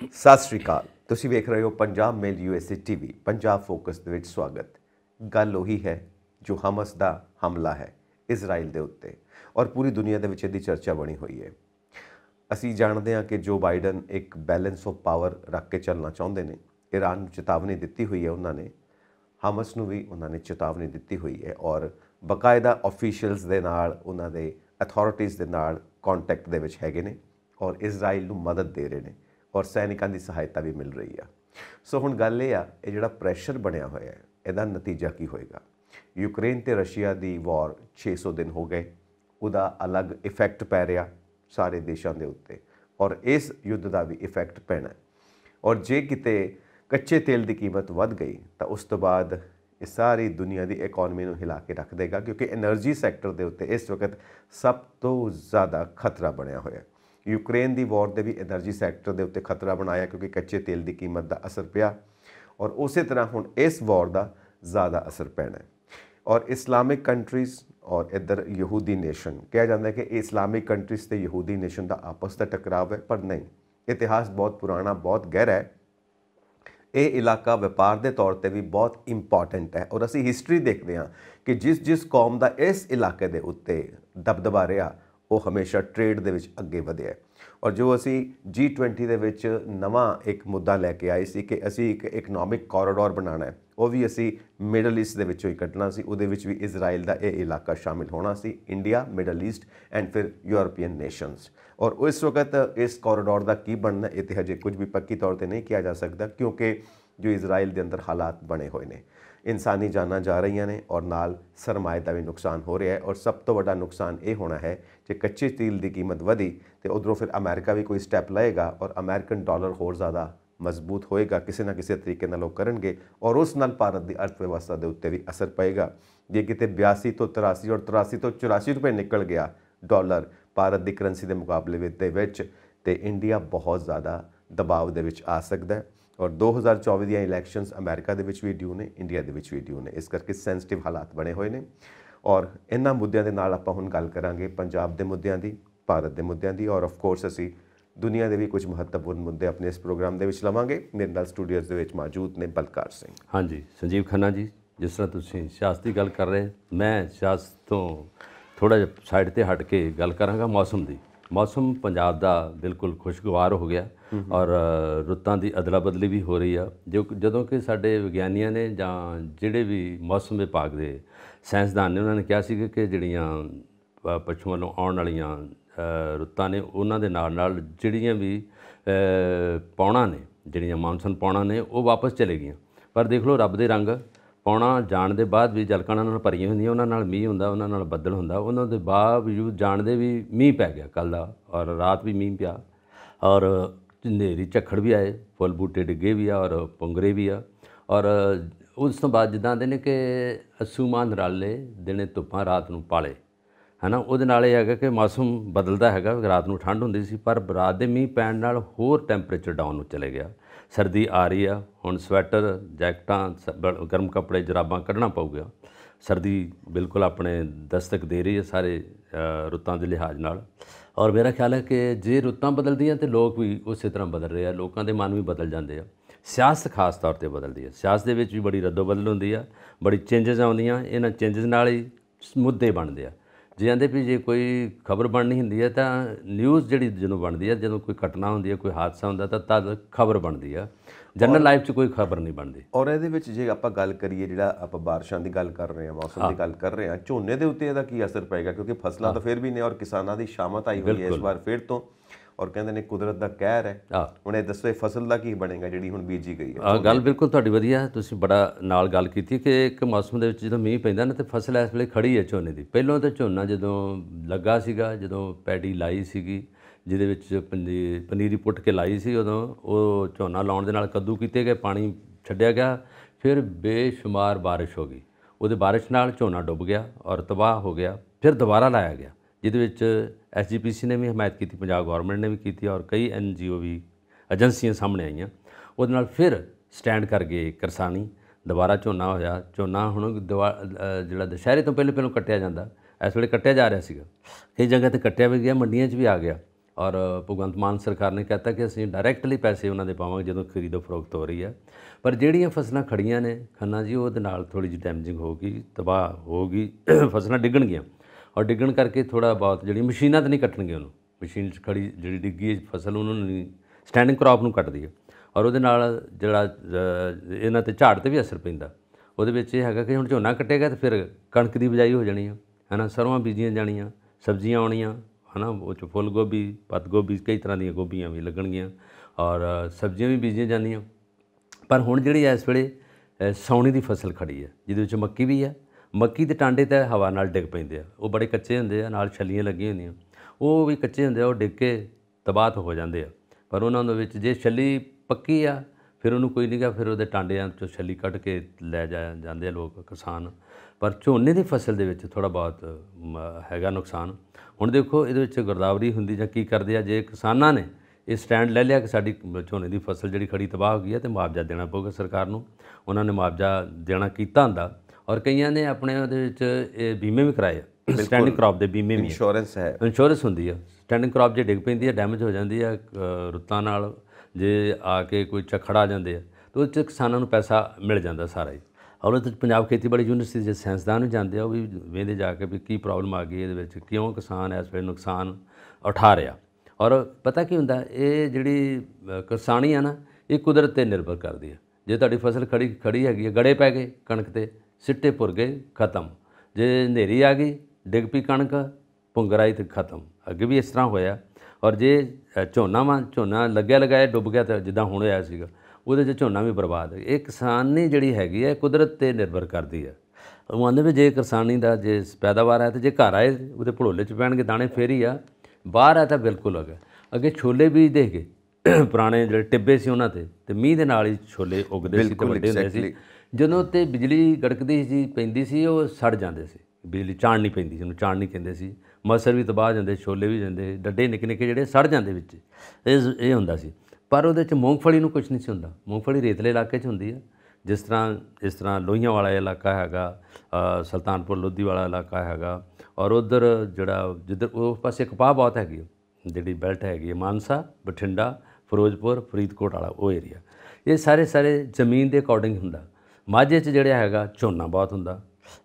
ਸਤਿ ਸ਼੍ਰੀ ਅਕਾਲ ਤੁਸੀਂ ਵੇਖ ਰਹੇ ਹੋ Punjab mail USA TV Punjab focus ਦੇ ਵਿੱਚ ਸਵਾਗਤ ਗੱਲ ਉਹੀ ਹੈ ਜੋ ਹਮਸ ਦਾ ਹਮਲਾ ਹੈ ਇਜ਼ਰਾਈਲ ਦੇ ਉੱਤੇ ਔਰ ਪੂਰੀ ਦੁਨੀਆ ਦੇ ਵਿੱਚ ਇਹਦੀ ਚਰਚਾ ਬਣੀ ਹੋਈ ਹੈ ਅਸੀਂ ਜਾਣਦੇ ਹਾਂ ਕਿ ਜੋ ਬਾਈਡਨ ਇੱਕ ਬੈਲੈਂਸ ਆਫ ਪਾਵਰ ਰੱਖ ਕੇ ਚੱਲਣਾ ਚਾਹੁੰਦੇ ਨੇ ਈਰਾਨ ਨੂੰ ਚੇਤਾਵਨੀ ਦਿੱਤੀ ਹੋਈ ਹੈ ਉਹਨਾਂ ਨੇ ਹਮਸ ਨੂੰ ਵੀ ਉਹਨਾਂ ਨੇ ਚੇਤਾਵਨੀ ਦਿੱਤੀ ਹੋਈ ਹੈ ਔਰ ਬਕਾਇਦਾ ਅਫੀਸ਼ੀਅਲਸ ਦੇ ਨਾਲ ਉਹਨਾਂ ਦੇ ਅਥਾਰਟੀਜ਼ ਦੇ ਨਾਲ ਕੰਟੈਕਟ ਦੇ ਵਿੱਚ ਹੈਗੇ ਨੇ ਔਰ ਇਜ਼ਰਾਈਲ ਨੂੰ ਮਦਦ ਦੇ ਰਹੇ ਨੇ ਔਰ ਸੈਨਿਕਾਂ ਦੀ ਸਹਾਇਤਾ ਵੀ ਮਿਲ ਰਹੀ ਆ ਸੋ ਹੁਣ ਗੱਲ ਇਹ ਆ ਇਹ ਜਿਹੜਾ ਪ੍ਰੈਸ਼ਰ ਬਣਿਆ ਹੋਇਆ ਹੈ ਇਹਦਾ ਨਤੀਜਾ ਕੀ ਹੋਏਗਾ ਯੂਕਰੇਨ ਤੇ ਰਸ਼ੀਆ ਦੀ ਵਾਰ 600 ਦਿਨ ਹੋ ਗਏ ਉਹਦਾ ਅਲੱਗ ਇਫੈਕਟ ਪੈ ਰਿਹਾ ਸਾਰੇ ਦੇਸ਼ਾਂ ਦੇ ਉੱਤੇ ਔਰ ਇਸ ਯੁੱਧ ਦਾ ਵੀ ਇਫੈਕਟ ਪੈਣਾ ਔਰ ਜੇ ਕਿਤੇ ਕੱਚੇ ਤੇਲ ਦੀ ਕੀਮਤ ਵੱਧ ਗਈ ਤਾਂ ਉਸ ਤੋਂ ਬਾਅਦ ਇਹ ਸਾਰੀ ਦੁਨੀਆ ਦੀ ਇਕਨੋਮੀ ਨੂੰ ਹਿਲਾ ਕੇ ਰੱਖ ਦੇਗਾ ਕਿਉਂਕਿ એનર્ਜੀ ਸੈਕਟਰ ਦੇ ਉੱਤੇ ਇਸ ਵਕਤ ਸਭ ਤੋਂ ਜ਼ਿਆਦਾ ਖਤਰਾ ਬਣਿਆ ਹੋਇਆ ਹੈ ਯੂਕਰੇਨ ਦੀ ਵਾਰ ਦੇ ਵੀ એનર્ਜੀ ਸੈਕਟਰ ਦੇ ਉੱਤੇ ਖਤਰਾ ਬਣਾਇਆ ਕਿਉਂਕਿ ਕੱਚੇ ਤੇਲ ਦੀ ਕੀਮਤ ਦਾ ਅਸਰ ਪਿਆ ਔਰ ਉਸੇ ਤਰ੍ਹਾਂ ਹੁਣ ਇਸ ਵਾਰ ਦਾ ਜ਼ਿਆਦਾ ਅਸਰ ਪੈਣਾ ਹੈ ਔਰ ਇਸਲਾਮਿਕ ਕੰਟਰੀਜ਼ ਔਰ ਇਧਰ ਯਹੂਦੀ ਨੇਸ਼ਨ ਕਿਹਾ ਜਾਂਦਾ ਹੈ ਕਿ ਇਸਲਾਮਿਕ ਕੰਟਰੀਜ਼ ਤੇ ਯਹੂਦੀ ਨੇਸ਼ਨ ਦਾ ਆਪਸ ਦਾ ਟਕਰਾਅ ਹੈ ਪਰ ਨਹੀਂ ਇਤਿਹਾਸ ਬਹੁਤ ਪੁਰਾਣਾ ਬਹੁਤ ਗਹਿਰਾ ਹੈ ਇਹ ਇਲਾਕਾ ਵਪਾਰ ਦੇ ਤੌਰ ਤੇ ਵੀ ਬਹੁਤ ਇੰਪੋਰਟੈਂਟ ਹੈ ਔਰ ਅਸੀਂ ਹਿਸਟਰੀ ਦੇਖਦੇ ਹਾਂ ਕਿ ਜਿਸ ਜਿਸ ਕੌਮ ਦਾ ਇਸ ਇਲਾਕੇ ਦੇ ਉੱਤੇ ਦਬਦਬਾ ਰਿਹਾ ਉਹ ਹਮੇਸ਼ਾ ਟ੍ਰੇਡ ਦੇ ਵਿੱਚ ਅੱਗੇ ਵਧਿਆ ਔਰ ਜੋ ਅਸੀਂ G20 ਦੇ ਵਿੱਚ ਨਵਾਂ ਇੱਕ ਮੁੱਦਾ ਲੈ ਕੇ ਆਏ ਸੀ ਕਿ ਅਸੀਂ ਇੱਕ ਇਕਨੋਮਿਕ ਕੋਰੀਡੋਰ ਬਣਾਉਣਾ ਹੈ ਉਹ ਵੀ ਅਸੀਂ ਮਿਡਲ ਈਸਟ ਦੇ ਵਿੱਚੋਂ ਹੀ ਕੱਢਣਾ ਸੀ ਉਹਦੇ ਵਿੱਚ ਵੀ ਇਜ਼ਰਾਈਲ ਦਾ ਇਹ ਇਲਾਕਾ ਸ਼ਾਮਿਲ ਹੋਣਾ ਸੀ ਇੰਡੀਆ ਮਿਡਲ ਈਸਟ ਐਂਡ ਫਿਰ ਯੂਰੋਪੀਅਨ ਨੇਸ਼ਨਸ ਔਰ ਉਸ ਵਕਤ ਇਸ ਕੋਰੀਡੋਰ ਦਾ ਕੀ ਬਣਨਾ ਇਹ ਤੇ ਹਜੇ ਕੁਝ ਵੀ ਪੱਕੀ ਤੌਰ ਤੇ ਨਹੀਂ ਕਿਹਾ ਜਾ ਸਕਦਾ ਕਿਉਂਕਿ ਜੋ ਇਜ਼ਰਾਈਲ ਦੇ ਅੰਦਰ ਹਾਲਾਤ ਬਣੇ ਹੋਏ ਨੇ ਇਨਸਾਨੀ ਜਾਨਾਂ ਜਾ ਰਹੀਆਂ ਨੇ ਔਰ ਨਾਲ ਸਰਮਾਏ ਦਾ ਵੀ ਨੁਕਸਾਨ ਹੋ ਰਿਹਾ ਹੈ ਔਰ ਸਭ ਤੋਂ ਵੱਡਾ ਨੁਕਸਾਨ ਇਹ ਹੋਣਾ ਹੈ ਕਿ ਕੱਚੇ ਤੇਲ ਦੀ ਕੀਮਤ ਵਧੀ ਤੇ ਉਧਰੋਂ ਫਿਰ ਅਮਰੀਕਾ ਵੀ ਕੋਈ ਸਟੈਪ ਲਏਗਾ ਔਰ ਅਮਰੀਕਨ ਡਾਲਰ ਹੋਰ ਜ਼ਿਆਦਾ ਮਜ਼ਬੂਤ ਹੋਏਗਾ ਕਿਸੇ ਨਾ ਕਿਸੇ ਤਰੀਕੇ ਨਾਲ ਉਹ ਕਰਨਗੇ ਔਰ ਉਸ ਨਾਲ ਭਾਰਤ ਦੀ ਅਰਥ ਵਿਵਸਥਾ ਦੇ ਉੱਤੇ ਵੀ ਅਸਰ ਪਏਗਾ ਜੇ ਕਿਤੇ 82 ਤੋਂ 83 ਔਰ 83 ਤੋਂ 84 ਰੁਪਏ ਨਿਕਲ ਗਿਆ ਡਾਲਰ ਭਾਰਤ ਦੀ ਕਰੰਸੀ ਦੇ ਮੁਕਾਬਲੇ ਵਿੱਚ ਤੇ ਇੰਡੀਆ ਬਹੁਤ ਜ਼ਿਆਦਾ ਦਬਾਅ ਦੇ ਵਿੱਚ ਆ ਸਕਦਾ ਹੈ ਔਰ 2024 ਦੀਆਂ ਇਲੈਕਸ਼ਨਸ ਅਮਰੀਕਾ ਦੇ ਵਿੱਚ ਵੀ ਡਿਊ ਨੇ ਇੰਡੀਆ ਦੇ ਵਿੱਚ ਵੀ ਡਿਊ ਨੇ ਇਸ ਕਰਕੇ ਸੈਂਸਿਟਿਵ ਹਾਲਾਤ ਬਣੇ ਹੋਏ ਨੇ ਔਰ ਇਹਨਾਂ ਮੁੱਦਿਆਂ ਦੇ ਨਾਲ ਆਪਾਂ ਹੁਣ ਗੱਲ ਕਰਾਂਗੇ ਪੰਜਾਬ ਦੇ ਮੁੱਦਿਆਂ ਦੀ ਭਾਰਤ ਦੇ ਮੁੱਦਿਆਂ ਦੀ ਔਰ ਆਫ ਕੋਰਸ ਅਸੀਂ ਦੁਨੀਆ ਦੇ ਵੀ ਕੁਝ ਮਹੱਤਵਪੂਰਨ ਮੁੱਦੇ ਆਪਣੇ ਇਸ ਪ੍ਰੋਗਰਾਮ ਦੇ ਵਿੱਚ ਲਵਾਂਗੇ ਮੇਰੇ ਨਾਲ ਸਟੂਡੀਓਜ਼ ਦੇ ਵਿੱਚ ਮੌਜੂਦ ਨੇ ਬਲਕਾਰ ਸਿੰਘ ਹਾਂਜੀ ਸੰਜੀਵ ਖੰਨਾ ਜੀ ਜਿਸ ਤਰ੍ਹਾਂ ਤੁਸੀਂ ਸਿਆਸਤੀ ਗੱਲ ਕਰ ਰਹੇ ਮੈਂ ਸਿਆਸਤ ਤੋਂ ਥੋੜਾ ਜਿਹਾ ਸਾਈਡ ਤੇ ਹਟ ਕੇ ਗੱਲ ਕਰਾਂਗਾ ਮੌਸਮ ਦੀ ਮੌਸਮ ਪੰਜਾਬ ਦਾ ਬਿਲਕੁਲ ਖੁਸ਼ਗਵਾਰ ਹੋ ਗਿਆ ਔਰ ਰੁੱਤਾਂ ਦੀ ਅਦਲਾ ਬਦਲੀ ਵੀ ਹੋ ਰਹੀ ਆ ਜੋ ਜਦੋਂ ਕਿ ਸਾਡੇ ਵਿਗਿਆਨੀਆਂ ਨੇ ਜਾਂ ਜਿਹੜੇ ਵੀ ਮੌਸਮ ਵਿਭਾਗ ਦੇ ਸਾਇੰਸਦਾਨ ਨੇ ਉਹਨਾਂ ਨੇ ਕਿਹਾ ਸੀ ਕਿ ਜਿਹੜੀਆਂ ਪੱਛਮ ਵੱਲੋਂ ਆਉਣ ਵਾਲੀਆਂ ਰੁੱਤਾਂ ਨੇ ਉਹਨਾਂ ਦੇ ਨਾਲ ਨਾਲ ਜਿਹੜੀਆਂ ਵੀ ਪੌਣਾ ਨੇ ਜਿਹੜੀਆਂ ਮੌਨਸਨ ਪੌਣਾ ਨੇ ਉਹ ਵਾਪਸ ਚਲੇ ਗਈਆਂ ਪਰ ਦੇਖ ਲਓ ਰੱਬ ਦੇ ਰੰਗ ਪੌਣਾ ਜਾਣ ਦੇ ਬਾਅਦ ਵੀ ਜਲਕਣਾਂ ਨਾਲ ਭਰੀਆਂ ਹੁੰਦੀਆਂ ਉਹਨਾਂ ਨਾਲ ਮੀਂਹ ਹੁੰਦਾ ਉਹਨਾਂ ਨਾਲ ਬੱਦਲ ਹੁੰਦਾ ਉਹਨਾਂ ਦੇ ਬਾਵਜੂਦ ਜਾਣਦੇ ਵੀ ਮੀਂਹ ਪੈ ਗਿਆ ਕੱਲ ਦਾ ਔਰ ਰਾਤ ਵੀ ਮੀਂਹ ਪਿਆ ਔਰ ਹਨੇਰੀ ਝੱਖੜ ਵੀ ਆਏ ਫੁੱਲ ਬੂਟੇ ਡਿੱਗੇ ਵੀ ਆ ਔਰ ਪੰਗਰੇ ਵੀ ਆ ਔਰ ਉਸ ਤੋਂ ਬਾਅਦ ਜਿੱਦਾਂ ਦੇ ਨੇ ਕਿ ਅਸੂਮਾਨ ਰਾਲੇ ਦਿਨੇ ਧੁੱਪਾਂ ਰਾਤ ਨੂੰ ਪਾਲੇ ਹਨਾ ਉਹਦੇ ਨਾਲ ਇਹ ਹੈਗਾ ਕਿ ਮੌਸਮ ਬਦਲਦਾ ਹੈਗਾ ਰਾਤ ਨੂੰ ਠੰਡ ਹੁੰਦੀ ਸੀ ਪਰ ਰਾਤ ਦੇ ਮੀਂਹ ਪੈਣ ਨਾਲ ਹੋਰ ਟੈਂਪਰੇਚਰ ਡਾਊਨ ਹੋ ਚਲੇ ਗਿਆ ਸਰਦੀ ਆ ਰਹੀ ਆ ਹੁਣ ਸਵੈਟਰ ਜੈਕਟਾਂ ਗਰਮ ਕੱਪੜੇ ਜਰਾਬਾਂ ਕੱਢਣਾ ਪਊਗਾ ਸਰਦੀ ਬਿਲਕੁਲ ਆਪਣੇ ਦਸਤਕ ਦੇ ਰਹੀ ਹੈ ਸਾਰੇ ਰੁੱਤਾਂ ਦੇ ਲਿਹਾਜ਼ ਨਾਲ ਔਰ ਮੇਰਾ ਖਿਆਲ ਹੈ ਕਿ ਜੇ ਰੁੱਤਾਂ ਬਦਲਦੀਆਂ ਤੇ ਲੋਕ ਵੀ ਉਸੇ ਤਰ੍ਹਾਂ ਬਦਲ ਰਹੇ ਆ ਲੋਕਾਂ ਦੇ ਮਨ ਵੀ ਬਦਲ ਜਾਂਦੇ ਆ ਸਿਆਸਤ ਖਾਸ ਤੌਰ ਤੇ ਬਦਲਦੀ ਹੈ ਸਿਆਸਤ ਦੇ ਵਿੱਚ ਵੀ ਬੜੀ ਰੱਦੋ ਬਦਲ ਹੁੰਦੀ ਆ ਬੜੀ ਚੇਂਜਸ ਆਉਂਦੀਆਂ ਇਹਨਾਂ ਚੇਂਜਸ ਨਾਲ ਹੀ ਮੁੱਦੇ ਬਣਦੇ ਆ ਜੇ ਆਂਦੇ ਵੀ ਜੇ ਕੋਈ ਖਬਰ ਬਣਨੀ ਹੁੰਦੀ ਹੈ ਤਾਂ ਨਿਊਜ਼ ਜਿਹੜੀ ਜਦੋਂ ਬਣਦੀ ਹੈ ਜਦੋਂ ਕੋਈ ਘਟਨਾ ਹੁੰਦੀ ਹੈ ਕੋਈ ਹਾਦਸਾ ਹੁੰਦਾ ਤਾਂ ਤਦ ਖਬਰ ਬਣਦੀ ਆ ਜਨਰਲ ਲਾਈਫ 'ਚ ਕੋਈ ਖਬਰ ਨਹੀਂ ਬਣਦੀ ਔਰ ਇਹਦੇ ਵਿੱਚ ਜੇ ਆਪਾਂ ਗੱਲ ਕਰੀਏ ਜਿਹੜਾ ਆਪਾਂ ਬਾਰਿਸ਼ਾਂ ਦੀ ਗੱਲ ਕਰ ਰਹੇ ਹਾਂ ਮੌਸਮ ਦੀ ਗੱਲ ਕਰ ਰਹੇ ਹਾਂ ਝੋਨੇ ਦੇ ਉੱਤੇ ਇਹਦਾ ਕੀ ਅਸਰ ਪਏਗਾ ਕਿਉਂਕਿ ਫਸਲਾਂ ਤਾਂ ਫੇਰ ਵੀ ਨੇ ਔਰ ਕਿਸਾਨਾਂ ਦੀ ਸ਼ਾਮਤ ਆਈ ਹੋਈ ਹੈ ਇਸ ਵਾਰ ਫੇਰ ਤੋਂ ਔਰ ਕਹਿੰਦੇ ਨੇ ਕੁਦਰਤ ਦਾ ਕਹਿਰ ਹੈ ਹੁਣ ਇਹ ਦੱਸੋ ਇਹ ਫਸਲ ਦਾ ਕੀ ਬਣੇਗਾ ਜਿਹੜੀ ਹੁਣ ਬੀਜੀ ਗਈ ਹੈ ਗੱਲ ਬਿਲਕੁਲ ਤੁਹਾਡੀ ਵਧੀਆ ਤੁਸੀਂ ਬੜਾ ਨਾਲ ਗੱਲ ਕੀਤੀ ਕਿ ਇੱਕ ਮੌਸਮ ਦੇ ਵਿੱਚ ਜਦੋਂ ਮੀਂਹ ਪੈਂਦਾ ਨਾ ਤੇ ਫਸਲ ਇਸ ਵੇਲੇ ਖੜੀ ਹੈ ਝੋਨੇ ਦੀ ਪਹਿਲਾਂ ਤਾਂ ਝੋਨਾ ਜਦੋਂ ਲੱਗਾ ਸੀਗਾ ਜਦੋਂ ਪੈੜੀ ਲਾਈ ਸੀਗੀ ਜਿਹਦੇ ਵਿੱਚ ਪਨੀਰੀ ਪੁੱਟ ਕੇ ਲਾਈ ਸੀ ਉਦੋਂ ਉਹ ਝੋਨਾ ਲਾਉਣ ਦੇ ਨਾਲ ਕੱਦੂ ਕੀਤੇ ਗਏ ਪਾਣੀ ਛੱਡਿਆ ਗਿਆ ਫਿਰ ਬੇਸ਼ੁਮਾਰ بارش ਹੋ ਗਈ ਉਹਦੇ بارش ਨਾਲ ਝੋਨਾ ਡੁੱਬ ਗਿਆ ਔਰ ਤਬਾਹ ਹੋ ਗਿਆ ਫਿਰ ਦੁਬਾਰਾ ਲਾਇਆ ਗਿਆ ਜਿਹਦੇ ਵਿੱਚ ਐਸਜੀਪੀਸੀ ਨੇ ਵੀ ਹਮਾਇਤ ਕੀਤੀ ਪੰਜਾਬ ਗਵਰਨਮੈਂਟ ਨੇ ਵੀ ਕੀਤੀ ਔਰ ਕਈ ਐਨਜੀਓ ਵੀ ਏਜੰਸੀਆਂ ਸਾਹਮਣੇ ਆਈਆਂ ਉਹਦੇ ਨਾਲ ਫਿਰ ਸਟੈਂਡ ਕਰ ਗਏ ਕਿਸਾਨੀ ਦੁਬਾਰਾ ਝੋਨਾ ਹੋਇਆ ਝੋਨਾ ਹੁਣ ਜਿਹੜਾ ਦਸ਼ਹਿਰੇ ਤੋਂ ਪਹਿਲੇ ਪਹਿਲੇ ਕੱਟਿਆ ਜਾਂਦਾ ਇਸ ਵੇਲੇ ਕੱਟਿਆ ਜਾ ਰਿਹਾ ਸੀਗਾ ਇਹ ਜਗ੍ਹਾ ਤੇ ਕੱਟਿਆ ਵੀ ਗਿਆ ਮੰਡੀਆਂ 'ਚ ਵੀ ਆ ਗਿਆ ਔਰ ਭਗਵੰਤ ਮਾਨ ਸਰਕਾਰ ਨੇ ਕਹਤਾ ਕਿ ਅਸੀਂ ਡਾਇਰੈਕਟਲੀ ਪੈਸੇ ਉਹਨਾਂ ਦੇ ਪਾਵਾਂਗੇ ਜਦੋਂ ਖਰੀਦੋ ਫਰੋਖਤ ਹੋ ਰਹੀ ਹੈ ਪਰ ਜਿਹੜੀਆਂ ਫਸਲਾਂ ਖੜੀਆਂ ਨੇ ਖੰਨਾ ਜੀ ਉਹਦੇ ਨਾਲ ਥੋੜੀ ਜਿਹੀ ਡੈਮੇਜਿੰਗ ਹੋਊਗੀ ਤਬਾਹ ਹੋਊਗੀ ਫਸਲਾਂ ਡਿੱਗਣਗੀਆਂ ਔਰ ਡਿੱਗਣ ਕਰਕੇ ਥੋੜਾ ਬਹੁਤ ਜਿਹੜੀ ਮਸ਼ੀਨਾਂ ਤੇ ਨਹੀਂ ਕੱਟਣਗੇ ਉਹਨੂੰ ਮਸ਼ੀਨ ਚ ਖੜੀ ਜਿਹੜੀ ਡਿੱਗੀ ਫਸਲ ਉਹਨਾਂ ਨੂੰ ਸਟੈਂਡਿੰਗ ਕ੍ਰੌਪ ਨੂੰ ਕੱਟਦੀ ਹੈ ਔਰ ਉਹਦੇ ਨਾਲ ਜਿਹੜਾ ਇਹਨਾਂ ਤੇ ਝਾੜ ਤੇ ਵੀ ਅਸਰ ਪੈਂਦਾ ਉਹਦੇ ਵਿੱਚ ਇਹ ਹੈਗਾ ਕਿ ਹੁਣ ਝੋਨਾ ਕੱਟੇਗਾ ਤੇ ਫਿਰ ਕਣਕ ਦੀ ਬਜਾਈ ਹੋ ਜਾਣੀ ਹੈ ਹਨਾ ਸਰਵਾਂ ਬੀਜੀਆਂ ਜਾਣੀਆਂ ਸਬਜ਼ੀਆਂ ਆਉਣੀਆਂ ਹਨਾ ਉਹ ਚ ਫੁੱਲ ਗੋਭੀ ਪੱਤ ਗੋਭੀ ਕਈ ਤਰ੍ਹਾਂ ਦੀਆਂ ਗੋਭੀਆਂ ਵੀ ਲੱਗਣਗੀਆਂ ਔਰ ਸਬਜ਼ੀਆਂ ਵੀ ਬੀਜੀਆਂ ਜਾਣੀਆਂ ਪਰ ਹੁਣ ਜਿਹੜੀ ਇਸ ਵੇਲੇ ਸੌਣੀ ਦੀ ਫਸਲ ਖੜੀ ਹੈ ਜਿਹਦੇ ਵਿੱਚ ਮੱਕੀ ਵੀ ਹੈ ਮੱਕੀ ਦੇ ਟਾਂਡੇ ਤਾਂ ਹਵਾ ਨਾਲ ਡਿੱਗ ਪੈਂਦੇ ਆ ਉਹ ਬੜੇ ਕੱਚੇ ਹੁੰਦੇ ਆ ਨਾਲ ਛੱਲੀਆਂ ਲੱਗੀਆਂ ਹੁੰਦੀਆਂ ਉਹ ਵੀ ਕੱਚੇ ਹੁੰਦੇ ਆ ਉਹ ਡਿੱਗ ਕੇ ਤਬਾਹ ਹੋ ਜਾਂਦੇ ਆ ਪਰ ਉਹਨਾਂ ਦੇ ਵਿੱਚ ਜੇ ਛੱਲੀ ਪੱਕੀ ਆ ਫਿਰ ਉਹਨੂੰ ਕੋਈ ਨਹੀਂਗਾ ਫਿਰ ਉਹਦੇ ਟਾਂਡਿਆਂ ਚੋਂ ਛੱਲੀ ਕੱਢ ਕੇ ਲੈ ਜਾ ਜਾਂਦੇ ਆ ਲੋਕ ਕਿਸਾਨ ਪਰ ਝੋਨੇ ਦੀ ਫਸਲ ਦੇ ਵਿੱਚ ਥੋੜਾ ਬਹੁਤ ਹੈਗਾ ਨੁਕਸਾਨ ਹੁਣ ਦੇਖੋ ਇਹਦੇ ਵਿੱਚ ਗਰਦਾਵਰੀ ਹੁੰਦੀ ਜਾਂ ਕੀ ਕਰਦੇ ਆ ਜੇ ਕਿਸਾਨਾਂ ਨੇ ਇਹ ਸਟੈਂਡ ਲੈ ਲਿਆ ਕਿ ਸਾਡੀ ਝੋਨੇ ਦੀ ਫਸਲ ਜਿਹੜੀ ਖੜੀ ਤਬਾਹ ਹੋ ਗਈ ਹੈ ਤੇ ਮੁਆਵਜ਼ਾ ਦੇਣਾ ਪਊਗਾ ਸਰਕਾਰ ਨੂੰ ਉਹਨਾਂ ਨੇ ਮੁਆਵਜ਼ਾ ਦੇਣਾ ਕੀਤਾ ਹੁੰਦਾ ਔਰ ਕਈਆਂ ਨੇ ਆਪਣੇ ਉਹਦੇ ਵਿੱਚ ਬੀਮੇ ਵੀ ਕਰਾਏ ਸਟੈਂਡਿੰਗ ਕ੍ਰੌਪ ਦੇ ਬੀਮੇ ਵੀ ਇੰਸ਼ੋਰੈਂਸ ਹੈ ਇੰਸ਼ੋਰੈਂਸ ਹੁੰਦੀ ਹੈ ਸਟੈਂਡਿੰਗ ਕ੍ਰੌਪ ਜੇ ਡਿੱਗ ਪੈਂਦੀ ਹੈ ਡੈਮੇਜ ਹੋ ਜਾਂਦੀ ਹੈ ਰੁੱਤਾਂ ਨਾਲ ਜੇ ਆ ਕੇ ਕੋਈ ਆ ਜਾਂਦੇ ਆ ਤਾਂ ਉਹ ਚ ਕਿਸਾਨਾਂ ਨੂੰ ਪੈਸਾ ਮਿਲ ਜਾਂਦਾ ਸਾਰਾ ਹੀ ਔਰ ਉਹ ਪੰਜਾਬ ਖੇਤੀਬਾੜੀ ਯੂਨੀਵਰਸਿਟੀ ਦੇ ਸਾਇੰਸਦਾਨ ਨੂੰ ਜਾਂਦੇ ਆ ਉਹ ਵੀ ਵੇਂਦੇ ਜਾ ਕੇ ਵੀ ਕੀ ਪ੍ਰੋਬਲਮ ਆ ਗਈ ਇਹਦੇ ਵਿੱਚ ਕਿਉਂ ਕਿਸਾਨ ਇਸ ਵੇਲੇ ਨੁਕਸਾਨ ਉਠਾ ਰਿਹਾ ਔਰ ਪਤਾ ਕੀ ਹੁੰਦਾ ਇਹ ਜਿਹੜੀ ਕਿਸਾਨੀ ਆ ਨਾ ਇਹ ਕੁਦਰਤ ਤੇ ਨਿਰਭਰ ਕਰਦੀ ਆ ਜੇ ਤੁਹਾਡੀ ਫਸਲ ਖੜੀ ਖੜੀ ਹੈਗੀ ਹੈ ਗੜੇ ਪੈ ਗਏ ਕਣਕ ਤੇ ਸਿੱਟੇ ਪੁਰ ਗਏ ਖਤਮ ਜੇ ਹਨੇਰੀ ਆ ਗਈ ਡਿੱਗ ਪੀ ਕਣਕ ਪੁੰਗਰਾਈ ਤੇ ਖਤਮ ਅੱਗੇ ਵੀ ਇਸ ਤਰ੍ਹਾਂ ਹੋਇਆ ਔਰ ਜੇ ਝੋਨਾ ਮਾ ਝੋਨਾ ਲੱਗਿਆ ਲਗਾਇਆ ਡੁੱਬ ਗਿਆ ਤਾਂ ਜਿੱਦਾਂ ਹੁਣ ਹੋਇਆ ਸੀਗਾ ਉਹਦੇ 'ਚ ਝੋਨਾ ਵੀ ਬਰਬਾਦ ਇਹ ਕਿਸਾਨੀ ਜਿਹੜੀ ਹੈਗੀ ਹੈ ਕੁਦਰਤ ਤੇ ਨਿਰਭਰ ਕਰਦੀ ਹੈ ਉਹ ਆਂਦੇ ਵੀ ਜੇ ਕਿਸਾਨੀ ਦਾ ਜੇ ਪੈਦਾਵਾਰ ਹੈ ਤੇ ਜੇ ਘਰ ਆਏ ਉਹਦੇ ਭੜੋਲੇ 'ਚ ਪੈਣਗੇ ਦਾਣੇ ਫੇਰ ਹੀ ਆ ਬਾਹਰ ਆ ਤਾਂ ਬਿਲਕੁਲ ਅਗੇ ਅੱਗੇ ਛੋਲੇ ਵੀ ਦੇਖੇ ਪੁਰਾਣੇ ਜਿਹੜੇ ਟਿੱਬੇ ਸੀ ਉਹਨਾਂ ਤੇ ਤੇ ਮੀਂਹ ਦੇ ਨਾਲ ਹੀ ਛੋਲੇ ਉਗਦੇ ਸੀ ਤੇ ਵੱਡੇ ਹੁੰਦੇ ਸੀ ਜਦੋਂ ਤੇ ਬਿਜਲੀ ਗੜਕਦੀ ਸੀ ਪੈਂਦੀ ਸੀ ਉਹ ਸੜ ਜਾਂਦੇ ਸੀ ਬਿਜਲੀ ਚਾਣਨੀ ਪੈਂਦੀ ਸੀ ਉਹਨੂੰ ਚਾਣਨੀ ਕਹਿੰਦੇ ਸੀ ਮਸਰ ਵੀ ਤਬਾਹ ਜਾਂਦੇ ਛੋਲੇ ਵੀ ਜਾਂਦੇ ਡੱਡੇ ਨਿੱਕੇ ਨਿੱਕੇ ਜਿਹੜੇ ਸੜ ਜਾਂਦੇ ਵਿੱਚ ਇਹ ਇਹ ਹੁੰਦਾ ਸੀ ਪਰ ਉਹਦੇ ਵਿੱਚ ਮੂੰਗਫਲੀ ਨੂੰ ਕੁਝ ਨਹੀਂ ਸੀ ਹੁੰਦਾ ਮੂੰਗਫਲੀ ਰੇਤਲੇ ਇਲਾਕੇ 'ਚ ਹੁੰਦੀ ਹੈ ਜਿਸ ਤਰ੍ਹਾਂ ਇਸ ਤਰ੍ਹਾਂ ਲੋਹੀਆਂ ਵਾਲਾ ਇਲਾਕਾ ਹੈਗਾ ਸੁਲਤਾਨਪੁਰ ਲੋਧੀ ਵਾਲਾ ਇਲਾਕਾ ਹੈਗਾ ਔਰ ਉਧਰ ਜਿਹੜਾ ਜਿੱਧਰ ਉਸ ਪਾਸੇ ਕਪਾਹ ਬਹੁਤ ਹੈਗੀ ਜਿਹੜੀ ਬੈਲਟ ਹੈਗੀ ਮਾਨਸਾ ਬਠਿੰਡਾ ਫਿਰੋਜ਼ਪੁਰ ਫਰੀਦਕੋਟ ਵਾਲਾ ਉਹ ਏਰੀਆ ਇਹ ਸਾਰੇ ਸਾਰੇ ਜ਼ਮੀਨ ਦੇ ਅਕੋਰਡਿੰਗ ਹੁੰਦਾ ਮਾਝੇ 'ਚ ਜਿਹੜਾ ਹੈਗਾ ਝੋਨਾ ਬਹੁਤ ਹੁੰਦਾ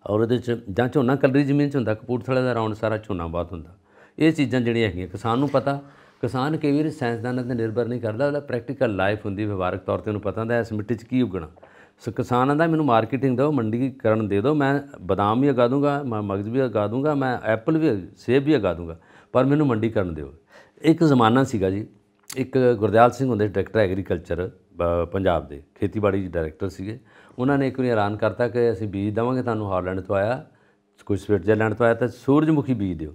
ਔਰ ਉਹਦੇ 'ਚ ਜਾਂ ਝੋਨਾ ਕਲਰੀ ਜ਼ਮੀਨ 'ਚ ਹੁੰਦਾ ਕਪੂਰਥਲੇ ਦਾ ਰਾਉਂਡ ਸਾਰਾ ਝੋਨਾ ਬਹੁਤ ਹੁੰਦਾ ਇਹ ਚੀਜ਼ਾਂ ਜਿਹੜੀਆਂ ਹੈਗੀਆਂ ਕਿਸਾਨ ਨੂੰ ਪਤਾ ਕਿਸਾਨ ਕਈ ਵਾਰ ਸਾਇੰਸਦਾਨਾਂ ਤੇ ਨਿਰਭਰ ਨਹੀਂ ਕਰਦਾ ਉਹਦਾ ਪ੍ਰੈਕਟੀਕਲ ਲਾਈਫ ਹੁੰਦੀ ਵਿਵਹਾਰਕ ਤੌਰ ਤੇ ਉਹਨੂੰ ਪਤਾ ਹੁੰਦਾ ਇਸ ਮਿੱਟੀ 'ਚ ਕੀ ਉਗਣਾ ਸੋ ਕਿਸਾਨਾਂ ਦਾ ਮੈਨੂੰ ਮਾਰਕੀਟਿੰਗ ਦਿਓ ਕਰਨ ਦੇ ਦਿਓ ਮੈਂ ਬਦਾਮ ਵੀ ਉਗਾ ਦੂੰਗਾ ਮੈਂ ਮਗਜ਼ ਵੀ ਉਗਾ ਦੂੰਗਾ ਮੈਂ ਐਪਲ ਵੀ ਸੇਬ ਵੀ ਉਗਾ ਦੂੰਗਾ ਪਰ ਮੈਨੂੰ ਮੰਡੀ ਕਰਨ ਦਿਓ ਇੱਕ ਜ਼ਮਾਨਾ ਸੀਗਾ ਜੀ ਇੱਕ ਗੁਰਦਿਆਲ ਸਿੰਘ ਹੁੰਦੇ ਡਾਇਰੈਕਟਰ ਐਗਰੀਕਲਚਰ ਪੰਜਾਬ ਦੇ ਖੇਤੀਬਾੜੀ ਡਾਇਰੈਕਟਰ ਸੀਗੇ ਉਹਨਾਂ ਨੇ ਇੱਕ ਨੂੰ ਐਲਾਨ ਕਰਤਾ ਕਿ ਅਸੀਂ ਬੀਜ ਦਵਾਂਗੇ ਤੁਹਾਨੂੰ ਹਾਲੈਂਡ ਤੋਂ ਆਇਆ ਕੁਝ ਸਵਿਟਜ਼ਰਲੈਂਡ ਤੋਂ ਆਇਆ ਤਾਂ ਸੂਰਜਮੁਖੀ ਬੀਜ ਦਿਓ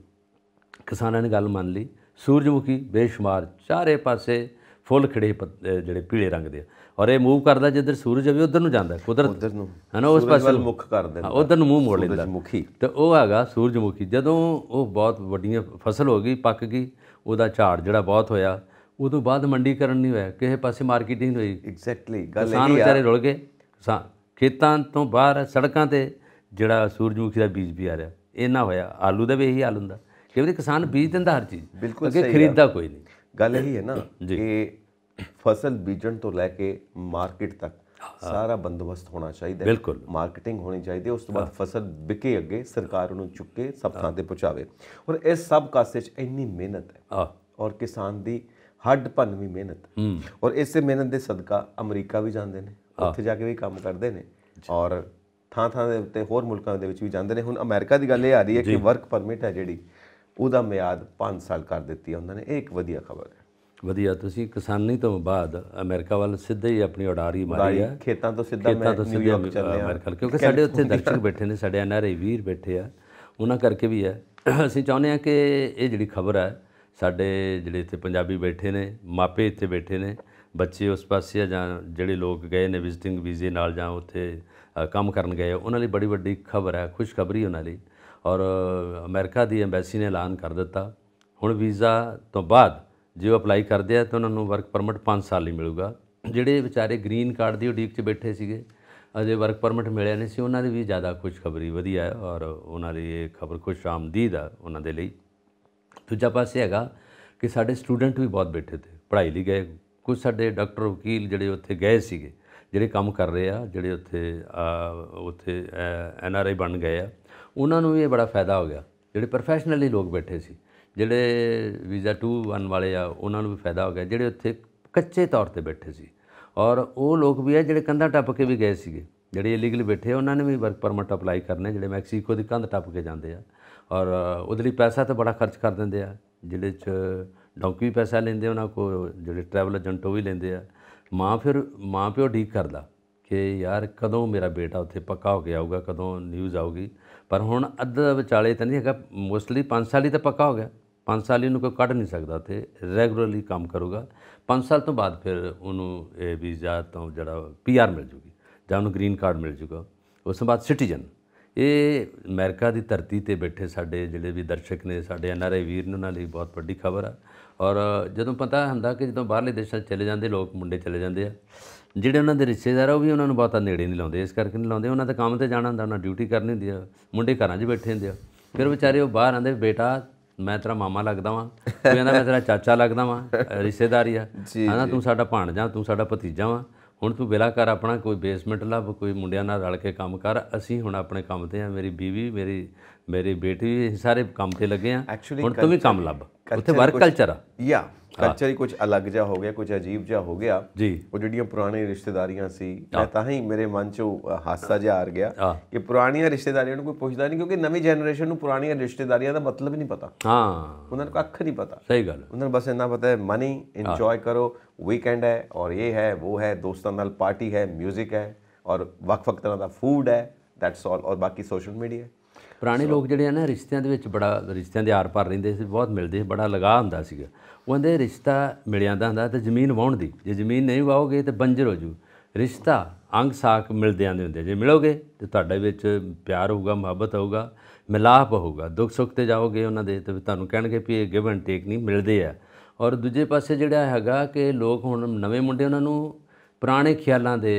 ਕਿਸਾਨਾਂ ਨੇ ਗੱਲ ਮੰਨ ਲਈ ਸੂਰਜਮੁਖੀ ਬੇਸ਼ੁਮਾਰ ਚਾਰੇ ਪਾਸੇ ਫੁੱਲ ਖੜੇ ਜਿਹੜੇ ਪੀਲੇ ਰੰਗ ਦੇ ਔਰ ਇਹ ਮੂਵ ਕਰਦਾ ਜਿੱਧਰ ਸੂਰਜ ਆਵੇ ਉਧਰ ਨੂੰ ਜਾਂਦਾ ਕੁਦਰਤ ਉਧਰ ਨੂੰ ਹਨਾ ਉਸ ਪਾਸੇ ਮੁਖ ਕਰ ਦਿੰਦਾ ਉਧਰ ਨੂੰ ਮੂੰਹ ਮੋੜ ਲੈਂਦਾ ਸੂਰਜਮੁਖੀ ਤੇ ਉਹ ਹੈਗਾ ਸੂਰਜਮੁਖੀ ਜਦੋਂ ਉਹ ਬਹੁਤ ਵੱਡੀਆਂ ਫਸਲ ਹੋ ਗਈ ਪੱਕ ਗਈ ਉਹਦਾ ਝਾੜ ਜਿਹੜਾ ਬਹੁਤ ਹੋਇਆ ਉਦੋਂ ਬਾਅਦ ਮੰਡੀਕਰਨ ਨਹੀਂ ਹੋਇਆ ਕਿਸੇ ਪਾਸੇ ਮਾਰਕੀਟਿੰਗ ਨਹੀਂ ਹੋਈ ਐਗਜ਼ੈਕਟਲੀ ਗੱਲ ਇਹ ਆ ਸਾਨੂੰ ਵਿਚਾਰੇ ਰੁਲ ਗਏ ਖੇਤਾਂ ਤੋਂ ਬਾਹਰ ਸੜਕਾਂ ਤੇ ਜਿਹੜਾ ਸੂਰਜਮੁਖੀ ਦਾ ਬੀਜ ਵੀ ਆ ਰਿਹਾ ਇਹ ਨਾ ਹੋਇਆ ਆਲੂ ਦਾ ਵੀ ਇਹੀ ਹਾਲ ਹੁੰਦਾ ਕਿ ਵੀ ਕਿਸਾਨ ਬੀਜ ਦਿੰਦਾ ਹਰ ਚੀਜ਼ ਬਿਲਕੁਲ ਸਹੀ ਖਰੀਦਦਾ ਕੋਈ ਨਹੀਂ ਗੱਲ ਇਹੀ ਹੈ ਨਾ ਕਿ ਫਸਲ ਬੀਜਣ ਤੋਂ ਲੈ ਕੇ ਮਾਰਕੀਟ ਤੱਕ ਸਾਰਾ ਬੰਦੋਬਸਤ ਹੋਣਾ ਚਾਹੀਦਾ ਹੈ ਮਾਰਕੀਟਿੰਗ ਹੋਣੀ ਚਾਹੀਦੀ ਹੈ ਉਸ ਤੋਂ ਬਾਅਦ ਫਸਲ ਵਿਕੇ ਅੱਗੇ ਸਰਕਾਰ ਉਹਨੂੰ ਚੁੱਕ ਕੇ ਸਭ ਥਾਂ ਤੇ ਪਹੁੰਚਾਵੇ ਔਰ ਇਸ ਸਭ ਕਾਸੇ 'ਚ ਇੰਨੀ ਮਿਹਨਤ ਹੈ ਔਰ ਕਿਸਾਨ ਦੀ ਹੱਡ ਭੰਨਵੀਂ ਮਿਹਨਤ ਔਰ ਇਸੇ ਮਿਹਨਤ ਦੇ ਸਦਕਾ ਅਮਰੀਕਾ ਵੀ ਜਾਂਦੇ ਨੇ ਉੱਥੇ ਜਾ ਕੇ ਵੀ ਕੰਮ ਕਰਦੇ ਨੇ ਔਰ ਥਾਂ ਥਾਂ ਦੇ ਉੱਤੇ ਹੋਰ ਮੁਲਕਾਂ ਦੇ ਵਿੱਚ ਵੀ ਜਾਂਦੇ ਨੇ ਹੁਣ ਅਮਰੀਕਾ ਦੀ ਗੱਲ ਇਹ ਆ ਰਹੀ ਹੈ ਕਿ ਵਰਕ ਪਰਮਿਟ ਹੈ ਜਿਹੜੀ ਉਹਦਾ ਮਿਆਦ 5 ਸਾਲ ਕਰ ਦਿੱਤੀ ਹੈ ਉਹਨਾਂ ਨੇ ਇਹ ਇੱਕ ਵਧੀਆ ਖਬਰ ਹੈ ਵਧੀਆ ਤੁਸੀਂ ਕਿਸਾਨੀ ਤੋਂ ਬਾਅਦ ਅਮਰੀਕਾ ਵੱਲ ਸਿੱਧੇ ਹੀ ਆਪਣੀ ਉਡਾਰੀ ਮਾਰੀ ਆ ਖੇਤਾਂ ਤੋਂ ਸਿੱਧਾ ਮੈਂ ਨਿਊਯਾਰਕ ਚੱਲਿਆ ਅਮਰੀਕਾ ਕਿਉਂਕਿ ਸਾਡੇ ਉੱਥੇ ਦਰਸ਼ਕ ਬੈਠੇ ਨੇ ਸਾਡੇ ਐਨਆਰਏ ਵੀਰ ਬੈਠੇ ਆ ਉਹਨਾਂ ਕਰਕੇ ਵੀ ਹੈ ਅਸੀਂ ਚਾਹੁੰਦੇ ਆ ਕਿ ਇਹ ਜਿਹੜੀ ਖਬਰ ਹੈ ਸਾਡੇ ਜਿਹੜੇ ਇੱਥੇ ਪੰਜਾਬੀ ਬੈਠੇ ਨੇ ਮਾਪੇ ਇੱਥੇ ਬੈਠੇ ਨੇ ਬੱਚੇ ਉਸ ਪਾਸੇ ਜਾਂ ਜਿਹੜੇ ਲੋਕ ਗਏ ਨੇ ਵਿਜ਼ਿਟਿੰਗ ਵੀਜ਼ੇ ਨਾਲ ਜਾਂ ਉੱਥੇ ਕੰਮ ਕਰਨ ਗਏ ਉਹਨਾਂ ਲਈ ਬੜੀ ਵੱਡੀ ਖਬਰ ਹੈ ਖੁਸ਼ਖਬਰੀ ਉਹਨਾਂ ਲਈ ਔਰ ਅਮਰੀਕਾ ਦੀ ਐਮਬੈਸੀ ਨੇ ਐਲਾਨ ਕਰ ਦਿੱਤਾ ਹੁਣ ਵੀਜ਼ਾ ਤੋਂ ਬਾਅਦ ਜੇ ਉਹ ਅਪਲਾਈ ਕਰਦੇ ਆ ਤਾਂ ਉਹਨਾਂ ਨੂੰ ਵਰਕ ਪਰਮਿਟ 5 ਸਾਲ ਲਈ ਮਿਲੂਗਾ ਜਿਹੜੇ ਵਿਚਾਰੇ ਗ੍ਰੀਨ ਕਾਰਡ ਦੀ ਉਡੀਕ 'ਚ ਬੈਠੇ ਸੀਗੇ ਅਜੇ ਵਰਕ ਪਰਮਿਟ ਮਿਲਿਆ ਨਹੀਂ ਸੀ ਉਹਨਾਂ ਦੀ ਵੀ ਜ਼ਿਆਦਾ ਖੁਸ਼ਖਬਰੀ ਵਧੀਆ ਹੈ ਔਰ ਉਹਨਾਂ ਲਈ ਇਹ ਖਬਰ ਖੁਸ਼ ਆਮਦੀਦ ਆ ਉਹਨਾਂ ਦੇ ਲਈ ਦੂਜਾ ਪਾਸੇ ਹੈਗਾ ਕਿ ਸਾਡੇ ਸਟੂਡੈਂਟ ਵੀ ਬਹੁਤ ਬੈਠੇ ਤੇ ਪੜ੍ਹਾਈ ਲਈ ਗਏ ਕੁਝ ਸਾਡੇ ਡਾਕਟਰ ਵਕੀਲ ਜਿਹੜੇ ਉੱਥੇ ਗਏ ਸੀਗੇ ਜਿਹੜੇ ਕੰਮ ਕਰ ਰਹੇ ਆ ਜਿਹੜੇ ਉੱਥੇ ਉੱਥੇ ਐਨ ਆਰ ਆਈ ਬਣ ਗਏ ਆ ਉਹਨਾਂ ਨੂੰ ਵੀ ਇਹ ਬੜਾ ਫਾਇਦਾ ਹੋ ਗਿਆ ਜਿਹੜੇ ਪ੍ਰੋਫੈਸ਼ਨਲੀ ਲੋਕ ਬੈਠੇ ਸੀ ਜਿਹੜੇ ਵੀਜ਼ਾ 21 ਵਾਲੇ ਆ ਉਹਨਾਂ ਨੂੰ ਵੀ ਫਾਇਦਾ ਹੋ ਗਿਆ ਜਿਹੜੇ ਉੱਥੇ ਕੱਚੇ ਤੌਰ ਤੇ ਬੈਠੇ ਸੀ ਔਰ ਉਹ ਲੋਕ ਵੀ ਆ ਜਿਹੜੇ ਕੰਧਾਂ ਟੱਪ ਕੇ ਵੀ ਗਏ ਸੀਗੇ ਜਿਹੜੇ ਇਲੀਗਲ ਬੈਠੇ ਉਹਨਾਂ ਨੇ ਵੀ ਵਰਕ ਪਰਮਿਟ ਅਪਲਾਈ ਕਰਨੇ ਜਿਹੜੇ ਮੈਕਸੀਕੋ ਦੀ ਕੰਧ ਟੱਪ ਕੇ ਜਾਂਦੇ ਆ ਔਰ ਉਹਦੇ ਲਈ ਪੈਸਾ ਤਾਂ ਬੜਾ ਖਰਚ ਕਰ ਦਿੰਦੇ ਆ ਜਿਹਦੇ 'ਚ ਡੌਂਕੀ ਵੀ ਪੈਸਾ ਲੈਂਦੇ ਉਹਨਾਂ ਕੋ ਜਿਹੜੇ ਟਰੈਵਲ ਏਜੰਟ ਉਹ ਵੀ ਲੈਂਦੇ ਆ ਮਾਂ ਫਿਰ ਮਾਂ ਪਿਓ ਢੀਕ ਕਰਦਾ ਕਿ ਯਾਰ ਕਦੋਂ ਮੇਰਾ ਬੇਟਾ ਉੱਥੇ ਪੱਕਾ ਹੋ ਕੇ ਆਊਗਾ ਕਦੋਂ ਨਿਊਜ਼ ਆਊਗੀ ਪਰ ਹੁਣ ਅੱਧਾ ਵਿਚਾਲੇ ਤਾਂ ਨਹੀਂ ਹੈਗਾ ਮੋਸਟਲੀ 5 ਸਾਲ ਹੀ ਤਾਂ ਪੱਕਾ ਹੋ ਗਿਆ 5 ਸਾਲ ਨੂੰ ਕੋਈ ਕੱਢ ਨਹੀਂ ਸਕਦਾ ਤੇ ਰੈਗੂਲਰਲੀ ਕੰਮ ਕਰੂਗਾ 5 ਸਾਲ ਤੋਂ ਬਾਅਦ ਫਿਰ ਉਹਨੂੰ ਇਹ ਵੀਜ਼ਾ ਤੋਂ ਜਿਹੜਾ ਪੀਆਰ ਮਿਲ ਜੂਗੀ ਜਾਂ ਉਹਨੂੰ ਗ੍ਰੀਨ ਕਾਰਡ ਮਿਲ ਜੂਗਾ ਉਸ ਤੋਂ ਬਾਅਦ ਸਿਟੀਜ਼ਨ ਇਹ ਅਮਰੀਕਾ ਦੀ ਧਰਤੀ ਤੇ ਬੈਠੇ ਸਾਡੇ ਜਿਹੜੇ ਵੀ ਦਰਸ਼ਕ ਨੇ ਸਾਡੇ ਐਨਆਰਆਈ ਵੀਰ ਨੂੰ ਨਾਲ ਲਈ ਬਹੁਤ ਵੱਡੀ ਖਬਰ ਆ ਔਰ ਜਦੋਂ ਪਤਾ ਹੁੰਦਾ ਕਿ ਜਦੋਂ ਬਾਹਰਲੇ ਦੇਸ਼ਾਂ ਚਲੇ ਜਾਂਦੇ ਲੋਕ ਮੁੰਡੇ ਚਲੇ ਜਾਂਦੇ ਆ ਜਿਹੜੇ ਉਹਨਾਂ ਦੇ ਰਿਸ਼ਤੇਦਾਰ ਉਹ ਵੀ ਉਹਨਾਂ ਨੂੰ ਬਹੁਤਾ ਨੇੜੇ ਨਹੀਂ ਲਾਉਂਦੇ ਇਸ ਕਰਕੇ ਨਹੀਂ ਲਾਉਂਦੇ ਉਹਨਾਂ ਦਾ ਕੰਮ ਤੇ ਜਾਣਾ ਹੁੰਦਾ ਉਹਨਾਂ ਡਿਊਟੀ ਕਰਨੀ ਹੁੰਦੀ ਆ ਮੁੰਡੇ ਘਰਾਂ 'ਚ ਬੈਠੇ ਹੁੰਦੇ ਆ ਫਿਰ ਵਿਚਾਰੇ ਉਹ ਬਾਹਰ ਆਂਦੇ ਬੇਟਾ ਮੈਂ ਤੇਰਾ ਮਾਮਾ ਲੱਗਦਾ ਵਾਂ ਕਹਿੰਦਾ ਮੈਂ ਤੇਰਾ ਚਾਚਾ ਲੱਗਦਾ ਵਾਂ ਰਿਸ਼ਤੇਦਾਰੀ ਆ ਹਨਾ ਤੂੰ ਸਾਡਾ ਭਾਣਜਾ ਤੂੰ ਸਾਡਾ ਭਤੀਜਾ ਵਾਂ ਹੁਣ ਤੂੰ ਬਿਲਾ ਕਰ ਆਪਣਾ ਕੋਈ ਬੇਸਮੈਂਟ ਲੱਭ ਕੋਈ ਮੁੰਡਿਆਂ ਨਾਲ ਰਲ ਕੇ ਕੰਮ ਕਰ ਅਸੀਂ ਹੁਣ ਆਪਣੇ ਕੰਮ ਤੇ ਆ ਮੇਰੀ ਬੀਵੀ ਮੇਰੀ ਮੇਰੀ ਬੇਟੀ ਸਾਰੇ ਕੰਮ ਤੇ ਲੱਗੇ ਆ ਹੁਣ ਤੂੰ ਵੀ ਕੰਮ ਲੱਭ ਉੱਥੇ ਵਰਕ ਕਲਚਰ ਆ ਯਾ ਕਲਚਰ ਹੀ ਕੁਝ ਅਲੱਗ ਜਿਹਾ ਹੋ ਗਿਆ ਕੁਝ ਅਜੀਬ ਜਿਹਾ ਹੋ ਗਿਆ ਜੀ ਉਹ ਜਿਹੜੀਆਂ ਪੁਰਾਣੀਆਂ ਰਿਸ਼ਤੇਦਾਰੀਆਂ ਸੀ ਮੈਂ ਤਾਂ ਹੀ ਮੇਰੇ ਮਨ 'ਚ ਹਾਸਾ ਜਿਹਾ ਆ ਗਿਆ ਕਿ ਪੁਰਾਣੀਆਂ ਰਿਸ਼ਤੇਦਾਰੀਆਂ ਨੂੰ ਕੋਈ ਪੁੱਛਦਾ ਨਹੀਂ ਕਿਉਂਕਿ ਨਵੀਂ ਜਨਰੇਸ਼ਨ ਨੂੰ ਪੁਰਾਣੀਆਂ ਰਿਸ਼ਤੇਦਾਰੀਆਂ ਦਾ ਮਤਲਬ ਹੀ ਨਹੀਂ ਪਤਾ ਹਾਂ ਉਹਨਾਂ ਨੂੰ ਕੱਖ ਨਹੀਂ ਪਤਾ ਸਹੀ ਗੱਲ ਉਹਨਾਂ ਨੂੰ ਬਸ ਇੰਨਾ ਪਤਾ ਹੈ ਮਨੀ ਇੰਜੋਏ ਕਰੋ ਵੀਕਐਂਡ ਹੈ ਔਰ ਇਹ ਹੈ ਉਹ ਹੈ ਦੋਸਤਾਂ ਨਾਲ ਪਾਰਟੀ ਹੈ 뮤직 ਹੈ ਔਰ ਵਕ-ਵਕ ਤਰ੍ਹਾਂ ਦਾ ਫੂਡ ਹੈ ਦੈਟਸ ਆਲ ਔਰ ਬਾਕੀ ਸੋਸ਼ਲ ਮੀਡੀਆ ਪੁਰਾਣੇ ਲੋਕ ਜਿਹੜੇ ਆ ਨਾ ਰਿਸ਼ਤਿਆਂ ਦੇ ਵਿੱਚ ਬੜਾ ਰਿਸ਼ਤਿਆਂ ਦੇ ਆਰ ਪਾਰ ਰਹਿੰਦੇ ਸੀ ਬਹੁਤ ਮਿਲਦੇ ਸੀ ਬੜਾ ਲਗਾ ਹੁੰਦਾ ਸੀਗਾ ਉਹਦੇ ਰਿਸ਼ਤਾ ਮਿਲਿਆਂ ਦਾ ਹੁੰਦਾ ਤੇ ਜ਼ਮੀਨ ਵਾਉਣ ਦੀ ਜੇ ਜ਼ਮੀਨ ਨਹੀਂ ਵਾਓਗੇ ਤੇ ਬੰਜਰ ਹੋ ਜੂ ਰਿਸ਼ਤਾ ਅੰਗ ਸਾਖ ਮਿਲਦਿਆਂ ਦੇ ਹੁੰਦੇ ਜੇ ਮਿਲੋਗੇ ਤੇ ਤੁਹਾਡੇ ਵਿੱਚ ਪਿਆਰ ਹੋਊਗਾ ਮੁਹੱਬਤ ਹੋਊਗਾ ਮਿਲਾਪ ਹੋਊਗਾ ਦੁੱਖ ਸੁੱਖ ਤੇ ਜਾਓਗੇ ਉਹਨਾਂ ਦੇ ਤੇ ਤੁਹਾਨੂੰ ਕਹਿਣਗੇ ਵੀ ਇਹ ਗਿਵ ਐਂਡ ਟੇਕ ਨਹੀਂ ਮਿਲਦੇ ਆ ਔਰ ਦੂਜੇ ਪਾਸੇ ਜਿਹੜਾ ਹੈਗਾ ਕਿ ਲੋਕ ਹੁਣ ਨਵੇਂ ਮੁੰਡੇ ਉਹਨਾਂ ਨੂੰ ਪੁਰਾਣੇ ਖਿਆਲਾਂ ਦੇ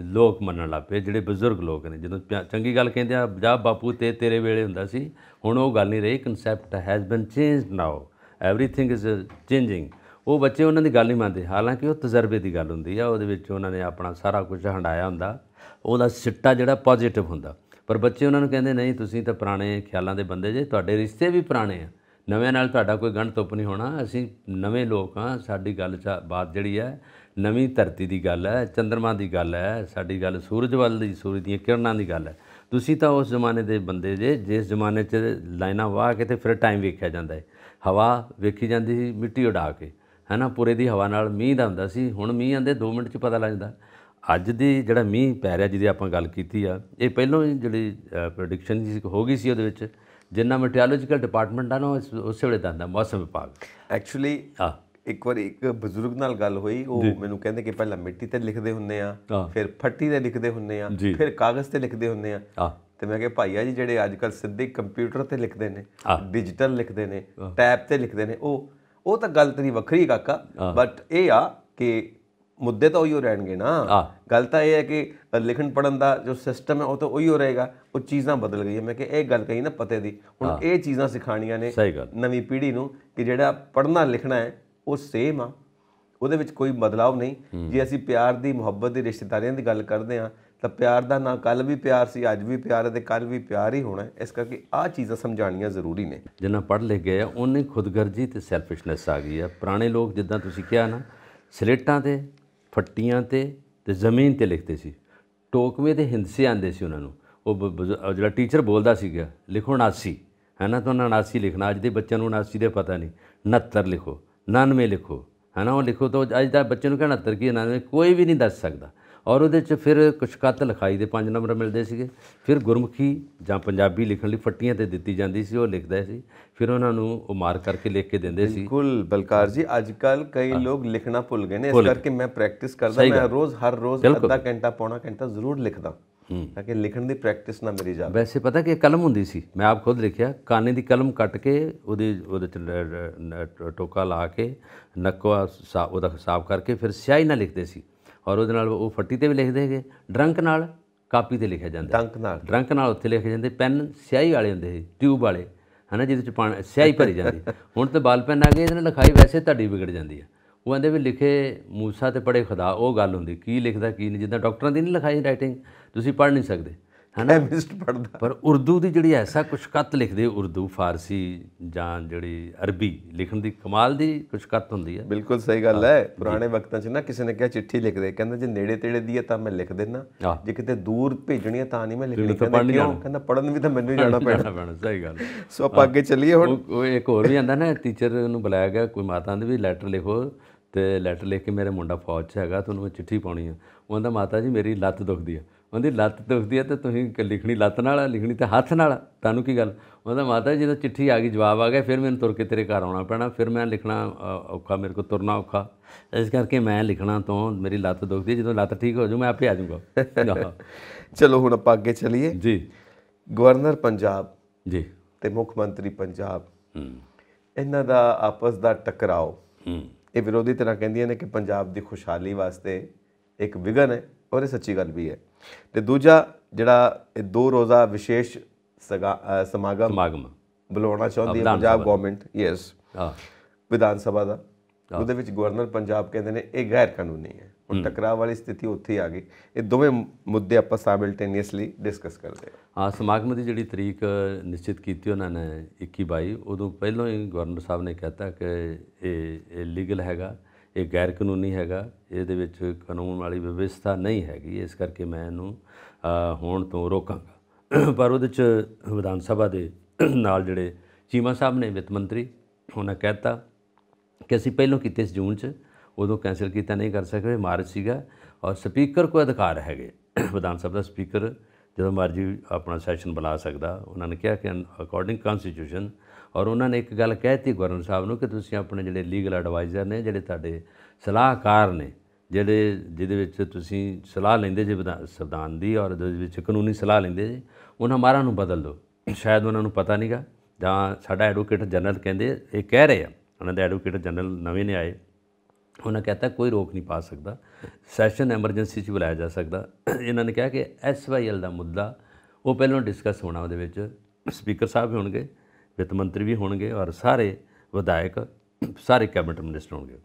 ਲੋਕ ਮੰਨਣ ਲੱਗ ਪਏ ਜਿਹੜੇ ਬਜ਼ੁਰਗ ਲੋਕ ਨੇ ਜਦੋਂ ਚੰਗੀ ਗੱਲ ਕਹਿੰਦੇ ਆ ਜਾ ਬਾਪੂ ਤੇ ਤੇਰੇ ਵੇਲੇ ਹੁੰਦਾ ਸੀ ਹੁਣ ਉਹ ਗੱਲ ਨਹੀਂ ਰਹੀ concept has been changed now everything is changing ਉਹ ਬੱਚੇ ਉਹਨਾਂ ਦੀ ਗੱਲ ਨਹੀਂ ਮੰਨਦੇ ਹਾਲਾਂਕਿ ਉਹ ਤਜਰਬੇ ਦੀ ਗੱਲ ਹੁੰਦੀ ਆ ਉਹਦੇ ਵਿੱਚ ਉਹਨਾਂ ਨੇ ਆਪਣਾ ਸਾਰਾ ਕੁਝ ਹੰਡਾਇਆ ਹੁੰਦਾ ਉਹਦਾ ਸਿੱਟਾ ਜਿਹੜਾ ਪੋਜ਼ਿਟਿਵ ਹੁੰਦਾ ਪਰ ਬੱਚੇ ਉਹਨਾਂ ਨੂੰ ਕਹਿੰਦੇ ਨਹੀਂ ਤੁਸੀਂ ਤਾਂ ਪੁਰਾਣੇ ਖਿਆਲਾਂ ਦੇ ਬੰਦੇ ਜੇ ਤੁਹਾਡੇ ਰਿਸ਼ਤੇ ਵੀ ਪੁਰਾਣੇ ਆ ਨਵੇਂ ਨਾਲ ਤੁਹਾਡਾ ਕੋਈ ਗੰਢ ਤੁੱਪ ਨਹੀਂ ਹੋਣਾ ਅਸੀਂ ਨਵੇਂ ਲੋਕ ਆ ਸਾਡੀ ਗੱਲ ਬਾਤ ਜਿਹੜੀ ਹੈ ਨਵੀਂ ਧਰਤੀ ਦੀ ਗੱਲ ਹੈ ਚੰ드ਰਮਾ ਦੀ ਗੱਲ ਹੈ ਸਾਡੀ ਗੱਲ ਸੂਰਜ ਵੱਲ ਦੀ ਸੂਰਜ ਦੀਆਂ ਕਿਰਨਾਂ ਦੀ ਗੱਲ ਹੈ ਤੁਸੀਂ ਤਾਂ ਉਸ ਜ਼ਮਾਨੇ ਦੇ ਬੰਦੇ ਜੇ ਜਿਸ ਜ਼ਮਾਨੇ 'ਚ ਲਾਈਨਾਂ ਵਾਹ ਕੇ ਤੇ ਫਿਰ ਟਾਈਮ ਵੇਖਿਆ ਜਾਂਦਾ ਹੈ ਹਵਾ ਵੇਖੀ ਜਾਂਦੀ ਸੀ ਮਿੱਟੀ ਉਡਾ ਕੇ ਹੈਨਾ ਪੂਰੇ ਦੀ ਹਵਾ ਨਾਲ ਮੀਂਹ ਦਾ ਹੁੰਦਾ ਸੀ ਹੁਣ ਮੀਂਹ ਆਂਦੇ 2 ਮਿੰਟ 'ਚ ਪਤਾ ਲੱਗ ਜਾਂਦਾ ਅੱਜ ਦੀ ਜਿਹੜਾ ਮੀਂਹ ਪੈ ਰਿਹਾ ਜਿਹਦੀ ਆਪਾਂ ਗੱਲ ਕੀਤੀ ਆ ਇਹ ਪਹਿਲਾਂ ਹੀ ਜਿਹੜੀ ਪ੍ਰੈਡਿਕਸ਼ਨ ਹੋ ਗਈ ਸੀ ਉਹਦੇ ਵਿੱਚ ਜਿੰਨਾ ਮੈਟੀਓਲੋਜੀਕਲ ਡਿਪਾਰਟਮੈਂਟ ਆ ਨਾ ਉਸੇ ਵੇਲੇ ਦਾ ਮੌਸਮ ਵਿਭਾਗ ਐਕਚੁਅਲੀ ਆ ਇੱਕ ਵਾਰ ਇੱਕ ਬਜ਼ੁਰਗ ਨਾਲ ਗੱਲ ਹੋਈ ਉਹ ਮੈਨੂੰ ਕਹਿੰਦੇ ਕਿ ਪਹਿਲਾਂ ਮਿੱਟੀ ਤੇ ਲਿਖਦੇ ਹੁੰਦੇ ਆ ਫਿਰ ਫੱਟੀ ਤੇ ਲਿਖਦੇ ਹੁੰਦੇ ਆ ਫਿਰ ਕਾਗਜ਼ ਤੇ ਲਿਖਦੇ ਹੁੰਦੇ ਆ ਤੇ ਮੈਂ ਕਿਹਾ ਭਾਈਆ ਜੀ ਜਿਹੜੇ ਅੱਜ ਕੱਲ ਸਿੱਧੇ ਕੰਪਿਊਟਰ ਤੇ ਲਿਖਦੇ ਨੇ ਡਿਜੀਟਲ ਲਿਖਦੇ ਨੇ ਟੈਬ ਤੇ ਲਿਖਦੇ ਨੇ ਉਹ ਉਹ ਤਾਂ ਗੱਲ ਤੇਰੀ ਵੱਖਰੀ ਕਾਕਾ ਬਟ ਇਹ ਆ ਕਿ ਮੁੱਦੇ ਤਾਂ ਉਹੀ ਰਹਿਣਗੇ ਨਾ ਗੱਲ ਤਾਂ ਇਹ ਹੈ ਕਿ ਲਿਖਣ ਪੜਨ ਦਾ ਜੋ ਸਿਸਟਮ ਹੈ ਉਹ ਤਾਂ ਉਹੀ ਹੋ ਰਹੇਗਾ ਉਹ ਚੀਜ਼ਾਂ ਬਦਲ ਗਈਆਂ ਮੈਂ ਕਿ ਇਹ ਗੱਲ ਕਹੀ ਨਾ ਪਤੇ ਦੀ ਹੁਣ ਇਹ ਚੀਜ਼ਾਂ ਸਿਖਾਣੀਆਂ ਨੇ ਨਵੀਂ ਪੀੜ੍ਹੀ ਨੂੰ ਕਿ ਜਿਹੜਾ ਪੜਨਾ ਲਿਖਣਾ ਹੈ ਉਹ ਸੇਮ ਆ ਉਹਦੇ ਵਿੱਚ ਕੋਈ ਬਦਲਾਅ ਨਹੀਂ ਜੇ ਅਸੀਂ ਪਿਆਰ ਦੀ ਮੁਹੱਬਤ ਦੀ ਰਿਸ਼ਤੇਦਾਰੀਆਂ ਦੀ ਗੱਲ ਕਰਦੇ ਆ ਤਾਂ ਪਿਆਰ ਦਾ ਨਾ ਕੱਲ ਵੀ ਪਿਆਰ ਸੀ ਅੱਜ ਵੀ ਪਿਆਰ ਹੈ ਤੇ ਕੱਲ ਵੀ ਪਿਆਰ ਹੀ ਹੋਣਾ ਇਸ ਕਰਕੇ ਆ ਚੀਜ਼ਾਂ ਸਮਝਾਣੀਆਂ ਜ਼ਰੂਰੀ ਨੇ ਜਿੰਨਾ ਪੜ੍ਹ ਲਿਖ ਗਏ ਆ ਉਹਨੇ ਖੁਦਗਰਜੀ ਤੇ ਸੈਲਫਿਸ਼ਨੈਸ ਆ ਗਈ ਆ ਪੁਰਾਣੇ ਲੋਕ ਜਿੱਦਾਂ ਤੁਸੀਂ ਕਿਹਾ ਨਾ ਸਲੇਟਾਂ ਤੇ ਫੱਟੀਆਂ ਤੇ ਤੇ ਜ਼ਮੀਨ ਤੇ ਲਿਖਦੇ ਸੀ ਟੋਕਵੇਂ ਤੇ ਹਿੰਦਸੇ ਆਂਦੇ ਸੀ ਉਹਨਾਂ ਨੂੰ ਉਹ ਜਿਹੜਾ ਟੀਚਰ ਬੋਲਦਾ ਸੀਗਾ ਲਿਖੋ 79 ਹੈ ਨਾ ਤਾਂ ਉਹਨਾਂ 79 ਲਿਖਣਾ ਅੱਜ ਦੇ ਬੱਚਿਆਂ ਨੂੰ 79 ਦੇ ਪਤਾ ਨਹੀਂ 69 ਲਿਖੋ ਨਾਨਵੇਂ ਲਿਖੋ ਹਨਾ ਉਹ ਲਿਖੋ ਤਾਂ ਅੱਜ ਦਾ ਬੱਚੇ ਨੂੰ ਕਹਿਣਾ ਤਰਕੀ ਕੀ 99 ਕੋਈ ਵੀ ਨਹੀਂ ਦੱਸ ਸਕਦਾ ਔਰ ਉਹਦੇ 'ਚ ਫਿਰ ਕੱਤ ਲਿਖਾਈ ਦੇ ਪੰਜ ਨੰਬਰ ਮਿਲਦੇ ਸੀਗੇ ਫਿਰ ਗੁਰਮੁਖੀ ਜਾਂ ਪੰਜਾਬੀ ਲਿਖਣ ਲਈ ਫੱਟੀਆਂ ਤੇ ਦਿੱਤੀ ਜਾਂਦੀ ਸੀ ਉਹ ਲਿਖਦਾ ਸੀ ਫਿਰ ਉਹਨਾਂ ਨੂੰ ਉਹ ਮਾਰ ਕਰਕੇ ਲਿਖ ਕੇ ਦਿੰਦੇ ਸੀ ਬਿਲਕੁਲ ਬਲਕਾਰ ਜੀ ਅੱਜ ਕੱਲ ਕਈ ਲੋਕ ਲਿਖਣਾ ਭੁੱਲ ਗਏ ਨੇ ਇਸ ਕਰਕੇ ਮੈਂ ਪ੍ਰੈਕਟਿਸ ਕਰਦਾ ਮੈਂ ਰੋਜ਼ ਹਰ ਰੋਜ਼ ਅੱਧਾ ਘੰਟਾ ਪੌਣਾ ਘੰਟਾ ਜ਼ਰੂਰ ਲਿਖਦਾ ਤਾਂ ਕਿ ਲਿਖਣ ਦੀ ਪ੍ਰੈਕਟਿਸ ਨਾ ਮੇਰੀ ਜਾਵੇ ਵੈਸੇ ਪਤਾ ਕਿ ਕਲਮ ਹੁੰਦੀ ਸੀ ਮੈਂ ਆਪ ਖੁਦ ਲਿਖਿਆ ਕਾਨੇ ਦੀ ਕਲਮ ਕੱਟ ਕੇ ਉਹਦੇ ਉਹਦੇ ਚ ਟੋਕਾ ਲਾ ਕੇ ਨਕਵਾ ਉਹਦਾ ਹਿਸਾਬ ਕਰਕੇ ਫਿਰ ਸਿਆਹੀ ਨਾਲ ਲਿਖਦੇ ਸੀ ਔਰ ਉਹਦੇ ਨਾਲ ਉਹ ਫੱਟੀ ਤੇ ਵੀ ਲਿਖਦੇ ਹੈਗੇ ਡਰੰਕ ਨਾਲ ਕਾਪੀ ਤੇ ਲਿਖਿਆ ਜਾਂਦਾ ਡਰੰਕ ਨਾਲ ਡਰੰਕ ਨਾਲ ਉੱਥੇ ਲਿਖੇ ਜਾਂਦੇ ਪੈਨ ਸਿਆਹੀ ਵਾਲੇ ਹੁੰਦੇ ਸੀ ਟਿਊਬ ਵਾਲੇ ਹਨਾ ਜਿਹਦੇ ਚ ਪਾਣ ਸਿਆਹੀ ਭਰੀ ਜਾਂਦੀ ਹੁਣ ਤੇ ਬਾਲ ਪੈਨ ਆ ਗਏ ਇਹਦੇ ਨਾਲ ਲਿਖਾਈ ਵੈਸੇ ਤੁਹਾਡੀ ਵਿਗੜ ਜਾਂਦੀ ਹੈ ਉਹ ਆਂਦੇ ਵੀ ਲਿਖੇ ਮੂਸਾ ਤੇ ਪੜੇ ਖੁਦਾ ਉਹ ਗੱਲ ਹੁੰਦੀ ਕੀ ਲਿਖਦਾ ਕੀ ਨਹੀਂ ਜਿੱਦਾਂ ਡਾਕਟਰਾਂ ਦੀ ਨਹੀਂ ਲਿਖਾਈ ਰਾਈਟਿੰਗ ਤੁਸੀਂ ਪੜ੍ਹ ਨਹੀਂ ਸਕਦੇ ਹਨਾ ਕੈਮਿਸਟ ਪੜਦਾ ਪਰ ਉਰਦੂ ਦੀ ਜਿਹੜੀ ਐਸਾ ਕੁਝ ਕੱਤ ਲਿਖਦੇ ਉਰਦੂ ਫਾਰਸੀ ਜਾਂ ਜਿਹੜੀ ਅਰਬੀ ਲਿਖਣ ਦੀ ਕਮਾਲ ਦੀ ਕੁਝ ਕੱਤ ਹੁੰਦੀ ਹੈ ਬਿਲਕੁਲ ਸਹੀ ਗੱਲ ਹੈ ਪੁਰਾਣੇ ਵਕਤਾਂ 'ਚ ਨਾ ਕਿਸੇ ਨੇ ਕਿਹਾ ਚਿੱਠੀ ਲਿਖਦੇ ਕਹਿੰਦਾ ਜੇ ਨੇੜੇ ਤੇੜੇ ਦੀ ਹੈ ਤਾਂ ਮੈਂ ਲਿਖ ਦੇਣਾ ਜੇ ਕਿਤੇ ਦੂਰ ਭੇਜਣੀ ਹੈ ਤਾਂ ਨਹੀਂ ਮੈਂ ਲਿਖ ਲੈਂਦਾ ਕਿਉਂ ਕਹਿੰਦਾ ਪੜਨ ਵੀ ਤਾਂ ਮੈਨੂੰ ਜਾਣਾ ਪੈਣਾ ਸਹੀ ਗੱਲ ਸੋ ਆਪਾਂ ਅੱਗੇ ਚੱਲੀਏ ਹੁਣ ਉਹ ਇੱਕ ਹੋਰ ਵੀ ਆਂਦਾ ਨਾ ਟੀਚਰ ਨੂੰ ਬੁਲਾਇਆ ਗਿਆ ਕੋਈ ਮਾਤਾ ਦੇ ਵੀ ਲੈਟਰ ਲਿਖੋ ਤੇ ਲੈਟਰ ਲਿਖ ਕੇ ਮੇਰੇ ਮੁੰਡਾ ਫੌਜ 'ਚ ਹੈਗਾ ਤੁਹਾਨੂੰ ਚਿੱਠੀ ਪਾਉਣੀ ਹੈ ਉਹਦਾ ਮਾਤਾ ਜੀ ਮੇਰੀ ਲੱਤ ਦੁਖਦੀ ਹੈ ਉਹਦੀ ਲੱਤ ਦੁਖਦੀ ਹੈ ਤੇ ਤੁਸੀਂ ਲਿਖਣੀ ਲੱਤ ਨਾਲ ਲਿਖਣੀ ਤੇ ਹੱਥ ਨਾਲ ਤੁਹਾਨੂੰ ਕੀ ਗੱਲ ਉਹਦਾ ਮਾਤਾ ਜੀ ਦਾ ਚਿੱਠੀ ਆ ਗਈ ਜਵਾਬ ਆ ਗਿਆ ਫਿਰ ਮੈਨੂੰ ਤੁਰ ਕੇ ਤੇਰੇ ਘਰ ਆਉਣਾ ਪੈਣਾ ਫਿਰ ਮੈਂ ਲਿਖਣਾ ਔਖਾ ਮੇਰੇ ਕੋ ਤੁਰਨਾ ਔਖਾ ਇਸ ਕਰਕੇ ਮੈਂ ਲਿਖਣਾ ਤੋਂ ਮੇਰੀ ਲੱਤ ਦੁਖਦੀ ਜਦੋਂ ਲੱਤ ਠੀਕ ਹੋ ਜੂ ਮੈਂ ਆਪੇ ਆ ਜਾਊਗਾ ਚਲੋ ਹੁਣ ਆਪਾਂ ਅੱਗੇ ਚਲੀਏ ਜੀ ਗਵਰਨਰ ਪੰਜਾਬ ਜੀ ਤੇ ਮੁੱਖ ਮੰਤਰੀ ਪੰਜਾਬ ਹੂੰ ਇਹਨਾਂ ਦਾ ਆਪਸ ਦਾ ਟਕਰਾਓ ਹੂੰ ਇਹ ਵਿਰੋਧੀ ਤਰ੍ਹਾਂ ਕਹਿੰਦੀਆਂ ਨੇ ਕਿ ਪੰਜਾਬ ਦੀ ਖੁਸ਼ਹਾਲੀ ਵਾਸਤੇ ਇੱਕ ਵਿਗਨ ਹੈ ਔਰ ਇਹ ਸੱਚੀ ਗੱਲ ਵੀ ਹੈ ਤੇ ਦੂਜਾ ਜਿਹੜਾ ਇਹ ਦੋ ਰੋਜ਼ਾ ਵਿਸ਼ੇਸ਼ ਸਮਾਗਮ ਸਮਾਗਮ ਬੁਲਾਉਣਾ ਚਾਹੁੰਦੀ ਹੈ ਪੰਜਾਬ ਗਵਰਨਮੈਂਟ ਯੈਸ ਹਾਂ ਵਿਧਾਨ ਸਭਾ ਦਾ ਉਹਦੇ ਵਿੱਚ ਗਵਰਨਰ ਪੰਜਾਬ ਕਹਿੰਦੇ ਨੇ ਇਹ ਗੈਰ ਕਾਨੂੰਨੀ ਹੈ ਉਹ ਟਕਰਾਅ ਵਾਲੀ ਸਥਿਤੀ ਉੱਥੇ ਆ ਗਈ ਇਹ ਦੋਵੇਂ ਮੁੱਦੇ ਆਪਾਂ ਸਾਇਮਲਟੇਨੀਅਸਲੀ ਡਿਸਕਸ ਕਰਦੇ ਹਾਂ ਹਾਂ ਸਮਾਗਮ ਦੀ ਜਿਹੜੀ ਤਰੀਕ ਨਿਸ਼ਚਿਤ ਕੀਤੀ ਉਹਨਾਂ ਨੇ 21 22 ਉਦੋਂ ਪਹਿਲਾਂ ਹੀ ਗਵਰਨਰ ਸਾਹਿਬ ਨੇ ਕਹਿਤਾ ਕਿ ਇਹ ਲੀਗਲ ਹੈਗਾ ਇਹ ਗੈਰ ਕਾਨੂੰਨੀ ਹੈਗਾ ਇਹਦੇ ਵਿੱਚ ਕਾਨੂੰਨ ਵਾਲੀ ਵਿਵਸਥਾ ਨਹੀਂ ਹੈਗੀ ਇਸ ਕਰਕੇ ਮੈਂ ਇਹਨੂੰ ਹੋਣ ਤੋਂ ਰੋਕਾਂਗਾ ਪਰ ਉਹਦੇ ਚ ਵਿਧਾਨ ਸਭਾ ਦੇ ਨਾਲ ਜਿਹੜੇ ਚੀਮਾ ਸਾਹਿਬ ਨੇ ਵਿੱਤ ਮੰਤਰੀ ਉਹਨਾਂ ਕਹਿਤਾ ਕਿ ਅਸੀਂ ਪਹਿਲਾਂ ਕੀਤੇ ਸੀ ਜੂਨ 'ਚ ਉਦੋਂ ਕੈਨਸਲ ਕੀਤਾ ਨਹੀਂ ਕਰ ਸਕਦੇ ਮਾਰਚ ਸੀਗਾ ਔਰ ਸਪੀਕਰ ਕੋ ਅਧਿਕਾਰ ਹੈਗੇ ਵਿਧਾਨ ਸਭਾ ਦਾ ਸਪੀਕਰ ਜਦੋਂ ਮਰਜ਼ੀ ਆਪਣਾ ਸੈਸ਼ਨ ਬੁਲਾ ਸਕਦਾ ਉਹਨਾਂ ਨੇ ਕਿਹਾ ਕਿ ਅਕੋਰਡਿੰਗ ਕਨਸਟੀਟਿਊਸ਼ਨ ਔਰ ਉਹਨਾਂ ਨੇ ਇੱਕ ਗੱਲ ਕਹਿਤੀ ਗਵਰਨਰ ਸਾਹਿਬ ਨੂੰ ਕਿ ਤੁਸੀਂ ਆਪਣੇ ਜਿਹੜੇ ਲੀਗਲ ਐਡਵਾਈਜ਼ਰ ਨੇ ਜਿਹੜੇ ਤੁਹਾਡੇ ਸਲਾਹਕਾਰ ਨੇ ਜਿਹੜੇ ਜਿਹਦੇ ਵਿੱਚ ਤੁਸੀਂ ਸਲਾਹ ਲੈਂਦੇ ਜੇ ਸਵਿਧਾਨ ਦੀ ਔਰ ਦੇ ਵਿੱਚ ਕਾਨੂੰਨੀ ਸਲਾਹ ਲੈਂਦੇ ਜੇ ਉਹਨਾਂ ਮਾਰਾਂ ਨੂੰ ਬਦਲ ਦਿਓ ਸ਼ਾਇਦ ਉਹਨਾਂ ਨੂੰ ਪਤਾ ਨਹੀਂਗਾ ਜਾਂ ਸਾਡਾ ਐਡਵੋਕੇਟ ਜਨਰਲ ਕਹਿੰਦੇ ਇਹ ਕਹਿ ਰਹੇ ਆ ਉਹਨਾਂ ਦੇ ਐਡਵੋਕੇਟ ਜਨਰਲ ਨਵੇਂ ਨੇ ਆਏ ਉਹਨਾਂ ਕਹਤਾ ਕੋਈ ਰੋਕ ਨਹੀਂ ਪਾ ਸਕਦਾ ਸੈਸ਼ਨ ਐਮਰਜੈਂਸੀ ਚ ਬੁਲਾਇਆ ਜਾ ਸਕਦਾ ਇਹਨਾਂ ਨੇ ਕਿਹਾ ਕਿ ਐਸਵਾਈਐਲ ਦਾ ਮੁੱਦਾ ਉਹ ਪਹਿਲਾਂ ਡਿਸਕਸ ਹੋਣਾ ਉਹਦੇ ਵਿੱਚ ਸਪੀਕਰ ਸਾਹਿਬ ਹੋਣਗੇ ਵਿੱਤ ਮੰਤਰੀ ਵੀ ਹੋਣਗੇ ਔਰ ਸਾਰੇ ਵਿਧਾਇਕ ਸਾਰੇ ਕੈਬਨਿਟ ਮਿਨਿਸਟਰ ਹੋਣਗੇ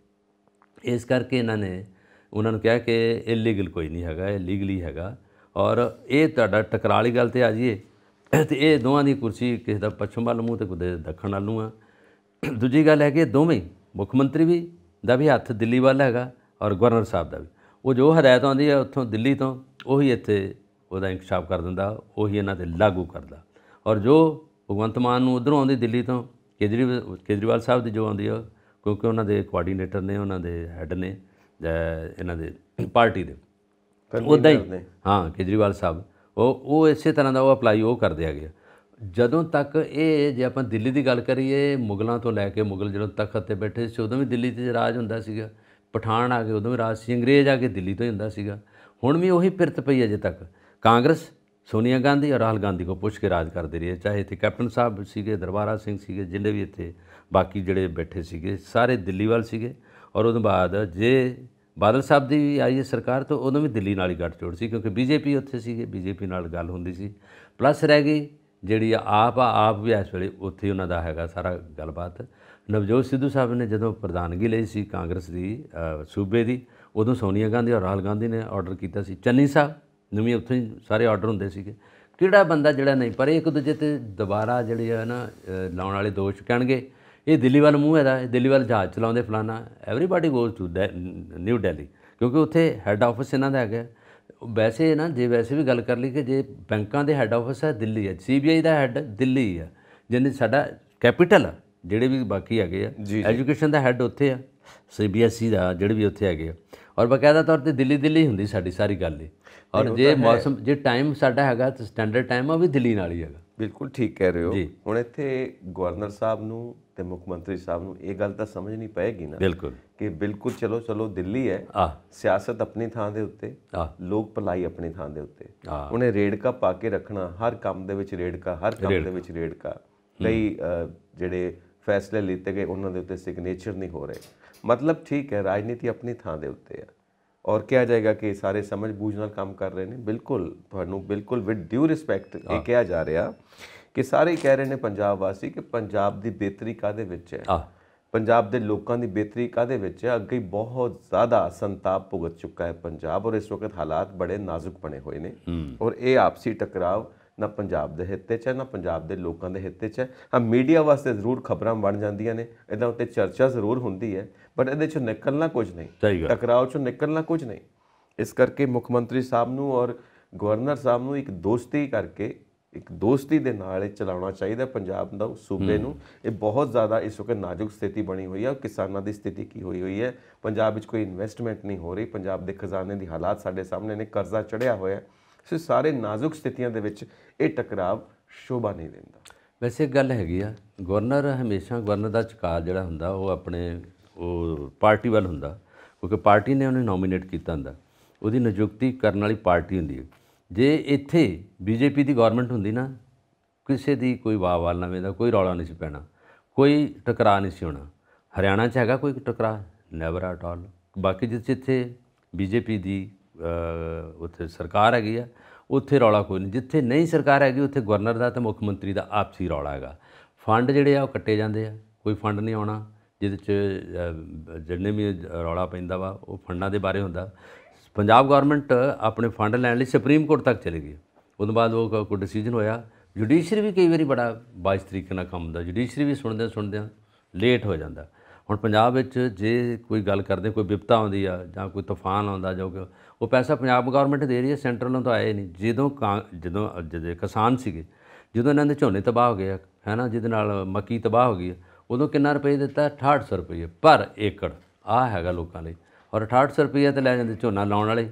ਇਸ ਕਰਕੇ ਇਹਨਾਂ ਨੇ ਉਹਨਾਂ ਨੂੰ ਕਿਹਾ ਕਿ ਇਲੀਗਲ ਕੋਈ ਨਹੀਂ ਹੈਗਾ ਇਹ ਲੀਗਲੀ ਹੈਗਾ ਔਰ ਇਹ ਤੁਹਾਡਾ ਟਕਰਾਅ ਵਾਲੀ ਗੱਲ ਤੇ ਆ ਜਾਈਏ ਤੇ ਇਹ ਦੋਵਾਂ ਦੀ ਕੁਰਸੀ ਕਿਸੇ ਦਾ ਪੱਛਮ ਵੱਲ ਮੂੰਹ ਤੇ ਕਿਸੇ ਦੱਖਣ ਵੱਲ ਨੂੰ ਆ ਦੂਜੀ ਗੱਲ ਹੈ ਕਿ ਦੋਵੇਂ ਮੁੱਖ ਮੰਤਰੀ ਵੀ ਦਾ ਵੀ ਹੱਥ ਦਿੱਲੀ ਵੱਲ ਹੈਗਾ ਔਰ ਗਵਰਨਰ ਸਾਹਿਬ ਦਾ ਵੀ ਉਹ ਜੋ ਹਦਾਇਤ ਆਉਂਦੀ ਹੈ ਉੱਥੋਂ ਦਿੱਲੀ ਤੋਂ ਉਹੀ ਇੱਥੇ ਉਹਦਾ ਇਨਕਸ਼ਾਫ ਕਰ ਦਿੰਦਾ ਉਹੀ ਇਹਨਾਂ ਤੇ ਲਾਗੂ ਕਰਦਾ ਔਰ ਜੋ ਭਗਵੰਤ ਮਾਨ ਨੂੰ ਉਧਰੋਂ ਆਉਂਦੀ ਦਿੱਲੀ ਤੋਂ ਕੇਜਰੀ ਕੇਜਰੀਵਾਲ ਸਾਹਿਬ ਦੀ ਜੋ ਆਉਂਦੀ ਆ ਕਿਉਂਕਿ ਉਹਨਾਂ ਦੇ ਕੋਆਰਡੀਨੇਟਰ ਨੇ ਉਹਨਾਂ ਦੇ ਹੈੱਡ ਨੇ ਇਹਨਾਂ ਦੇ ਪਾਰਟੀ ਦੇ ਉਦਾਂ ਹੀ ਹਾਂ ਕੇਜਰੀਵਾਲ ਸਾਹਿਬ ਉਹ ਉਹ ਇਸੇ ਤਰ੍ਹਾਂ ਦਾ ਉਹ ਅਪਲਾਈ ਉਹ ਕਰ ਦਿਆ ਗਿਆ ਜਦੋਂ ਤੱਕ ਇਹ ਜੇ ਆਪਾਂ ਦਿੱਲੀ ਦੀ ਗੱਲ ਕਰੀਏ ਮੁਗਲਾਂ ਤੋਂ ਲੈ ਕੇ ਮੁਗਲ ਜਦੋਂ ਤੱਕ ਹੱਥੇ ਬੈਠੇ ਸੀ ਉਦੋਂ ਵੀ ਦਿੱਲੀ ਤੇ ਰਾਜ ਹੁੰਦਾ ਸੀਗਾ ਪਠਾਨ ਆ ਕੇ ਉਦੋਂ ਵੀ ਰਾਜ ਸੀ ਅੰਗਰੇਜ਼ ਆ ਕੇ ਦਿੱਲੀ ਤੋਂ ਹੀ ਹੁੰਦਾ ਸੀਗਾ ਹੁਣ ਵੀ ਉਹੀ ਫਿਰਤ ਪਈ ਅਜੇ ਤੱਕ ਕਾਂਗਰਸ ਸੋਨੀਆ ਗਾਂਧੀ ਔਰ ਰਾਹਲ ਗਾਂਧੀ ਕੋ ਪੁੱਛ ਕੇ ਰਾਜ ਕਰਦੇ ਰਹੇ ਚਾਹੇ ਇੱਥੇ ਕੈਪਟਨ ਸਾਹਿਬ ਸੀਗੇ ਦਰਬਾਰਾ ਸਿੰਘ ਸੀਗੇ ਜਿੰਨੇ ਵੀ ਇੱਥੇ ਬਾਕੀ ਜਿਹੜੇ ਬੈਠੇ ਸੀਗੇ ਸਾਰੇ ਦਿੱਲੀ ਵਾਲ ਸੀਗੇ ਔਰ ਉਹਨਾਂ ਬਾਅਦ ਜੇ ਬਾਦਲ ਸਾਹਿਬ ਦੀ ਆਈ ਸਰਕਾਰ ਤੋਂ ਉਹਨਾਂ ਵੀ ਦਿੱਲੀ ਨਾਲ ਹੀ ਜੋੜ ਸੀ ਕਿਉਂਕਿ ਬੀਜੇਪੀ ਉੱਥੇ ਸੀਗੇ ਬੀਜੇਪੀ ਨਾਲ ਗੱਲ ਹੁੰਦੀ ਸੀ ਪਲੱਸ ਰਹਿ ਗਈ ਜਿਹੜੀ ਆਪ ਆ ਆਪ ਵੀ ਇਸ ਵੇਲੇ ਉੱਥੇ ਉਹਨਾਂ ਦਾ ਹੈਗਾ ਸਾਰਾ ਗੱਲਬਾਤ ਨਵਜੋਤ ਸਿੱਧੂ ਸਾਹਿਬ ਨੇ ਜਦੋਂ ਪ੍ਰਧਾਨਗੀ ਲਈ ਸੀ ਕਾਂਗਰਸ ਦੀ ਸੂਬੇ ਦੀ ਉਦੋਂ ਸੋਨੀਆ ਗਾਂਧੀ ਔਰ ਰਾਹਲ ਗਾਂਧੀ ਨੇ ਆਰਡਰ ਕੀਤਾ ਸੀ ਚੰਨੀ ਸਾਹਿਬ ਨਵੀਂ ਉੱਥੇ ਸਾਰੇ ਆਰਡਰ ਹੁੰਦੇ ਸੀਗੇ ਕਿਹੜਾ ਬੰਦਾ ਜਿਹੜਾ ਨਹੀਂ ਪਰ ਇੱਕ ਦੂਜੇ ਤੇ ਦੁਬਾਰਾ ਜਿਹੜੇ ਆ ਨਾ ਲਾਉਣ ਵਾਲੇ ਦੋਸ਼ ਕਹਿਣਗੇ ਇਹ ਦਿੱਲੀ ਵਾਲ ਮੂੰਹ ਹੈਦਾ ਇਹ ਦਿੱਲੀ ਵਾਲ ਜਹਾਜ਼ ਚਲਾਉਂਦੇ ਫਲਾਣਾ everybody goes to new Delhi ਕਿਉਂਕਿ ਉੱਥੇ ਹੈੱਡ ਆਫਿਸ ਇਹਨਾਂ ਦਾ ਹੈਗਾ ਵੈਸੇ ਨਾ ਜੇ ਵੈਸੇ ਵੀ ਗੱਲ ਕਰ ਲਈ ਕਿ ਜੇ ਬੈਂਕਾਂ ਦੇ ਹੈੱਡ ਆਫਿਸ ਹੈ ਦਿੱਲੀ ਹੈ ਸੀਬੀਆਈ ਦਾ ਹੈੱਡ ਦਿੱਲੀ ਹੈ ਜਿੰਨੇ ਸਾਡਾ ਕੈਪੀਟਲ ਜਿਹੜੇ ਵੀ ਬਾਕੀ ਹੈਗੇ ਆ ਐਜੂਕੇਸ਼ਨ ਦਾ ਹੈੱਡ ਉੱਥੇ ਆ ਸੀਬੀਐਸਈ e ਦਾ ਜਿਹੜੇ ਵੀ ਉੱਥੇ ਹੈਗੇ ਆ ਔਰ ਬਕਾਇਦਾ ਤੌਰ ਤੇ ਦਿੱਲੀ ਦਿੱਲੀ ਹੁੰਦੀ ਸਾਡੀ ਸਾਰੀ ਗੱਲ ਹੀ ਔਰ ਜੇ ਮੌਸਮ ਜੇ ਟਾਈਮ ਸਾਡਾ ਹੈਗਾ ਤਾਂ ਸਟੈਂਡਰਡ ਟਾਈਮ ਆ ਵੀ ਦਿੱਲੀ ਨਾਲ ਹੀ ਹੈਗਾ ਬਿਲਕੁਲ ਠੀਕ ਕਹਿ ਰਹੇ ਹੋ ਹੁਣ ਇੱਥੇ ਗਵਰਨਰ ਸਾਹਿਬ ਨੂੰ ਤੇ ਮੁੱਖ ਮੰਤਰੀ ਸਾਹਿਬ ਨੂੰ ਇਹ ਗੱਲ ਤਾਂ ਸਮਝ ਨਹੀਂ ਪਏਗੀ ਨਾ ਬਿਲਕੁਲ ਕਿ ਬਿਲਕੁਲ ਚਲੋ ਚਲੋ ਦਿੱਲੀ ਹੈ ਸਿਆਸਤ ਆਪਣੀ ਥਾਂ ਦੇ ਉੱਤੇ ਲੋਕ ਭਲਾਈ ਆਪਣੀ ਥਾਂ ਦੇ ਉੱਤੇ ਉਹਨੇ ਰੇੜਕਾ ਪਾ ਕੇ ਰੱਖਣਾ ਹਰ ਕੰਮ ਦੇ ਵਿੱਚ ਰੇੜਕਾ ਹਰ ਕੰਮ ਦੇ ਵਿੱਚ ਰੇੜਕਾ ਕਈ ਜਿਹੜੇ ਫੈਸਲੇ ਲਿੱਤੇ ਗਏ ਉਹਨਾਂ ਦੇ ਉੱਤੇ ਸਿਗਨੇਚਰ ਨਹੀਂ ਹੋ ਰਹੇ ਮਤਲਬ ਠੀਕ ਹੈ ਰਾਜਨੀਤੀ ਆਪਣੀ ਥਾਂ ਦੇ ਉੱਤੇ ਹੈ ਔਰ ਕਿਹਾ ਜਾਏਗਾ ਕਿ ਸਾਰੇ ਸਮਝ ਬੂਝ ਨਾਲ ਕੰਮ ਕਰ ਰਹੇ ਨੇ ਬਿਲਕੁਲ ਤੁਹਾਨੂੰ ਬਿਲਕੁਲ ਵਿਦ ਡਿਊ ਰਿਸਪੈਕਟ ਇਹ ਕਿਹਾ ਜਾ ਰਿਹਾ ਕਿ ਸਾਰੇ ਕਹਿ ਰਹੇ ਨੇ ਪੰਜਾਬ ਵਾਸੀ ਕਿ ਪੰਜਾਬ ਦੀ ਬਿਹਤਰੀ ਕਾਦੇ ਵਿੱਚ ਹੈ ਪੰਜਾਬ ਦੇ ਲੋਕਾਂ ਦੀ ਬਿਹਤਰੀ ਕਾਦੇ ਵਿੱਚ ਹੈ ਅੱਗੇ ਬਹੁਤ ਜ਼ਿਆਦਾ ਸੰਤਾਪ ਭੁਗਤ ਚੁੱਕਾ ਹੈ ਪੰਜਾਬ ਔਰ ਇਸ ਵਕਤ ਹਾਲਾਤ ਬੜੇ ਨਾਜ਼ੁਕ ਬਣੇ ਹੋਏ ਨੇ ਔਰ ਇਹ ਆਪਸੀ ਟਕਰਾਅ ਨਾ ਪੰਜਾਬ ਦੇ ਹਿੱਤ 'ਚ ਹੈ ਨਾ ਪੰਜਾਬ ਦੇ ਲੋਕਾਂ ਦੇ ਹਿੱਤ 'ਚ ਹੈ ਹਾਂ ਮੀਡੀਆ ਵਾਸਤੇ ਜ਼ਰੂਰ ਖਬਰਾਂ ਬਣ ਜਾਂਦੀਆਂ ਨੇ ਇਦਾਂ ਉੱਤੇ ਚਰਚਾ ਜ਼ਰੂਰ ਹੁੰਦੀ ਹੈ ਬਟ ਇਹਦੇ 'ਚੋਂ ਨਿਕਲਣਾ ਕੁਝ ਨਹੀਂ ਟਕਰਾਅ 'ਚੋਂ ਨਿਕਲਣਾ ਕੁਝ ਨਹੀਂ ਇਸ ਕਰਕੇ ਮੁੱਖ ਮੰਤਰੀ ਸਾਹਿਬ ਨੂੰ ਔਰ ਗਵਰਨਰ ਸਾਹਿਬ ਨੂੰ ਇੱਕ ਦੋਸਤੀ ਕਰਕੇ ਇੱਕ ਦੋਸਤੀ ਦੇ ਨਾਲ ਇਹ ਚਲਾਉਣਾ ਚਾਹੀਦਾ ਪੰਜਾਬ ਦਾ ਸੂਬੇ ਨੂੰ ਇਹ ਬਹੁਤ ਜ਼ਿਆਦਾ ਇਸ ਵਕਤ ਨਾਜ਼ੁਕ ਸਥਿਤੀ ਬਣੀ ਹੋਈ ਹੈ ਕਿਸਾਨਾਂ ਦੀ ਸਥਿਤੀ ਕੀ ਹੋਈ ਹੋਈ ਹੈ ਪੰਜਾਬ ਵਿੱਚ ਕੋਈ ਇਨਵੈਸਟਮੈਂਟ ਨਹੀਂ ਹੋ ਰਹੀ ਪੰਜਾਬ ਦੇ ਖਜ਼ਾਨੇ ਦੀ ਹਾਲਾਤ ਸਾਡੇ ਸਾਹਮਣੇ ਨੇ ਕਰਜ਼ਾ ਚੜਿਆ ਹੋਇਆ ਹੈ ਸੇ ਸਾਰੇ ਨਾਜ਼ੁਕ ਸਥਿਤੀਆਂ ਦੇ ਵਿੱਚ ਇਹ ਟਕਰਾਵ ਸ਼ੋਭਾ ਨਹੀਂ ਦਿੰਦਾ ਵੈਸੇ ਗੱਲ ਹੈਗੀ ਆ ਗਵਰਨਰ ਹਮੇਸ਼ਾ ਗਵਰਨਰ ਦਾ ਚਕਾਰ ਜਿਹੜਾ ਹੁੰਦਾ ਉਹ ਆਪਣੇ ਉਹ ਪਾਰਟੀ ਵੱਲ ਹੁੰਦਾ ਕਿਉਂਕਿ ਪਾਰਟੀ ਨੇ ਉਹਨੂੰ ਨਾਮਿਨੇਟ ਕੀਤਾ ਹੁੰਦਾ ਉਹਦੀ ਨਿਯੁਕਤੀ ਕਰਨ ਵਾਲੀ ਪਾਰਟੀ ਹੁੰਦੀ ਹੈ ਜੇ ਇੱਥੇ ਬੀਜੇਪੀ ਦੀ ਗਵਰਨਮੈਂਟ ਹੁੰਦੀ ਨਾ ਕਿਸੇ ਦੀ ਕੋਈ ਵਾਵਾਲ ਨਾ ਵੇਂਦਾ ਕੋਈ ਰੌਲਾ ਨਹੀਂ ਸੀ ਪੈਣਾ ਕੋਈ ਟਕਰਾਅ ਨਹੀਂ ਸੀ ਹੋਣਾ ਹਰਿਆਣਾ 'ਚ ਹੈਗਾ ਕੋਈ ਟਕਰਾਅ ਨੈਵਰ ਐਟ ਆਲ ਬਾਕੀ ਜਿੱਥੇ ਬੀਜੇਪੀ ਦੀ ਉੱਥੇ ਸਰਕਾਰ ਹੈਗੀ ਆ ਉੱਥੇ ਰੌਲਾ ਕੋਈ ਨਹੀਂ ਜਿੱਥੇ ਨਹੀਂ ਸਰਕਾਰ ਹੈਗੀ ਉੱਥੇ ਗਵਰਨਰ ਦਾ ਤੇ ਮੁੱਖ ਮੰਤਰੀ ਦਾ ਆਪਸੀ ਰੌਲਾ ਹੈਗਾ ਫੰਡ ਜਿਹੜੇ ਆ ਉਹ ਕੱਟੇ ਜਾਂਦੇ ਆ ਕੋਈ ਫੰਡ ਨਹੀਂ ਆਉਣਾ ਜਿਹਦੇ ਚ ਜਿੰਨੇ ਵੀ ਰੌਲਾ ਪੈਂਦਾ ਵਾ ਉਹ ਫੰਡਾਂ ਦੇ ਬਾਰੇ ਹੁੰਦਾ ਪੰਜਾਬ ਗਵਰਨਮੈਂਟ ਆਪਣੇ ਫੰਡ ਲੈਣ ਲਈ ਸੁਪਰੀਮ ਕੋਰਟ ਤੱਕ ਚਲੀ ਗਈ ਉਦੋਂ ਬਾਅਦ ਉਹ ਕੋਈ ਡਿਸੀਜਨ ਹੋਇਆ ਜੁਡੀਸ਼ਰੀ ਵੀ ਕਈ ਵਾਰੀ ਬੜਾ ਬਾਜ ਤਰੀਕੇ ਨਾਲ ਕੰਮ ਹੁੰਦਾ ਜੁਡੀਸ਼ਰੀ ਵੀ ਸੁਣਦੇ ਸੁਣਦੇ ਲੇਟ ਹੋ ਜਾਂਦਾ ਹੁਣ ਪੰਜਾਬ ਵਿੱਚ ਜੇ ਕੋਈ ਗੱਲ ਕਰਦੇ ਕੋਈ ਵਿਪਤਾ ਆਉਂਦੀ ਆ ਜਾਂ ਕੋਈ ਤੂਫਾਨ ਆਉਂਦਾ ਜੋ ਕਿ ਉਹ ਪੈਸਾ ਪੰਜਾਬ ਗਵਰਨਮੈਂਟ ਦੇ ਰਹੀ ਹੈ ਸੈਂਟਰ ਨੂੰ ਤਾਂ ਆਏ ਨਹੀਂ ਜਦੋਂ ਜਦੋਂ ਜਦੇ ਕਿਸਾਨ ਸੀਗੇ ਜਦੋਂ ਇਹਨਾਂ ਦੇ ਝੋਨੇ ਤਬਾਹ ਹੋ ਗਏ ਹੈ ਨਾ ਜਿਹਦੇ ਨਾਲ ਮੱਕੀ ਤਬਾਹ ਹੋ ਗਈ ਉਦੋਂ ਕਿੰਨਾ ਰੁਪਏ ਦਿੱਤਾ 6800 ਰੁਪਏ ਪਰ ਏਕੜ ਆ ਹੈਗਾ ਲੋਕਾਂ ਲਈ ਔਰ 6800 ਰੁਪਏ ਤੇ ਲੈ ਜਾਂਦੇ ਝੋਨਾ ਲਾਉਣ ਵਾਲੇ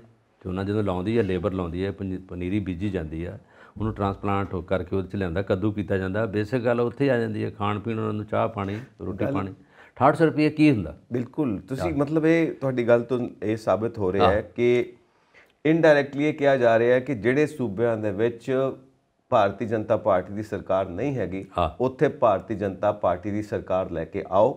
ਝੋਨਾ ਜਦੋਂ ਲਾਉਂਦੀ ਹੈ ਲੇਬਰ ਲਾਉਂਦੀ ਹੈ ਪਨੀਰੀ ਬੀਜੀ ਜਾਂਦੀ ਆ ਉਹਨੂੰ ਟ੍ਰਾਂਸਪਲਾਂਟ ਹੋ ਕਰਕੇ ਉਹਦੇ ਚ ਲਿਆਂਦਾ ਕੱਦੂ ਕੀਤਾ ਜਾਂਦਾ ਬੇਸਿਕ ਗੱਲ ਉੱਥੇ ਆ ਜਾਂਦੀ ਹੈ ਖਾਣ ਪੀਣ ਉਹਨਾਂ ਨੂੰ ਚਾਹ ਪਾਣੀ ਰੋਟੀ ਪਾਣੀ 6800 ਰੁਪਏ ਕੀ ਹੁੰਦਾ ਬਿਲਕੁਲ ਤੁਸੀਂ ਮਤਲਬ ਇਹ ਤੁਹਾਡੀ ਗੱਲ ਤੋਂ ਇਹ ਸਾਬਤ ਹੋ ਰਿਹਾ ਹੈ ਕਿ ਇਨਡਾਇਰੈਕਟਲੀ ਇਹ ਕਿਹਾ ਜਾ ਰਿਹਾ ਹੈ ਕਿ ਜਿਹੜੇ ਸੂਬਿਆਂ ਦੇ ਵਿੱਚ ਭਾਰਤੀ ਜਨਤਾ ਪਾਰਟੀ ਦੀ ਸਰਕਾਰ ਨਹੀਂ ਹੈਗੀ ਉੱਥੇ ਭਾਰਤੀ ਜਨਤਾ ਪਾਰਟੀ ਦੀ ਸਰਕਾਰ ਲੈ ਕੇ ਆਓ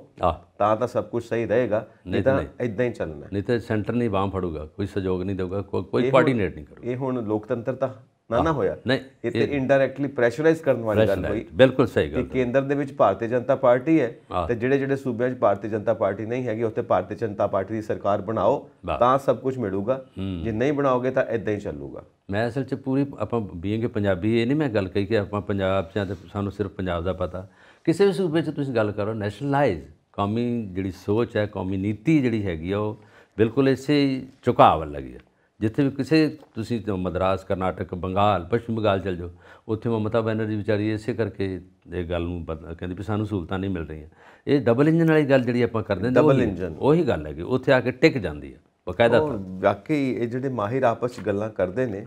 ਤਾਂ ਤਾਂ ਸਭ ਕੁਝ ਸਹੀ ਰਹੇਗਾ ਨਹੀਂ ਤਾਂ ਇਦਾਂ ਹੀ ਚੱਲਣਾ ਨਹੀਂ ਤਾਂ ਸੈਂਟਰ ਨਹੀਂ ਬਾਹ ਫੜੂਗਾ ਕੋਈ ਸਹਿਯੋਗ ਨਹੀਂ ਦੇਊਗਾ ਕੋਈ ਕੋਆਰਡੀਨੇਟ ਨਹੀਂ ਕਰੂਗਾ ਇਹ ਹੁਣ ਲੋਕਤੰਤਰਤਾ ਨਾ ਨਾ ਹੋਇਆ ਨਹੀਂ ਇਹ ਤੇ ਇਨਡਾਇਰੈਕਟਲੀ ਪ੍ਰੈਸ਼ਰਾਈਜ਼ ਕਰਨ ਵਾਲੀ ਗੱਲ ਹੋਈ ਬਿਲਕੁਲ ਸਹੀ ਗੱਲ ਕਿ ਕੇਂਦਰ ਦੇ ਵਿੱਚ ਭਾਰਤੀ ਜਨਤਾ ਪਾਰਟੀ ਹੈ ਤੇ ਜਿਹੜੇ ਜਿਹੜੇ ਸੂਬਿਆਂ 'ਚ ਭਾਰਤੀ ਜਨਤਾ ਪਾਰਟੀ ਨਹੀਂ ਹੈਗੀ ਉੱਥੇ ਭਾਰਤੀ ਜਨਤਾ ਪਾਰਟੀ ਦੀ ਸਰਕਾਰ ਬਣਾਓ ਤਾਂ ਸਭ ਕੁਝ ਮਿਲੂਗਾ ਜੇ ਨਹੀਂ ਬਣਾਓਗੇ ਤਾਂ ਇਦਾਂ ਹੀ ਚੱਲੂਗਾ ਮੈਂ ਅਸਲ 'ਚ ਪੂਰੀ ਆਪਾਂ ਬੀਇੰਗ ਪੰਜਾਬੀ ਇਹ ਨਹੀਂ ਮੈਂ ਗੱਲ ਕਹੀ ਕਿ ਆਪਾਂ ਪੰਜਾਬ 'ਚ ਤਾਂ ਸਾਨੂੰ ਸਿਰਫ ਪੰਜਾਬ ਦਾ ਪਤਾ ਕਿਸੇ ਵੀ ਸੂਬੇ 'ਚ ਤੁਸੀਂ ਗੱਲ ਕਰੋ ਨੈਸ਼ਨਲਾਈਜ਼ ਕੌਮੀ ਜਿਹੜੀ ਸੋਚ ਹੈ ਕੌਮੀ ਨੀਤੀ ਜਿਹੜੀ ਹੈਗੀ ਆ ਉਹ ਬਿਲਕੁਲ ਇਸੇ ਝੁਕਾਵ ਲੱਗੀ ਹੈ ਜਿੱਥੇ ਵੀ ਕਿਸੇ ਤੁਸੀਂ ਮਦਰਾਸ ਕਰਨਾਟਕ ਬੰਗਾਲ ਪਸ਼ਚਿਮ ਬੰਗਾਲ ਚਲ ਜਾਓ ਉੱਥੇ ਮਮਤਾ ਬੈਨਰਜੀ ਵਿਚਾਰੀ ਇਸੇ ਕਰਕੇ ਇਹ ਗੱਲ ਨੂੰ ਕਹਿੰਦੀ ਵੀ ਸਾਨੂੰ ਸਹੂਲਤਾਂ ਨਹੀਂ ਮਿਲ ਰਹੀਆਂ ਇਹ ਡਬਲ ਇੰਜਨ ਵਾਲੀ ਗੱਲ ਜਿਹੜੀ ਆਪਾਂ ਕਰਦੇ ਹਾਂ ਡਬਲ ਇੰਜਨ ਉਹੀ ਗੱਲ ਹੈ ਕਿ ਉੱਥੇ ਆ ਕੇ ਟਿਕ ਜਾਂਦੀ ਹੈ ਬਕਾਇਦਾ ਵਾਕਈ ਇਹ ਜਿਹੜੇ ਮਾਹਿਰ ਆਪਸ ਵਿੱਚ ਗੱਲਾਂ ਕਰਦੇ ਨੇ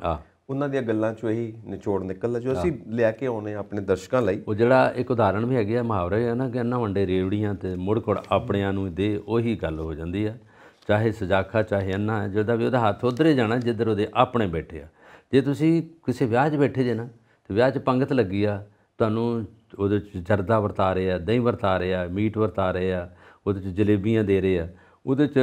ਉਹਨਾਂ ਦੀਆਂ ਗੱਲਾਂ ਚੋਂ ਇਹੀ ਨਿਚੋੜ ਨਿਕਲਦਾ ਜੋ ਅਸੀਂ ਲੈ ਕੇ ਆਉਨੇ ਆਪਣੇ ਦਰਸ਼ਕਾਂ ਲਈ ਉਹ ਜਿਹੜਾ ਇੱਕ ਉਦਾਹਰਣ ਵੀ ਹੈਗੀ ਆ ਮਹਾਵਰੇ ਹੈ ਨਾ ਕਿ ਇਹਨਾਂ ਵੰਡੇ ਰੇਵੜੀਆਂ ਤੇ ਮੁੜ ਕੋੜ ਆਪਣਿਆਂ ਨੂੰ ਦੇ ਉਹੀ ਗੱਲ ਹੋ ਜਾਂਦੀ ਆ ਚਾਹੇ ਸਜਾਖਾ ਚਾਹੇ ਅੰਨਾ ਜਿਹਦਾ ਵੀ ਉਹਦਾ ਹੱਥ ਉਧਰੇ ਜਾਣਾ ਜਿੱਧਰ ਉਹਦੇ ਆਪਣੇ ਬੈਠੇ ਆ ਜੇ ਤੁਸੀਂ ਕਿਸੇ ਵਿਆਹ 'ਚ ਬੈਠੇ ਜੇ ਨਾ ਤੇ ਵਿਆਹ 'ਚ ਪੰਗਤ ਲੱਗੀ ਆ ਤੁਹਾਨੂੰ ਉਹਦੇ 'ਚ ਜਰਦਾ ਵਰਤਾ ਰਹੇ ਆ ਦਹੀਂ ਵਰਤਾ ਰਹੇ ਆ ਮੀਟ ਵਰਤਾ ਰਹੇ ਆ ਉਹਦੇ 'ਚ ਜਲੇਬੀਆਂ ਦੇ ਰਹੇ ਆ ਉਹਦੇ 'ਚ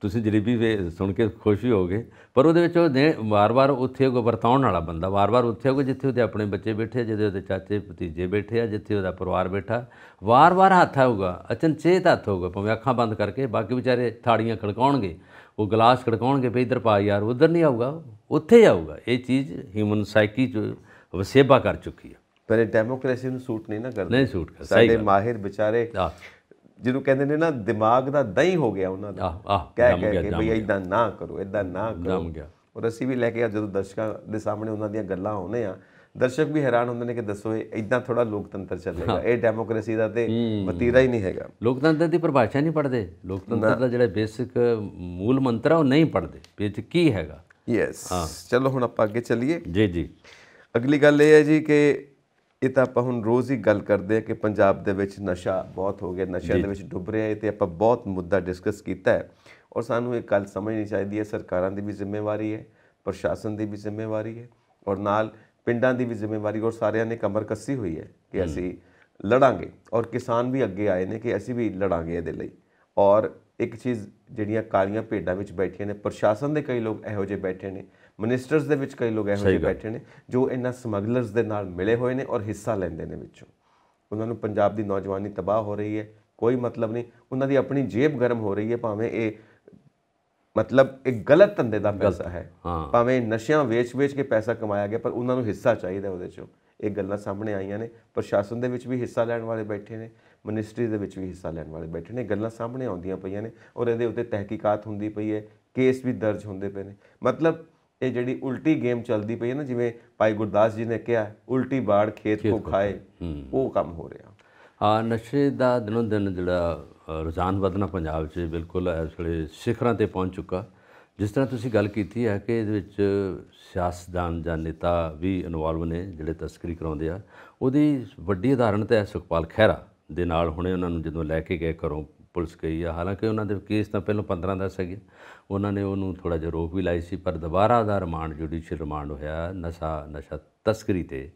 ਤੁਸੀਂ ਜਲੇਬੀ ਵੇ ਸੁਣ ਕੇ ਖੁਸ਼ ਹੀ ਹੋਗੇ ਪਰ ਉਹਦੇ ਵਿੱਚ ਉਹ ਵਾਰ-ਵਾਰ ਉੱਥੇ ਉਹ ਵਰਤਾਉਣ ਵਾਲਾ ਬੰਦਾ ਵਾਰ-ਵਾਰ ਉੱਥੇ ਉਹ ਜਿੱਥੇ ਉਹਦੇ ਆਪਣੇ ਬੱਚੇ ਬੈਠੇ ਜਿਹਦੇ ਉਹਦੇ ਚਾਚੇ ਭਤੀਜੇ ਬੈਠੇ ਆ ਜਿੱਥੇ ਉਹਦਾ ਪਰਿਵਾਰ ਬੈਠਾ ਵਾਰ-ਵਾਰ ਹੱਥ ਆਊਗਾ ਅਚਨਚੇਤ ਹੱਥ ਹੋਊਗਾ ਭਾਵੇਂ ਅੱਖਾਂ ਬੰਦ ਕਰਕੇ ਬਾਕੀ ਵਿਚਾਰੇ ਥਾੜੀਆਂ ਖੜਕਾਉਣਗੇ ਉਹ ਗਲਾਸ ਖੜਕਾਉਣਗੇ ਵੀ ਇਧਰ ਪਾ ਯਾਰ ਉਧਰ ਨਹੀਂ ਆਊਗਾ ਉੱਥੇ ਆਊਗਾ ਇਹ ਚੀਜ਼ ਹਿਊਮਨ ਸਾਈਕੀ ਜੋ ਵਸੇਬਾ ਕਰ ਚੁੱਕੀ ਹੈ ਪਰ ਇਹ ਡੈਮੋਕ੍ਰੇਸੀ ਨੂੰ ਸੂਟ ਨਹੀਂ ਨਾ ਕਰਦਾ ਨਹੀਂ ਸੂਟ ਕਰਦਾ ਸਾਡੇ ਮਾਹਿਰ ਵਿਚਾਰੇ ਜਿਹਨੂੰ ਕਹਿੰਦੇ ਨੇ ਨਾ ਦਿਮਾਗ ਦਾ ਦਹੀਂ ਹੋ ਗਿਆ ਉਹਨਾਂ ਦਾ ਆਹ ਕਹਿ ਕਹਿ ਕੇ ਭਈ ਇਦਾਂ ਨਾ ਕਰੋ ਇਦਾਂ ਨਾ ਕਰੋ ਗਿਆ ਔਰ ਅਸੀਂ ਵੀ ਲੈ ਕੇ ਆ ਜਦੋਂ ਦਰਸ਼ਕਾਂ ਦੇ ਸਾਹਮਣੇ ਉਹਨਾਂ ਦੀਆਂ ਗੱਲਾਂ ਆਉਂਦੇ ਆ ਦਰਸ਼ਕ ਵੀ ਹੈਰਾਨ ਹੁੰਦੇ ਨੇ ਕਿ ਦੱਸੋ ਇਹ ਇਦਾਂ ਥੋੜਾ ਲੋਕਤੰਤਰ ਚੱਲੇਗਾ ਇਹ ਡੈਮੋਕ੍ਰੇਸੀ ਦਾ ਤੇ ਵਤੀਰਾ ਹੀ ਨਹੀਂ ਹੈਗਾ ਲੋਕਤੰਤਰ ਦੀ ਪਰਿਭਾਸ਼ਾ ਨਹੀਂ ਪੜਦੇ ਲੋਕਤੰਤਰ ਦਾ ਜਿਹੜਾ ਬੇਸਿਕ ਮੂਲ ਮੰਤਰ ਆ ਉਹ ਨਹੀਂ ਪੜਦੇ ਵਿੱਚ ਕੀ ਹੈਗਾ ਯੈਸ ਚਲੋ ਹੁਣ ਆਪਾਂ ਅੱਗੇ ਚੱਲੀਏ ਜੀ ਜੀ ਅਗਲੀ ਗੱਲ ਇਹ ਹੈ ਜੀ ਕਿ ਇਹ ਤਾਂ ਆਪਾਂ ਹੁਣ ਰੋਜ਼ ਹੀ ਗੱਲ ਕਰਦੇ ਆ ਕਿ ਪੰਜਾਬ ਦੇ ਵਿੱਚ ਨਸ਼ਾ ਬਹੁਤ ਹੋ ਗਿਆ ਨਸ਼ਿਆਂ ਦੇ ਵਿੱਚ ਡੁੱਬ ਰਹੇ ਆ ਤੇ ਆਪਾਂ ਬਹੁਤ ਮੁੱਦਾ ਡਿਸਕਸ ਕੀਤਾ ਹੈ ਔਰ ਸਾਨੂੰ ਇਹ ਗੱਲ ਸਮਝਣੀ ਚਾਹੀਦੀ ਹੈ ਸਰਕਾਰਾਂ ਦੀ ਵੀ ਜ਼ਿੰਮੇਵਾਰੀ ਹੈ ਪ੍ਰਸ਼ਾਸਨ ਦੀ ਵੀ ਜ਼ਿੰਮੇਵਾਰੀ ਹੈ ਔਰ ਨਾਲ ਪਿੰਡਾਂ ਦੀ ਵੀ ਜ਼ਿੰਮੇਵਾਰੀ ਔਰ ਸਾਰਿਆਂ ਨੇ ਕਮਰ ਕੱਸੀ ਹੋਈ ਹੈ ਕਿ ਅਸੀਂ ਲੜਾਂਗੇ ਔਰ ਕਿਸਾਨ ਵੀ ਅੱਗੇ ਆਏ ਨੇ ਕਿ ਅਸੀਂ ਵੀ ਲੜਾਂਗੇ ਇਹਦੇ ਲਈ ਔਰ ਇੱਕ ਚੀਜ਼ ਜਿਹੜੀਆਂ ਕਾਲੀਆਂ ਭੇਡਾਂ ਵਿੱਚ ਬੈਠੀਆਂ ਨੇ ਪ੍ਰਸ਼ਾਸਨ ਦੇ ਕਈ ਲੋਕ ਇਹੋ ਜਿਹੇ ਬੈਠੇ ਨੇ ਮਿਨਿਸਟਰਸ ਦੇ ਵਿੱਚ ਕਈ ਲੋਕ ਇਹੋ ਜਿਹੇ ਬੈਠੇ ਨੇ ਜੋ ਇਹਨਾਂ ਸਮਗਲਰਸ ਦੇ ਨਾਲ ਮਿਲੇ ਹੋਏ ਨੇ ਔਰ ਹਿੱਸਾ ਲੈਂਦੇ ਨੇ ਵਿੱਚੋਂ ਉਹਨਾਂ ਨੂੰ ਪੰਜਾਬ ਦੀ ਨੌਜਵਾਨੀ ਤਬਾਹ ਹੋ ਰਹੀ ਹੈ ਕੋਈ ਮਤਲਬ ਨਹੀਂ ਉਹਨਾਂ ਦੀ ਆਪਣੀ ਜੇਬ ਗਰਮ ਹੋ ਰਹੀ ਹੈ ਭਾਵੇਂ ਇਹ ਮਤਲਬ ਇੱਕ ਗਲਤ ਧੰਦੇ ਦਾ ਪੈਸਾ ਹੈ ਭਾਵੇਂ ਨਸ਼ਿਆਂ ਵੇਚ-ਵੇਚ ਕੇ ਪੈਸਾ ਕਮਾਇਆ ਗਿਆ ਪਰ ਉਹਨਾਂ ਨੂੰ ਹਿੱਸਾ ਚਾਹੀਦਾ ਉਹਦੇ ਚੋਂ ਇਹ ਗੱਲਾਂ ਸਾਹਮਣੇ ਆਈਆਂ ਨੇ ਪ੍ਰਸ਼ਾਸਨ ਦੇ ਵਿੱਚ ਵੀ ਹਿੱਸਾ ਲੈਣ ਵਾਲੇ ਬੈਠੇ ਨੇ ਮਿਨਿਸਟਰੀ ਦੇ ਵਿੱਚ ਵੀ ਹਿੱਸਾ ਲੈਣ ਵਾਲੇ ਬੈਠੇ ਨੇ ਗੱਲਾਂ ਸਾਹਮਣੇ ਆਉਂਦੀਆਂ ਪਈਆਂ ਨੇ ਔਰ ਇਹਦੇ ਉੱਤੇ ਤਹਿਕੀਕਾਤ ਹੁੰਦੀ ਪਈ ਹੈ ਕੇਸ ਵੀ ਦਰਜ ਹੁੰਦੇ ਪਏ ਨੇ ਮਤਲਬ ਇਹ ਜਿਹੜੀ ਉਲਟੀ ਗੇਮ ਚੱਲਦੀ ਪਈ ਹੈ ਨਾ ਜਿਵੇਂ ਭਾਈ ਗੁਰਦਾਸ ਜੀ ਨੇ ਕਿਹਾ ਉਲਟੀ ਬਾੜ ਖੇਤ ਕੋ ਖਾਏ ਉਹ ਕੰਮ ਹੋ ਰਿਹਾ ਆ ਨਸ਼ੇ ਦਾ ਦਿਨੋਂ ਦਿਨ ਜਿਹੜਾ ਰੁਝਾਨ ਵਧਣਾ ਪੰਜਾਬ 'ਚ ਬਿਲਕੁਲ ਇਸ ਵੇਲੇ ਸਿਖਰਾਂ ਤੇ ਪਹੁੰਚ ਚੁੱਕਾ ਜਿਸ ਤਰ੍ਹਾਂ ਤੁਸੀਂ ਗੱਲ ਕੀਤੀ ਹੈ ਕਿ ਇਹਦੇ ਵਿੱਚ ਸਿਆਸਤਦਾਨ ਜਾਂ ਨੇਤਾ ਵੀ ਇਨਵੋਲਵ ਨੇ ਜਿਹੜੇ ਤਸਕਰੀ ਕਰਾਉਂਦੇ ਆ ਉਹਦੀ ਵੱਡੀ ਉਦਾਹਰਣ ਤਾਂ ਸੁਖਪਾਲ ਖਹਿਰਾ ਦੇ ਨਾਲ ਹੁਣੇ ਉਹਨਾਂ ਨੂੰ ਜਦੋਂ ਲੈ ਕੇ ਗਏ ਘਰੋਂ ਪੁਲਿਸ ਗਈ ਆ ਹਾਲਾਂਕਿ ਉਹਨਾਂ ਦੇ ਕੇਸ ਤਾਂ ਪਹਿਲਾਂ 15 ਦਾ ਸੀ ਉਹਨਾਂ ਨੇ ਉਹਨੂੰ ਥੋੜਾ ਜਿਹਾ ਰੋਕ ਵੀ ਲਾਈ ਸੀ ਪਰ ਦੁਬਾਰਾ ਦਾ ਰਿਮਾਂਡ ਜੁਡੀਸ਼ੀਅਲ ਰਿਮਾਂਡ ਹੋਇਆ ਨਸ਼ਾ ਨਸ਼ਾ ਤਸਕਰੀ ਤੇ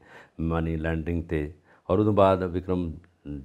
ਮਨੀ ਲੈਂਡਿੰਗ ਤੇ ਔਰ ਉਸ ਤੋਂ ਬਾਅਦ ਵਿਕਰਮ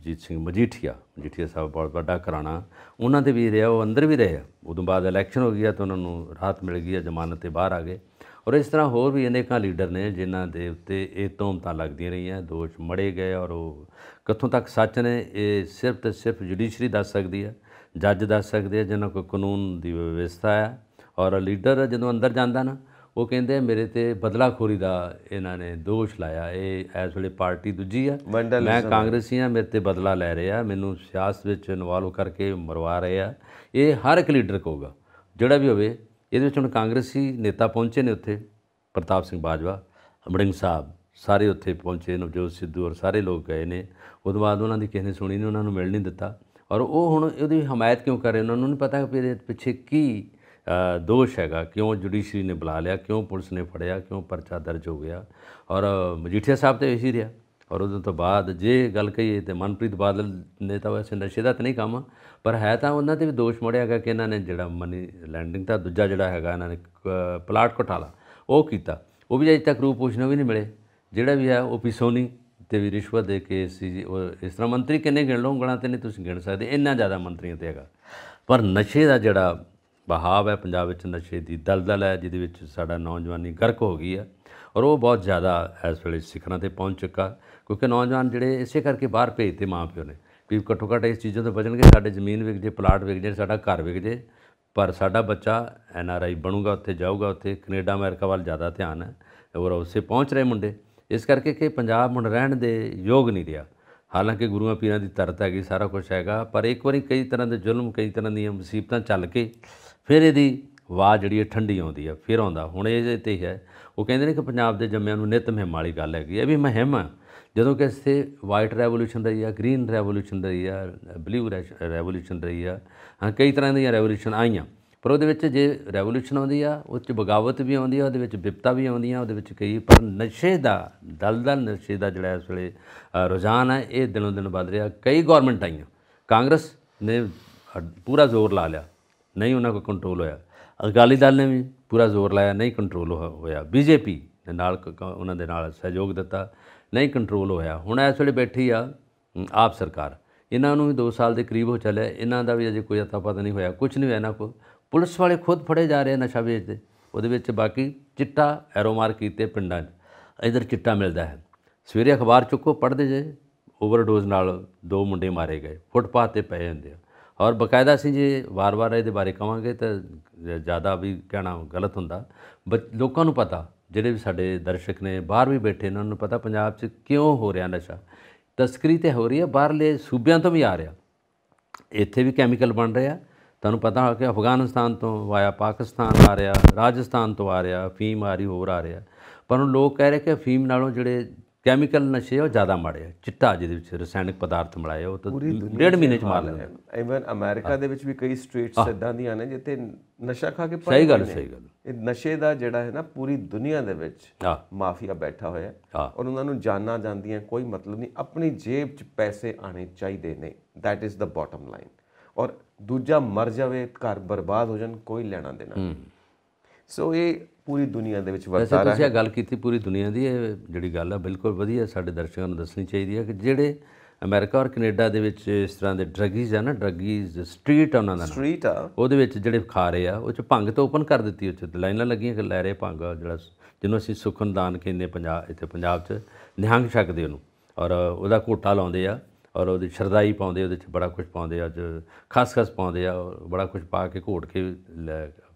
ਜੀਤ ਸਿੰਘ ਮਜੀਠੀਆ ਮਜੀਠੀਆ ਸਾਹਿਬ ਬਹੁਤ ਵੱਡਾ ਕਰਾਣਾ ਉਹਨਾਂ ਦੇ ਵੀ ਰਿਹਾ ਉਹ ਅੰਦਰ ਵੀ ਉਸ ਤੋਂ ਬਾਅਦ ਇਲੈਕਸ਼ਨ ਹੋ ਗਿਆ ਤਾਂ ਉਹਨਾਂ ਨੂੰ ਰਾਤ ਮਿਲ ਗਈ ਜ਼ਮਾਨਤ ਤੇ ਬਾਹਰ ਆ ਗਏ ਔਰ ਇਸ ਤਰ੍ਹਾਂ ਹੋਰ ਵੀ ਅਨੇਕਾਂ ਲੀਡਰ ਨੇ ਜਿਨ੍ਹਾਂ ਦੇ ਉੱਤੇ ਇਹ ਲੱਗਦੀ ਲੱਗਦੀਆਂ ਰਹੀਆਂ ਦੋਸ਼ ਮੜੇ ਗਏ ਔਰ ਉਹ ਕਿੱਥੋਂ ਤੱਕ ਸੱਚ ਨੇ ਇਹ ਸਿਰਫ ਤੇ ਸਿਰਫ ਜੁਡੀਸ਼ਰੀ ਦੱਸ ਸਕਦੀ ਹੈ ਜੱਜ ਦੱਸ ਸਕਦੇ ਆ ਜਿਨ੍ਹਾਂ ਕੋਲ ਕਾਨੂੰਨ ਦੀ ਵਿਵਸਥਾ ਹੈ ਔਰ ਲੀਡਰ ਜਦੋਂ ਅੰਦਰ ਜਾਂਦਾ ਨਾ ਉਹ ਕਹਿੰਦੇ ਮੇਰੇ ਤੇ ਬਦਲਾਖੋਰੀ ਦਾ ਇਹਨਾਂ ਨੇ ਦੋਸ਼ ਲਾਇਆ ਇਹ ਇਸ ਵੇਲੇ ਪਾਰਟੀ ਦੂਜੀ ਆ ਮੈਂ ਕਾਂਗਰਸੀ ਆ ਮੇਰੇ ਤੇ ਬਦਲਾ ਲੈ ਰਹੇ ਆ ਮੈਨੂੰ ਸਿਆਸਤ ਵਿੱਚ ਇਨਵੋਲਵ ਕਰਕੇ ਮਰਵਾ ਰਹੇ ਆ ਇਹ ਹਰ ਇੱਕ ਲੀਡਰ ਕਹੂਗਾ ਜਿਹੜਾ ਵੀ ਹੋਵੇ ਇਹਦੇ ਵਿੱਚ ਹੁਣ ਕਾਂਗਰਸੀ ਨੇਤਾ ਪਹੁੰਚੇ ਨੇ ਉੱਥੇ ਪ੍ਰਤਾਪ ਸਿੰਘ ਬਾਜਵਾ ਅਮਰਿੰਗ ਸਾਹਿਬ ਸਾਰੇ ਉੱਥੇ ਪਹੁੰਚੇ ਨਵਜੋਤ ਸਿੱਧੂ ਔਰ ਸਾਰੇ ਲੋਕ ਗਏ ਨੇ ਉਦੋਂ ਬਾਅਦ ਉਹਨਾਂ ਦੀ ਕਿਸੇ ਨੇ ਸੁਣੀ ਨਹੀਂ ਉਹਨਾਂ ਨੂੰ ਮਿਲ ਨਹੀਂ ਦਿੱਤਾ ਔਰ ਉਹ ਹੁਣ ਉਹਦੀ ਹਮਾਇਤ ਕਿਉਂ ਕਰ ਰਹੇ ਉਹਨਾਂ ਨੂੰ ਨਹੀਂ ਪਤਾ ਕਿ ਇਹਦੇ ਪਿੱਛੇ ਕੀ ਦੋਸ਼ ਹੈਗਾ ਕਿਉਂ ਜੁਡੀਸ਼ਰੀ ਨੇ ਬੁਲਾ ਲਿਆ ਕਿਉਂ ਪੁਲਿਸ ਨੇ ਫੜਿਆ ਕਿਉਂ ਪਰਚਾ ਦਰਜ ਹੋ ਗਿਆ ਔਰ ਮਜੀਠੀਆ ਸਾਹਿਬ ਤੇ ਇਹੀ ਰਿਹਾ ਔਰ ਉਦੋਂ ਤੋਂ ਬਾਅਦ ਜੇ ਗੱਲ ਕਹੀਏ ਤੇ ਮਨਪ੍ਰੀਤ ਬਾਦਲ ਨੇ ਤਾਂ ਵੈਸੇ ਨਸ਼ੇ ਦਾ ਤਾਂ ਨਹੀਂ ਕੰਮ ਪਰ ਹੈ ਤਾਂ ਉਹਨਾਂ ਤੇ ਵੀ ਦੋਸ਼ ਮੜਿਆ ਕਿ ਇਹਨਾਂ ਨੇ ਜਿਹੜਾ ਮਨੀ ਲੈਂਡਿੰਗ ਦਾ ਦੂਜਾ ਜਿਹੜਾ ਹੈਗਾ ਇਹਨਾਂ ਨੇ ਪਲਾਟ ਘਟਾਲਾ ਉਹ ਕੀਤਾ ਉਹ ਵੀ ਅਜੇ ਤੱਕ ਰੂਪ ਪੁੱਛਣਾ ਵੀ ਨਹੀਂ ਮਿਲੇ ਜਿਹੜਾ ਵੀ ਹੈ ਉਹ ਪਿਸੋਨੀ ਤੇ ਵੀ ਰਿਸ਼ਵਤ ਦੇ ਕੇ ਸੀ ਇਸ ਤਰ੍ਹਾਂ ਮੰਤਰੀ ਕਿੰਨੇ ਗਿਣ ਲਓ ਉਂਗਲਾਂ ਤੇ ਨਹੀਂ ਤੁਸੀਂ ਗਿਣ ਸਕਦੇ ਇੰਨਾ ਜ਼ਿਆਦਾ ਮੰਤਰੀਆਂ ਤੇ ਹੈਗਾ ਪਰ ਨਸ਼ੇ ਦਾ ਜਿਹੜਾ ਬਹਾਵ ਹੈ ਪੰਜਾਬ ਵਿੱਚ ਨਸ਼ੇ ਦੀ ਦਲਦਲ ਹੈ ਜਿਹਦੇ ਵਿੱਚ ਸਾਡਾ ਨੌਜਵਾਨੀ ਗਰਕ ਹੋ ਗਈ ਹੈ ਔਰ ਉਹ ਬਹੁਤ ਜ਼ਿਆਦਾ ਇਸ ਵੇਲੇ ਸਿਖਰਾਂ ਤੇ ਪਹੁੰਚ ਚੁੱਕਾ ਕਿਉਂਕਿ ਨੌਜਵਾਨ ਜਿਹੜੇ ਇਸੇ ਕਰਕੇ ਬਾਹਰ ਭੇਜਦੇ ਮਾਂ ਪਿਓ ਨੇ ਵੀ ਘੱਟੋ ਘੱਟ ਇਸ ਚੀਜ਼ਾਂ ਤੋਂ ਬਚਣਗੇ ਸਾਡੇ ਜ਼ਮੀਨ ਵਿਕ ਜੇ ਪਲਾਟ ਵਿਕ ਜੇ ਸਾਡਾ ਘਰ ਵਿਕ ਜੇ ਪਰ ਸਾਡਾ ਬੱਚਾ ਐਨ ਆਰ ਆਈ ਬਣੂਗਾ ਉੱਥੇ ਜਾਊਗਾ ਉੱਥੇ ਕੈਨੇਡਾ ਅਮਰੀਕਾ ਵੱਲ ਜ਼ਿਆਦਾ ਧਿਆਨ ਹੈ ਔਰ ਉਸੇ ਪਹੁੰਚ ਰਹੇ ਮੁੰਡੇ ਇਸ ਕਰਕੇ ਕਿ ਪੰਜਾਬ ਹੁਣ ਰਹਿਣ ਦੇ ਯੋਗ ਨਹੀਂ ਰਿਹਾ ਹਾਲਾਂਕਿ ਗੁਰੂਆਂ ਪੀਰਾਂ ਦੀ ਤਰਤ ਹੈਗੀ ਸਾਰਾ ਕੁਝ ਹੈਗਾ ਪਰ ਇੱਕ ਵਾਰੀ ਕਈ ਤਰ੍ਹਾਂ ਦੇ ਜ਼ੁਲਮ ਕਈ ਤਰ੍ਹਾਂ ਦੀਆਂ ਮੁਸੀਬਤਾਂ ਚੱਲ ਕੇ ਫਿਰ ਇਹਦੀ ਵਾਹ ਜਿਹੜੀ ਹੈ ਠੰਡੀ ਆਉਂਦੀ ਹੈ ਫਿਰ ਆਉਂਦਾ ਹੁਣ ਇਹ ਤੇ ਹੈ ਉਹ ਕਹਿੰਦੇ ਨੇ ਕਿ ਪੰਜਾਬ ਦੇ ਜੰਮਿਆਂ ਨੂੰ ਨਿਤ ਮਹਿਮ ਵਾਲੀ ਗੱਲ ਹੈਗੀ ਇਹ ਵੀ ਮਹਿਮ ਹੈ ਜਦੋਂ ਕਿ ਇਸੇ ਵਾਈਟ ਰੈਵੋਲੂਸ਼ਨ ਰਹੀ ਆ ਗ੍ਰੀਨ ਰੈਵੋਲੂਸ਼ਨ ਰਹੀ ਆ ਬਲੂ ਰੈਵੋਲੂਸ਼ਨ ਰਹੀ ਆ ਹਾਂ ਕਈ ਤਰ੍ਹਾਂ ਦੀਆਂ ਰੈਵੋਲੂਸ਼ਨ ਆਈਆਂ ਪਰ ਉਹਦੇ ਵਿੱਚ ਜੇ ਰੈਵੋਲੂਸ਼ਨ ਆਉਂਦੀ ਆ ਉਹ ਚ ਬਗਾਵਤ ਵੀ ਆਉਂਦੀ ਆ ਉਹਦੇ ਵਿੱਚ ਵਿਪਤਾ ਵੀ ਆਉਂਦੀ ਆ ਉਹਦੇ ਵਿੱਚ ਕਈ ਪਰ ਨਸ਼ੇ ਦਾ ਦਲਦਲ ਨਸ਼ੇ ਦਾ ਜਿਹੜਾ ਇਸ ਵੇਲੇ ਰੋਜ਼ਾਨ ਹੈ ਇਹ ਦਿਨੋਂ ਦਿਨ ਵੱਧ ਰਿਹਾ ਕਈ ਗਵਰਨਮੈਂਟ ਆਈਆਂ ਕਾਂਗਰਸ ਨੇ ਪੂਰਾ ਜ਼ੋਰ ਲਾ ਲਿਆ ਨਹੀਂ ਉਹਨਾਂ ਕੋ ਕੰਟਰੋਲ ਹੋਇਆ ਅਕਾਲੀ ਦਲ ਨੇ ਵੀ ਪੂਰਾ ਜ਼ੋਰ ਲਾਇਆ ਨਹੀਂ ਕੰਟਰੋਲ ਹੋਇਆ ਬੀਜੇਪੀ ਦੇ ਨਾਲ ਉਹਨਾਂ ਦੇ ਨਾਲ ਸਹਿਯੋਗ ਦਿੱਤਾ ਨਹੀਂ ਕੰਟਰੋਲ ਹੋਇਆ ਹੁਣ ਇਸ ਵੇਲੇ ਬੈਠੀ ਆ ਆਪ ਸਰਕਾਰ ਇਹਨਾਂ ਨੂੰ ਵੀ 2 ਸਾਲ ਦੇ ਕਰੀਬ ਹੋ ਚੱਲਿਆ ਇਹਨਾਂ ਦਾ ਵੀ ਅਜੇ ਕੋਈ ਅਤਾ ਪਤਾ ਨਹੀਂ ਹੋਇਆ ਕੁਝ ਨਹੀਂ ਹੋਇਆ ਇਹਨਾਂ ਕੋ ਪੁਲਿਸ ਵਾਲੇ ਖੁਦ ਫੜੇ ਜਾ ਰਹੇ ਨਸ਼ਾ ਵੇਚਦੇ ਉਹਦੇ ਵਿੱਚ ਬਾਕੀ ਚਿੱਟਾ ਐਰੋਮਾਰ ਕੀਤੇ ਪਿੰਡਾਂ 'ਚ ਇਧਰ ਚਿੱਟਾ ਮਿਲਦਾ ਹੈ ਸਵੇਰੇ ਅਖਬਾਰ ਚੁੱਕੋ ਪੜਦੇ ਜੇ ਓਵਰਡੋਜ਼ ਨਾਲ ਦੋ ਮੁੰਡੇ ਮਾਰੇ ਗਏ ਫੁੱਟਪਾਥ ਤੇ ਪਏ ਹੁੰਦੇ ਆ ਔਰ ਬਕਾਇਦਾ ਸੀ ਜੇ ਵਾਰ-ਵਾਰ ਇਹਦੇ ਬਾਰੇ ਕਵਾਂਗੇ ਤਾਂ ਜ਼ਿਆਦਾ ਵੀ ਕਹਿਣਾ ਗਲਤ ਹੁੰਦਾ ਲੋਕਾਂ ਨੂੰ ਪਤਾ ਜਿਹੜੇ ਵੀ ਸਾਡੇ ਦਰਸ਼ਕ ਨੇ ਬਾਹਰ ਵੀ ਬੈਠੇ ਉਹਨਾਂ ਨੂੰ ਪਤਾ ਪੰਜਾਬ 'ਚ ਕਿਉਂ ਹੋ ਰਿਹਾ ਨਸ਼ਾ ਤਸਕਰੀ ਤੇ ਹੋ ਰਹੀ ਹੈ ਬਾਹਰਲੇ ਸੂਬਿਆਂ ਤੋਂ ਵੀ ਆ ਰਿਹਾ ਇੱਥੇ ਵੀ ਕੈਮੀਕਲ ਬਣ ਰਿਹਾ ਤੁਹਾਨੂੰ ਪਤਾ ਹੈ ਕਿ ਅਫਗਾਨਿਸਤਾਨ ਤੋਂ ਵਾਇਆ ਪਾਕਿਸਤਾਨ ਆ ਰਿਹਾ ਰਾਜਸਥਾਨ ਤੋਂ ਆ ਰਿਹਾ ਫੀਮ ਆ ਰਹੀ ਹੋਰ ਆ ਰਿਹਾ ਪਰ ਉਹ ਲੋਕ ਕਹਿ ਰਹੇ ਕਿ ਫੀਮ ਨਾਲੋਂ ਜਿਹੜੇ ਕੈਮੀਕਲ ਨਸ਼ੇ ਉਹ ਜ਼ਿਆਦਾ ਮਾੜੇ ਆ ਚਿੱਟਾ ਜਿਹਦੇ ਵਿੱਚ ਰਸਾਇਣਿਕ ਪਦਾਰਥ ਮਿਲਾਏ ਉਹ ਤਾਂ ਡੇਢ ਮਹੀਨੇ ਚ ਮਾਰ ਲੈਂਦੇ ਇਵਨ ਅਮਰੀਕਾ ਦੇ ਵਿੱਚ ਵੀ ਕਈ ਸਟ੍ਰੀਟਸ ਇਦਾਂ ਦੀਆਂ ਨੇ ਜਿੱਥੇ ਨਸ਼ਾ ਖਾ ਕੇ ਪੜ ਸਹੀ ਗੱਲ ਸਹੀ ਗੱਲ ਇਹ ਨਸ਼ੇ ਦਾ ਜਿਹੜਾ ਹੈ ਨਾ ਪੂਰੀ ਦੁਨੀਆ ਦੇ ਵਿੱਚ ਮਾਫੀਆ ਬੈਠਾ ਹੋਇਆ ਔਰ ਉਹਨਾਂ ਨੂੰ ਜਾਣਾ ਜਾਂਦੀਆਂ ਕੋਈ ਮਤਲਬ ਨਹੀਂ ਆਪਣੀ ਜੇਬ 'ਚ ਪੈਸੇ ਆਣੇ ਚਾਹੀਦੇ ਨੇ that is the bottom line ਔਰ ਦੂਜਾ ਮਰ ਜਾਵੇ ਘਰ ਬਰਬਾਦ ਹੋ ਜਾਣ ਕੋਈ ਲੈਣਾ ਦੇਣਾ ਸੋ ਇਹ ਪੂਰੀ ਦੁਨੀਆ ਦੇ ਵਿੱਚ ਵਰਤਾਰਾ ਹੈ ਤੁਸੀਂ ਇਹ ਗੱਲ ਕੀਤੀ ਪੂਰੀ ਦੁਨੀਆ ਦੀ ਇਹ ਜਿਹੜੀ ਗੱਲ ਆ ਬਿਲਕੁਲ ਵਧੀਆ ਸਾਡੇ ਦਰਸ਼ਕਾਂ ਨੂੰ ਦੱਸਣੀ ਚਾਹੀਦੀ ਹੈ ਕਿ ਜਿਹੜੇ ਅਮਰੀਕਾ ਔਰ ਕੈਨੇਡਾ ਦੇ ਵਿੱਚ ਇਸ ਤਰ੍ਹਾਂ ਦੇ ਡਰੱਗੀਜ਼ ਆ ਨਾ ਡਰੱਗੀਜ਼ ਸਟਰੀਟ ਉਹਨਾਂ ਦਾ ਸਟਰੀਟ ਆ ਉਹਦੇ ਵਿੱਚ ਜਿਹੜੇ ਖਾ ਰਹੇ ਆ ਉਹ ਚ ਭੰਗ ਤਾਂ ਓਪਨ ਕਰ ਦਿੱਤੀ ਉੱਥੇ ਲਾਈਨਾਂ ਲੱਗੀਆਂ ਕਿ ਲੈ ਰਹੇ ਭੰਗ ਜਿਹੜਾ ਜਿਹਨੂੰ ਅਸੀਂ ਸੁਖਨਦਾਨ ਕਹਿੰਦੇ ਪੰਜਾਬ ਇੱਥੇ ਪੰਜਾਬ 'ਚ ਨਿਹੰਗ ਛੱਕਦੇ ਉਹਨੂੰ ਔਰ ਉਹਦਾ ਕੋਟਾ ਲਾਉਂਦੇ ਆ ਔਰ ਉਹਦੇ ਸ਼ਰਦਾਈ ਪਾਉਂਦੇ ਉਹਦੇ ਚ ਬੜਾ ਕੁਝ ਪਾਉਂਦੇ ਅੱਜ ਖਸਖਸ ਪਾਉਂਦੇ ਆ ਬੜਾ ਕੁਝ ਪਾ ਕੇ ਘੋਟ ਕੇ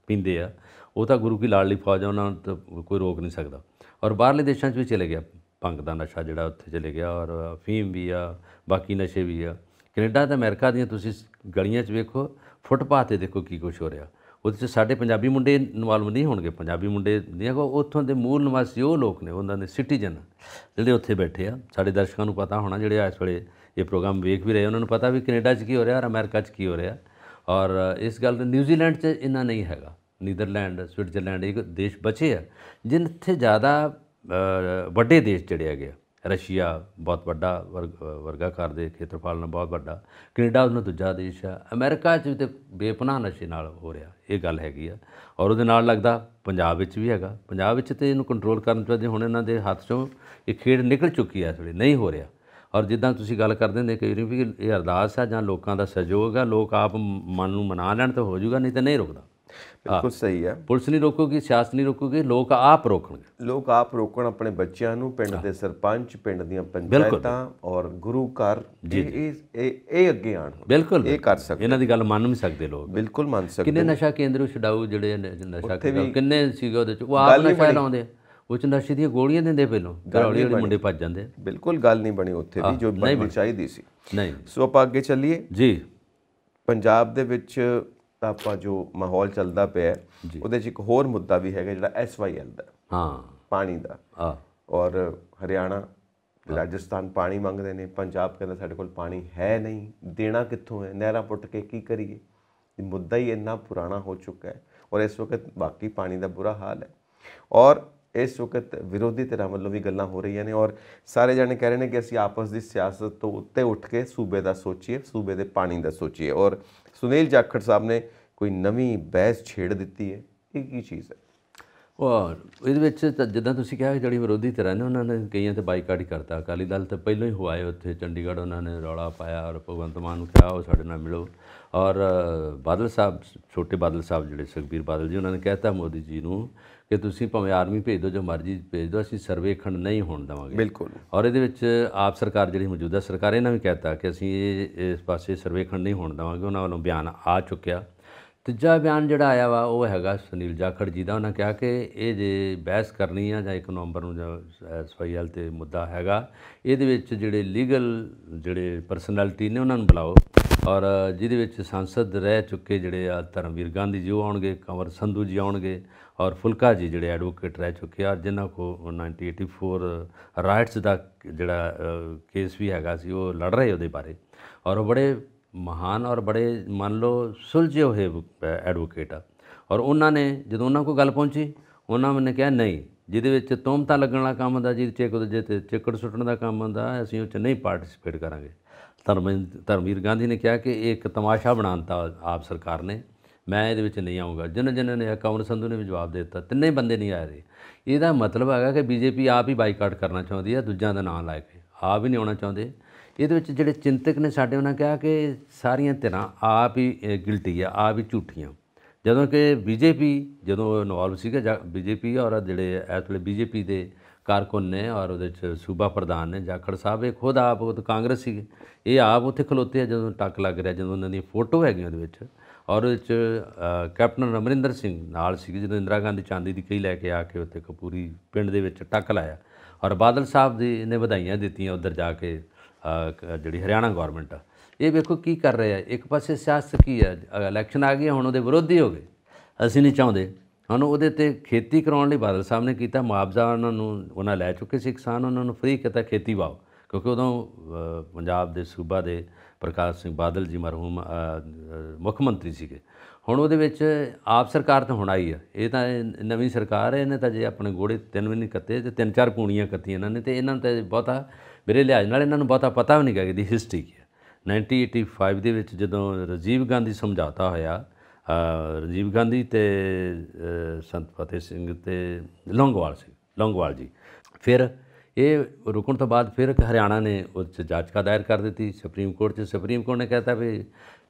ਪੀਂਦੇ ਆ ਉਹ ਤਾਂ ਗੁਰੂ ਕੀ ਲਾਡਲੀ ਫੌਜ ਆ ਉਹਨਾਂ ਨੂੰ ਕੋਈ ਰੋਕ ਨਹੀਂ ਸਕਦਾ ਔਰ ਬਾਹਰਲੇ ਦੇਸ਼ਾਂ 'ਚ ਵੀ ਚਲੇ ਗਿਆ ਪੰਗ ਦਾ ਨਸ਼ਾ ਜਿਹੜਾ ਉੱਥੇ ਚਲੇ ਗਿਆ ਔਰ ਫੀਮ ਵੀ ਆ ਬਾਕੀ ਨਸ਼ੇ ਵੀ ਆ ਕੈਨੇਡਾ ਤੇ ਅਮਰੀਕਾ ਦੀਆਂ ਤੁਸੀਂ ਗਲੀਆਂ 'ਚ ਵੇਖੋ ਫੁੱਟਪਾਥ ਤੇ ਦੇਖੋ ਕੀ ਕੁਝ ਹੋ ਰਿਹਾ ਉਹਦੇ 'ਚ ਸਾਡੇ ਪੰਜਾਬੀ ਮੁੰਡੇ ਇਨਵੋਲਵ ਨਹੀਂ ਹੋਣਗੇ ਪੰਜਾਬੀ ਮੁੰਡੇ ਦੀਆਂ ਕੋ ਉੱਥੋਂ ਦੇ ਮੂਲ ਨਿਵਾਸੀ ਉਹ ਲੋਕ ਨੇ ਉਹਨਾਂ ਦੇ ਸਿਟੀਜ਼ਨ ਜਿਹੜੇ ਉੱਥੇ ਬੈਠੇ ਆ ਸਾਡੇ ਦਰਸ਼ਕਾਂ ਨੂੰ ਪਤਾ ਹੋਣਾ ਜਿਹੜੇ ਇਸ ਵੇਲੇ ਇਹ ਪ੍ਰੋਗਰਾਮ ਵੇਖ ਵੀ ਰਹੇ ਉਹਨਾਂ ਨੂੰ ਪਤਾ ਵੀ ਕੈਨੇਡਾ 'ਚ ਕੀ ਹੋ ਰਿਹਾ ਔਰ ਅਮਰੀਕਾ 'ਚ ਕੀ ਹੋ ਰਿਹਾ ਔਰ ਇਸ ਗੱਲ ਦਾ ਨਿਊਜ਼ੀਲੈਂਡ 'ਚ ਇੰਨਾ ਨਹੀਂ ਹੈਗਾ ਨੀਦਰਲੈਂਡ ਸਵਿਟਜ਼ਰਲੈਂਡ ਇਹ ਦੇਸ਼ ਬਚੇ ਆ ਜਿੰਨੇ ਜ਼ਿਆਦਾ ਵੱਡੇ ਦੇਸ਼ ਜੜਿਆ ਗਿਆ ਰਸ਼ੀਆ ਬਹੁਤ ਵੱਡਾ ਵਰਗਾਕਾਰ ਦੇ ਖੇਤਰਫਲ ਨਾਲ ਬਹੁਤ ਵੱਡਾ ਕੈਨੇਡਾ ਉਹਨਾਂ ਦੂਜਾ ਦੇਸ਼ ਆ ਅਮਰੀਕਾ 'ਚ ਵੀ ਤੇ ਬੇਪਨਾਹ ਨਸ਼ੇ ਨਾਲ ਹੋ ਰਿਹਾ ਇਹ ਗੱਲ ਹੈਗੀ ਆ ਔਰ ਉਹਦੇ ਨਾਲ ਲੱਗਦਾ ਪੰਜਾਬ ਵਿੱਚ ਵੀ ਹੈਗਾ ਪੰਜਾਬ ਵਿੱਚ ਤੇ ਇਹਨੂੰ ਕੰਟਰੋਲ ਕਰਨ ਚਾਹਦੇ ਹੁਣ ਇਹਨਾਂ ਦੇ ਹੱਥ 'ਚੋਂ ਇਹ ਖੇਡ ਨਿਕਲ ਚੁੱਕੀ ਆ ਇਸ ਵੇਲੇ ਨਹੀਂ ਹੋ ਰਿਹਾ ਔਰ ਜਿੱਦਾਂ ਤੁਸੀਂ ਗੱਲ ਕਰਦੇ ਹੁੰਦੇ ਕਈ ਵਾਰੀ ਵੀ ਇਹ ਅਰਦਾਸ ਹੈ ਜਾਂ ਲੋਕਾਂ ਦਾ ਸਹਿਯੋਗ ਹੈ ਲੋਕ ਆਪ ਮਨ ਨੂੰ ਮਨਾ ਲੈਣ ਤਾਂ ਹੋ ਜਾਊਗਾ ਨਹੀਂ ਤਾਂ ਨਹੀਂ ਰੁਕਦਾ ਬਿਲਕੁਲ ਸਹੀ ਹੈ ਪੁਲਿਸ ਨਹੀਂ ਰੋਕੂਗੀ ਸਿਆਸਤ ਨਹੀਂ ਰੋਕੂਗੀ ਲੋਕ ਆਪ ਰੋਕਣਗੇ ਲੋਕ ਆਪ ਰੋਕਣ ਆਪਣੇ ਬੱਚਿਆਂ ਨੂੰ ਪਿੰਡ ਦੇ ਸਰਪੰਚ ਪਿੰਡ ਦੀਆਂ ਪੰਚਾਇਤਾਂ ਔਰ ਗੁਰੂ ਘਰ ਇਹ ਇਹ ਅੱਗੇ ਆਣ ਬਿਲਕੁਲ ਇਹ ਕਰ ਸਕਦੇ ਇਹਨਾਂ ਦੀ ਗੱਲ ਮੰਨ ਵੀ ਸਕਦੇ ਲੋਕ ਬਿਲਕੁਲ ਮੰਨ ਸਕਦੇ ਕਿੰਨੇ ਨਸ਼ਾ ਕੇਂਦਰ ਛਡਾਊ ਜਿਹੜੇ ਨਸ਼ਾ ਕਿੰਨੇ ਸੀਗੇ ਉਹਦੇ ਚ ਉਹ ਆਪ ਨਸ਼ਾ ਲਾਉਂਦੇ ਕੁਝ ਨਸ਼ੇ ਦੀਆਂ ਗੋਲੀਆਂ ਦਿੰਦੇ ਪਹਿਲੋਂ ਗਰੌਲੀ ਵਾਲੇ ਮੁੰਡੇ ਭੱਜ ਜਾਂਦੇ ਬਿਲਕੁਲ ਗੱਲ ਨਹੀਂ ਬਣੀ ਉੱਥੇ ਵੀ ਜੋ ਬਣਨੀ ਚਾਹੀਦੀ ਸੀ ਨਹੀਂ ਸੋ ਆਪਾਂ ਅੱਗੇ ਚੱਲੀਏ ਜੀ ਪੰਜਾਬ ਦੇ ਵਿੱਚ ਆਪਾਂ ਜੋ ਮਾਹੌਲ ਚੱਲਦਾ ਪਿਆ ਉਹਦੇ 'ਚ ਇੱਕ ਹੋਰ ਮੁੱਦਾ ਵੀ ਹੈਗਾ ਜਿਹੜਾ ਐਸਵਾਈਐਲ ਦਾ ਹਾਂ ਪਾਣੀ ਦਾ ਹਾਂ ਔਰ ਹਰਿਆਣਾ ਰਾਜਸਥਾਨ ਪਾਣੀ ਮੰਗਦੇ ਨੇ ਪੰਜਾਬ ਕਹਿੰਦਾ ਸਾਡੇ ਕੋਲ ਪਾਣੀ ਹੈ ਨਹੀਂ ਦੇਣਾ ਕਿੱਥੋਂ ਹੈ ਨਹਿਰਾਂ ਪੁੱਟ ਕੇ ਕੀ ਕਰੀਏ ਇਹ ਮੁੱਦਾ ਹੀ ਇੰਨਾ ਪੁਰਾਣਾ ਹੋ ਚੁੱਕਾ ਹੈ ਔਰ ਇਸ ਵਕਤ ਬਾਕੀ ਪਾਣੀ ਦਾ ਬੁਰਾ ਹਾਲ ਹੈ ਔਰ ਇਸ ਵਕਤ ਵਿਰੋਧੀ ਧਿਰਾਂ ਵੱਲੋਂ ਵੀ ਗੱਲਾਂ ਹੋ ਰਹੀਆਂ ਨੇ ਔਰ ਸਾਰੇ ਜਣੇ ਕਹਿ ਰਹੇ ਨੇ ਕਿ ਅਸੀਂ ਆਪਸ ਦੀ ਸਿਆਸਤ ਤੋਂ ਉੱਤੇ ਉੱਠ ਕੇ ਸੂਬੇ ਦਾ ਸੋਚੀਏ ਸੂਬੇ ਦੇ ਪਾਣੀ ਦਾ ਸੋਚੀਏ ਔਰ ਸੁਨੀਲ ਜਾਖੜ ਸਾਹਿਬ ਨੇ ਕੋਈ ਨਵੀਂ ਬਹਿਸ ਛੇੜ ਦਿੱਤੀ ਹੈ ਇਹ ਕੀ ਚੀਜ਼ ਹੈ ਔਰ ਇਹਦੇ ਵਿੱਚ ਜਿੱਦਾਂ ਤੁਸੀਂ ਕਿਹਾ ਜਿਹੜੀ ਵਿਰੋਧੀ ਧਿਰਾਂ ਨੇ ਉਹਨਾਂ ਨੇ ਕਈਆਂ ਤੇ ਬਾਈਕਾਟ ਕਰਤਾ ਅਕਾਲੀ ਦਲ ਤੇ ਪਹਿਲਾਂ ਹੀ ਹੋਇਆ ਉੱਥੇ ਚੰਡੀਗੜ੍ਹ ਉਹਨਾਂ ਨੇ ਰੌਲਾ ਪਾਇਆ ਔਰ ਭਗਵੰਤ ਮਾਨ ਨੂੰ ਕਿਹਾ ਉਹ ਸਾਡੇ ਨਾਲ ਮਿਲੋ ਔਰ ਬਾਦਲ ਸਾਹਿਬ ਛੋਟੇ ਬਾਦਲ ਸਾਹਿਬ ਜਿਹੜੇ ਸੁਖਬੀਰ ਬਾਦਲ ਜੀ ਉਹਨਾਂ ਨੇ ਕਹਿਤਾ ਮੋਦੀ ਜੀ ਨੂੰ ਕਿ ਤੁਸੀਂ ਭਾਵੇਂ ਆਰਮੀ ਭੇਜ ਦਿਓ ਜੋ ਮਰਜ਼ੀ ਭੇਜ ਦਿਓ ਅਸੀਂ ਸਰਵੇਖਣ ਨਹੀਂ ਹੋਣ ਦਵਾਂਗੇ ਬਿਲਕੁਲ ਔਰ ਇਹਦੇ ਵਿੱਚ ਆਪ ਸਰਕਾਰ ਜਿਹੜੀ ਮੌਜੂਦਾ ਸਰਕਾਰ ਇਹਨਾਂ ਵੀ ਕਹਿਤਾ ਕਿ ਅਸੀਂ ਇਹ ਇਸ ਪਾਸੇ ਸਰਵੇਖਣ ਨਹੀਂ ਹੋਣ ਦਵਾਂਗੇ ਉਹਨਾਂ ਵੱਲੋਂ ਬਿਆਨ ਆ ਚੁੱਕਿਆ ਤੀਜਾ ਬਿਆਨ ਜਿਹੜਾ ਆਇਆ ਵਾ ਉਹ ਹੈਗਾ ਸੁਨੀਲ ਜਾਖੜ ਜੀ ਦਾ ਉਹਨਾਂ ਕਿਹਾ ਕਿ ਇਹ ਜੇ ਬਹਿਸ ਕਰਨੀ ਆ ਜਾਂ 1 ਨਵੰਬਰ ਨੂੰ ਜਾਂ ਸਫਾਈਲ ਤੇ ਮੁੱਦਾ ਹੈਗਾ ਇਹਦੇ ਵਿੱਚ ਜਿਹੜੇ ਲੀਗਲ ਜਿਹੜੇ ਪਰਸਨੈਲਿਟੀ ਨੇ ਉਹਨਾਂ ਨੂੰ ਬੁਲਾਓ ਔਰ ਜਿਹਦੇ ਵਿੱਚ ਸੰਸਦ ਰਹਿ ਚੁੱਕੇ ਜਿਹੜੇ ਆ ਧਰਮਵੀਰ ਗਾਂਧੀ ਜੀ ਆਉਣਗੇ ਕੰਵਰ ਸੰਧੂ ਜੀ ਆਉਣਗੇ ਔਰ ਫੁਲਕਾ ਜੀ ਜਿਹੜੇ ਐਡਵੋਕੇਟ ਰਹਿ ਚੁੱਕੇ ਆ ਜਿਨ੍ਹਾਂ ਕੋ 1984 ਰਾਈਟਸ ਦਾ ਜਿਹੜਾ ਕੇਸ ਵੀ ਹੈਗਾ ਸੀ ਉਹ ਲੜ ਰਹੇ ਉਹਦੇ ਬਾਰੇ ਔਰ ਉਹ ਬੜੇ ਮਹਾਨ ਔਰ ਬੜੇ ਮੰਨ ਲਓ ਸੁਲਝੇ ਹੋਏ ਐਡਵੋਕੇਟ ਆ ਔਰ ਉਹਨਾਂ ਨੇ ਜਦੋਂ ਉਹਨਾਂ ਕੋਲ ਗੱਲ ਪਹੁੰਚੀ ਉਹਨਾਂ ਨੇ ਕਿਹਾ ਨਹੀਂ ਜਿਹਦੇ ਵਿੱਚ ਤੋਮਤਾ ਲੱਗਣ ਵਾਲਾ ਕੰਮ ਦਾ ਜੀ ਚੇਕ ਉਹਦੇ ਤੇ ਚਿੱਕੜ ਸੁੱਟਣ ਦਾ ਕੰਮ ਹੁੰਦਾ ਅਸੀਂ ਉਹ ਚ ਨਹੀਂ ਪਾਰਟਿਸਿਪੇਟ ਕਰਾਂਗੇ ਧਰਮਵੀਰ ਗਾਂਧੀ ਨੇ ਕਿਹਾ ਕਿ ਇੱਕ ਤਮਾਸ਼ਾ ਬਣਾਉਂਦਾ ਆਪ ਸਰਕਾਰ ਨੇ ਮੈਂ ਇਹਦੇ ਵਿੱਚ ਨਹੀਂ ਆਉਂਗਾ ਜਿਨ੍ਹਾਂ ਜਿਨ੍ਹਾਂ ਨੇ ਕਮਲ ਸੰਧੂ ਨੇ ਵੀ ਜਵਾਬ ਦਿੱਤਾ ਤਿੰਨੇ ਬੰਦੇ ਨਹੀਂ ਆਏ ਇਹਦਾ ਮਤਲਬ ਹੈਗਾ ਕਿ ਬੀਜੇਪੀ ਆਪ ਹੀ ਬਾਈਕਾਟ ਕਰਨਾ ਚਾਹੁੰਦੀ ਹੈ ਦੂਜਿਆਂ ਦਾ ਨਾਮ ਲਾ ਕੇ ਆਪ ਹੀ ਨਹੀਂ ਆਉਣਾ ਚਾਹੁੰਦੇ ਇਹਦੇ ਵਿੱਚ ਜਿਹੜੇ ਚਿੰਤਕ ਨੇ ਸਾਡੇ ਉਹਨਾਂ ਕਿਹਾ ਕਿ ਸਾਰੀਆਂ ਤਰ੍ਹਾਂ ਆਪ ਹੀ ਗਿਲਟੀ ਆ ਆਪ ਹੀ ਝੂਠੀਆਂ ਜਦੋਂ ਕਿ ਬੀਜੇਪੀ ਜਦੋਂ ਇਨਵੋਲਵ ਸੀਗਾ ਬੀਜੇਪੀ ਔਰ ਜਿਹੜੇ ਵੇਲੇ ਬੀਜੇਪੀ ਦੇ ਕਾਰਕੁਨ ਨੇ ਔਰ ਉਹਦੇ ਚ ਸੂਬਾ ਪ੍ਰਧਾਨ ਨੇ ਜਾਖੜ ਸਾਹਿਬ ਇਹ ਖੁਦ ਆਪ ਉਹ ਕਾਂਗਰਸੀ ਇਹ ਆਪ ਉੱਥੇ ਖਲੋਤੇ ਆ ਜਦੋਂ ਟੱਕ ਲੱਗ ਰਿਹਾ ਜਦੋਂ ਉਹਨਾਂ ਦੀ ਫੋਟੋ ਹੈਗੀ ਉਹਦੇ ਵਿੱਚ ਔਰ ਉਹਦੇ ਚ ਕੈਪਟਨ ਅਮਰਿੰਦਰ ਸਿੰਘ ਨਾਲ ਸੀ ਜਦੋਂ ਇੰਦਰਾ ਗਾਂਧੀ ਚਾਂਦੀ ਦੀ ਕਈ ਲੈ ਕੇ ਆ ਕੇ ਉੱਥੇ ਕਪੂਰੀ ਪਿੰਡ ਦੇ ਵਿੱਚ ਟੱਕ ਲਾਇਆ ਔਰ ਬਾਦਲ ਸਾਹਿਬ ਦੇ ਨੇ ਵਧਾਈਆਂ ਦਿੱਤੀਆਂ ਉੱਧਰ ਜਾ ਕੇ ਜਿਹੜੀ ਹਰਿਆਣਾ ਗਵਰਨਮੈਂਟ ਆ ਇਹ ਵੇਖੋ ਕੀ ਕਰ ਰਿਹਾ ਇੱਕ ਪਾਸੇ ਸਿਆਸਤ ਕੀ ਹੈ ਇਲੈਕਸ਼ਨ ਆ ਗਈ ਹੁਣ ਉਹਦੇ ਵਿਰੋਧੀ ਹੋ ਗਏ ਅਸੀਂ ਨਹੀਂ ਚਾਹੁੰਦੇ ਹਨ ਉਹਦੇ ਤੇ ਖੇਤੀ ਕਰਾਉਣ ਲਈ ਬਾਦਲ ਸਾਹਿਬ ਨੇ ਕੀਤਾ ਮੁਆਵਜ਼ਾ ਉਹਨਾਂ ਨੂੰ ਉਹਨਾਂ ਲੈ ਚੁੱਕੇ ਸੀ ਕਿਸਾਨ ਉਹਨਾਂ ਨੂੰ ਫ੍ਰੀ ਕੀਤਾ ਖੇਤੀ ਵਾਓ ਕਿਉਂਕਿ ਉਦੋਂ ਪੰਜਾਬ ਦੇ ਸੂਬਾ ਦੇ ਪ੍ਰਕਾਸ਼ ਸਿੰਘ ਬਾਦਲ ਜੀ ਮਰਹੂਮ ਮੁੱਖ ਮੰਤਰੀ ਸੀਗੇ ਹੁਣ ਉਹਦੇ ਵਿੱਚ ਆਪ ਸਰਕਾਰ ਤਾਂ ਹੁਣ ਆਈ ਆ ਇਹ ਤਾਂ ਨਵੀਂ ਸਰਕਾਰ ਹੈ ਇਹਨੇ ਤਾਂ ਜੇ ਆਪਣੇ ਗੋੜੇ ਤਿੰਨ ਵੀ ਨਹੀਂ ਕੱਤੇ ਤੇ ਤਿੰਨ ਚਾਰ ਪੂਣੀਆਂ ਕੱਤੀਆਂ ਇਹਨਾਂ ਨੇ ਤੇ ਇਹਨਾਂ ਨੂੰ ਤਾਂ ਬਹੁਤਾ ਮੇਰੇ ਲਿਹਾਜ਼ ਨਾਲ ਇਹਨਾਂ ਨੂੰ ਬਹੁਤਾ ਪਤਾ ਵੀ ਨਹੀਂ ਗਾ ਦੀ ਹਿਸਟਰੀ ਕੀ ਹੈ 1985 ਦੇ ਵਿੱਚ ਜਦੋਂ ਰਜੀਵ ਗਾਂਧੀ ਸਮਝਾਤਾ ਹੋਇਆ ਰਜੀਵ ਗਾਂਧੀ ਤੇ ਸੰਤ ਫਤਿਹ ਸਿੰਘ ਤੇ ਲੰਗਵਾਲ ਸਿੰਘ ਲੰਗਵਾਲ ਜੀ ਫਿਰ ਇਹ ਰੁਕਣ ਤੋਂ ਬਾਅਦ ਫਿਰ ਹਰਿਆਣਾ ਨੇ ਉਸ 'ਚ ਜਾਚਕਾ ਦਾਇਰ ਕਰ ਦਿੱਤੀ ਸੁਪਰੀਮ ਕੋਰਟ 'ਚ ਸੁਪਰੀਮ ਕੋਰਟ ਨੇ ਕਹਿਤਾ ਵੀ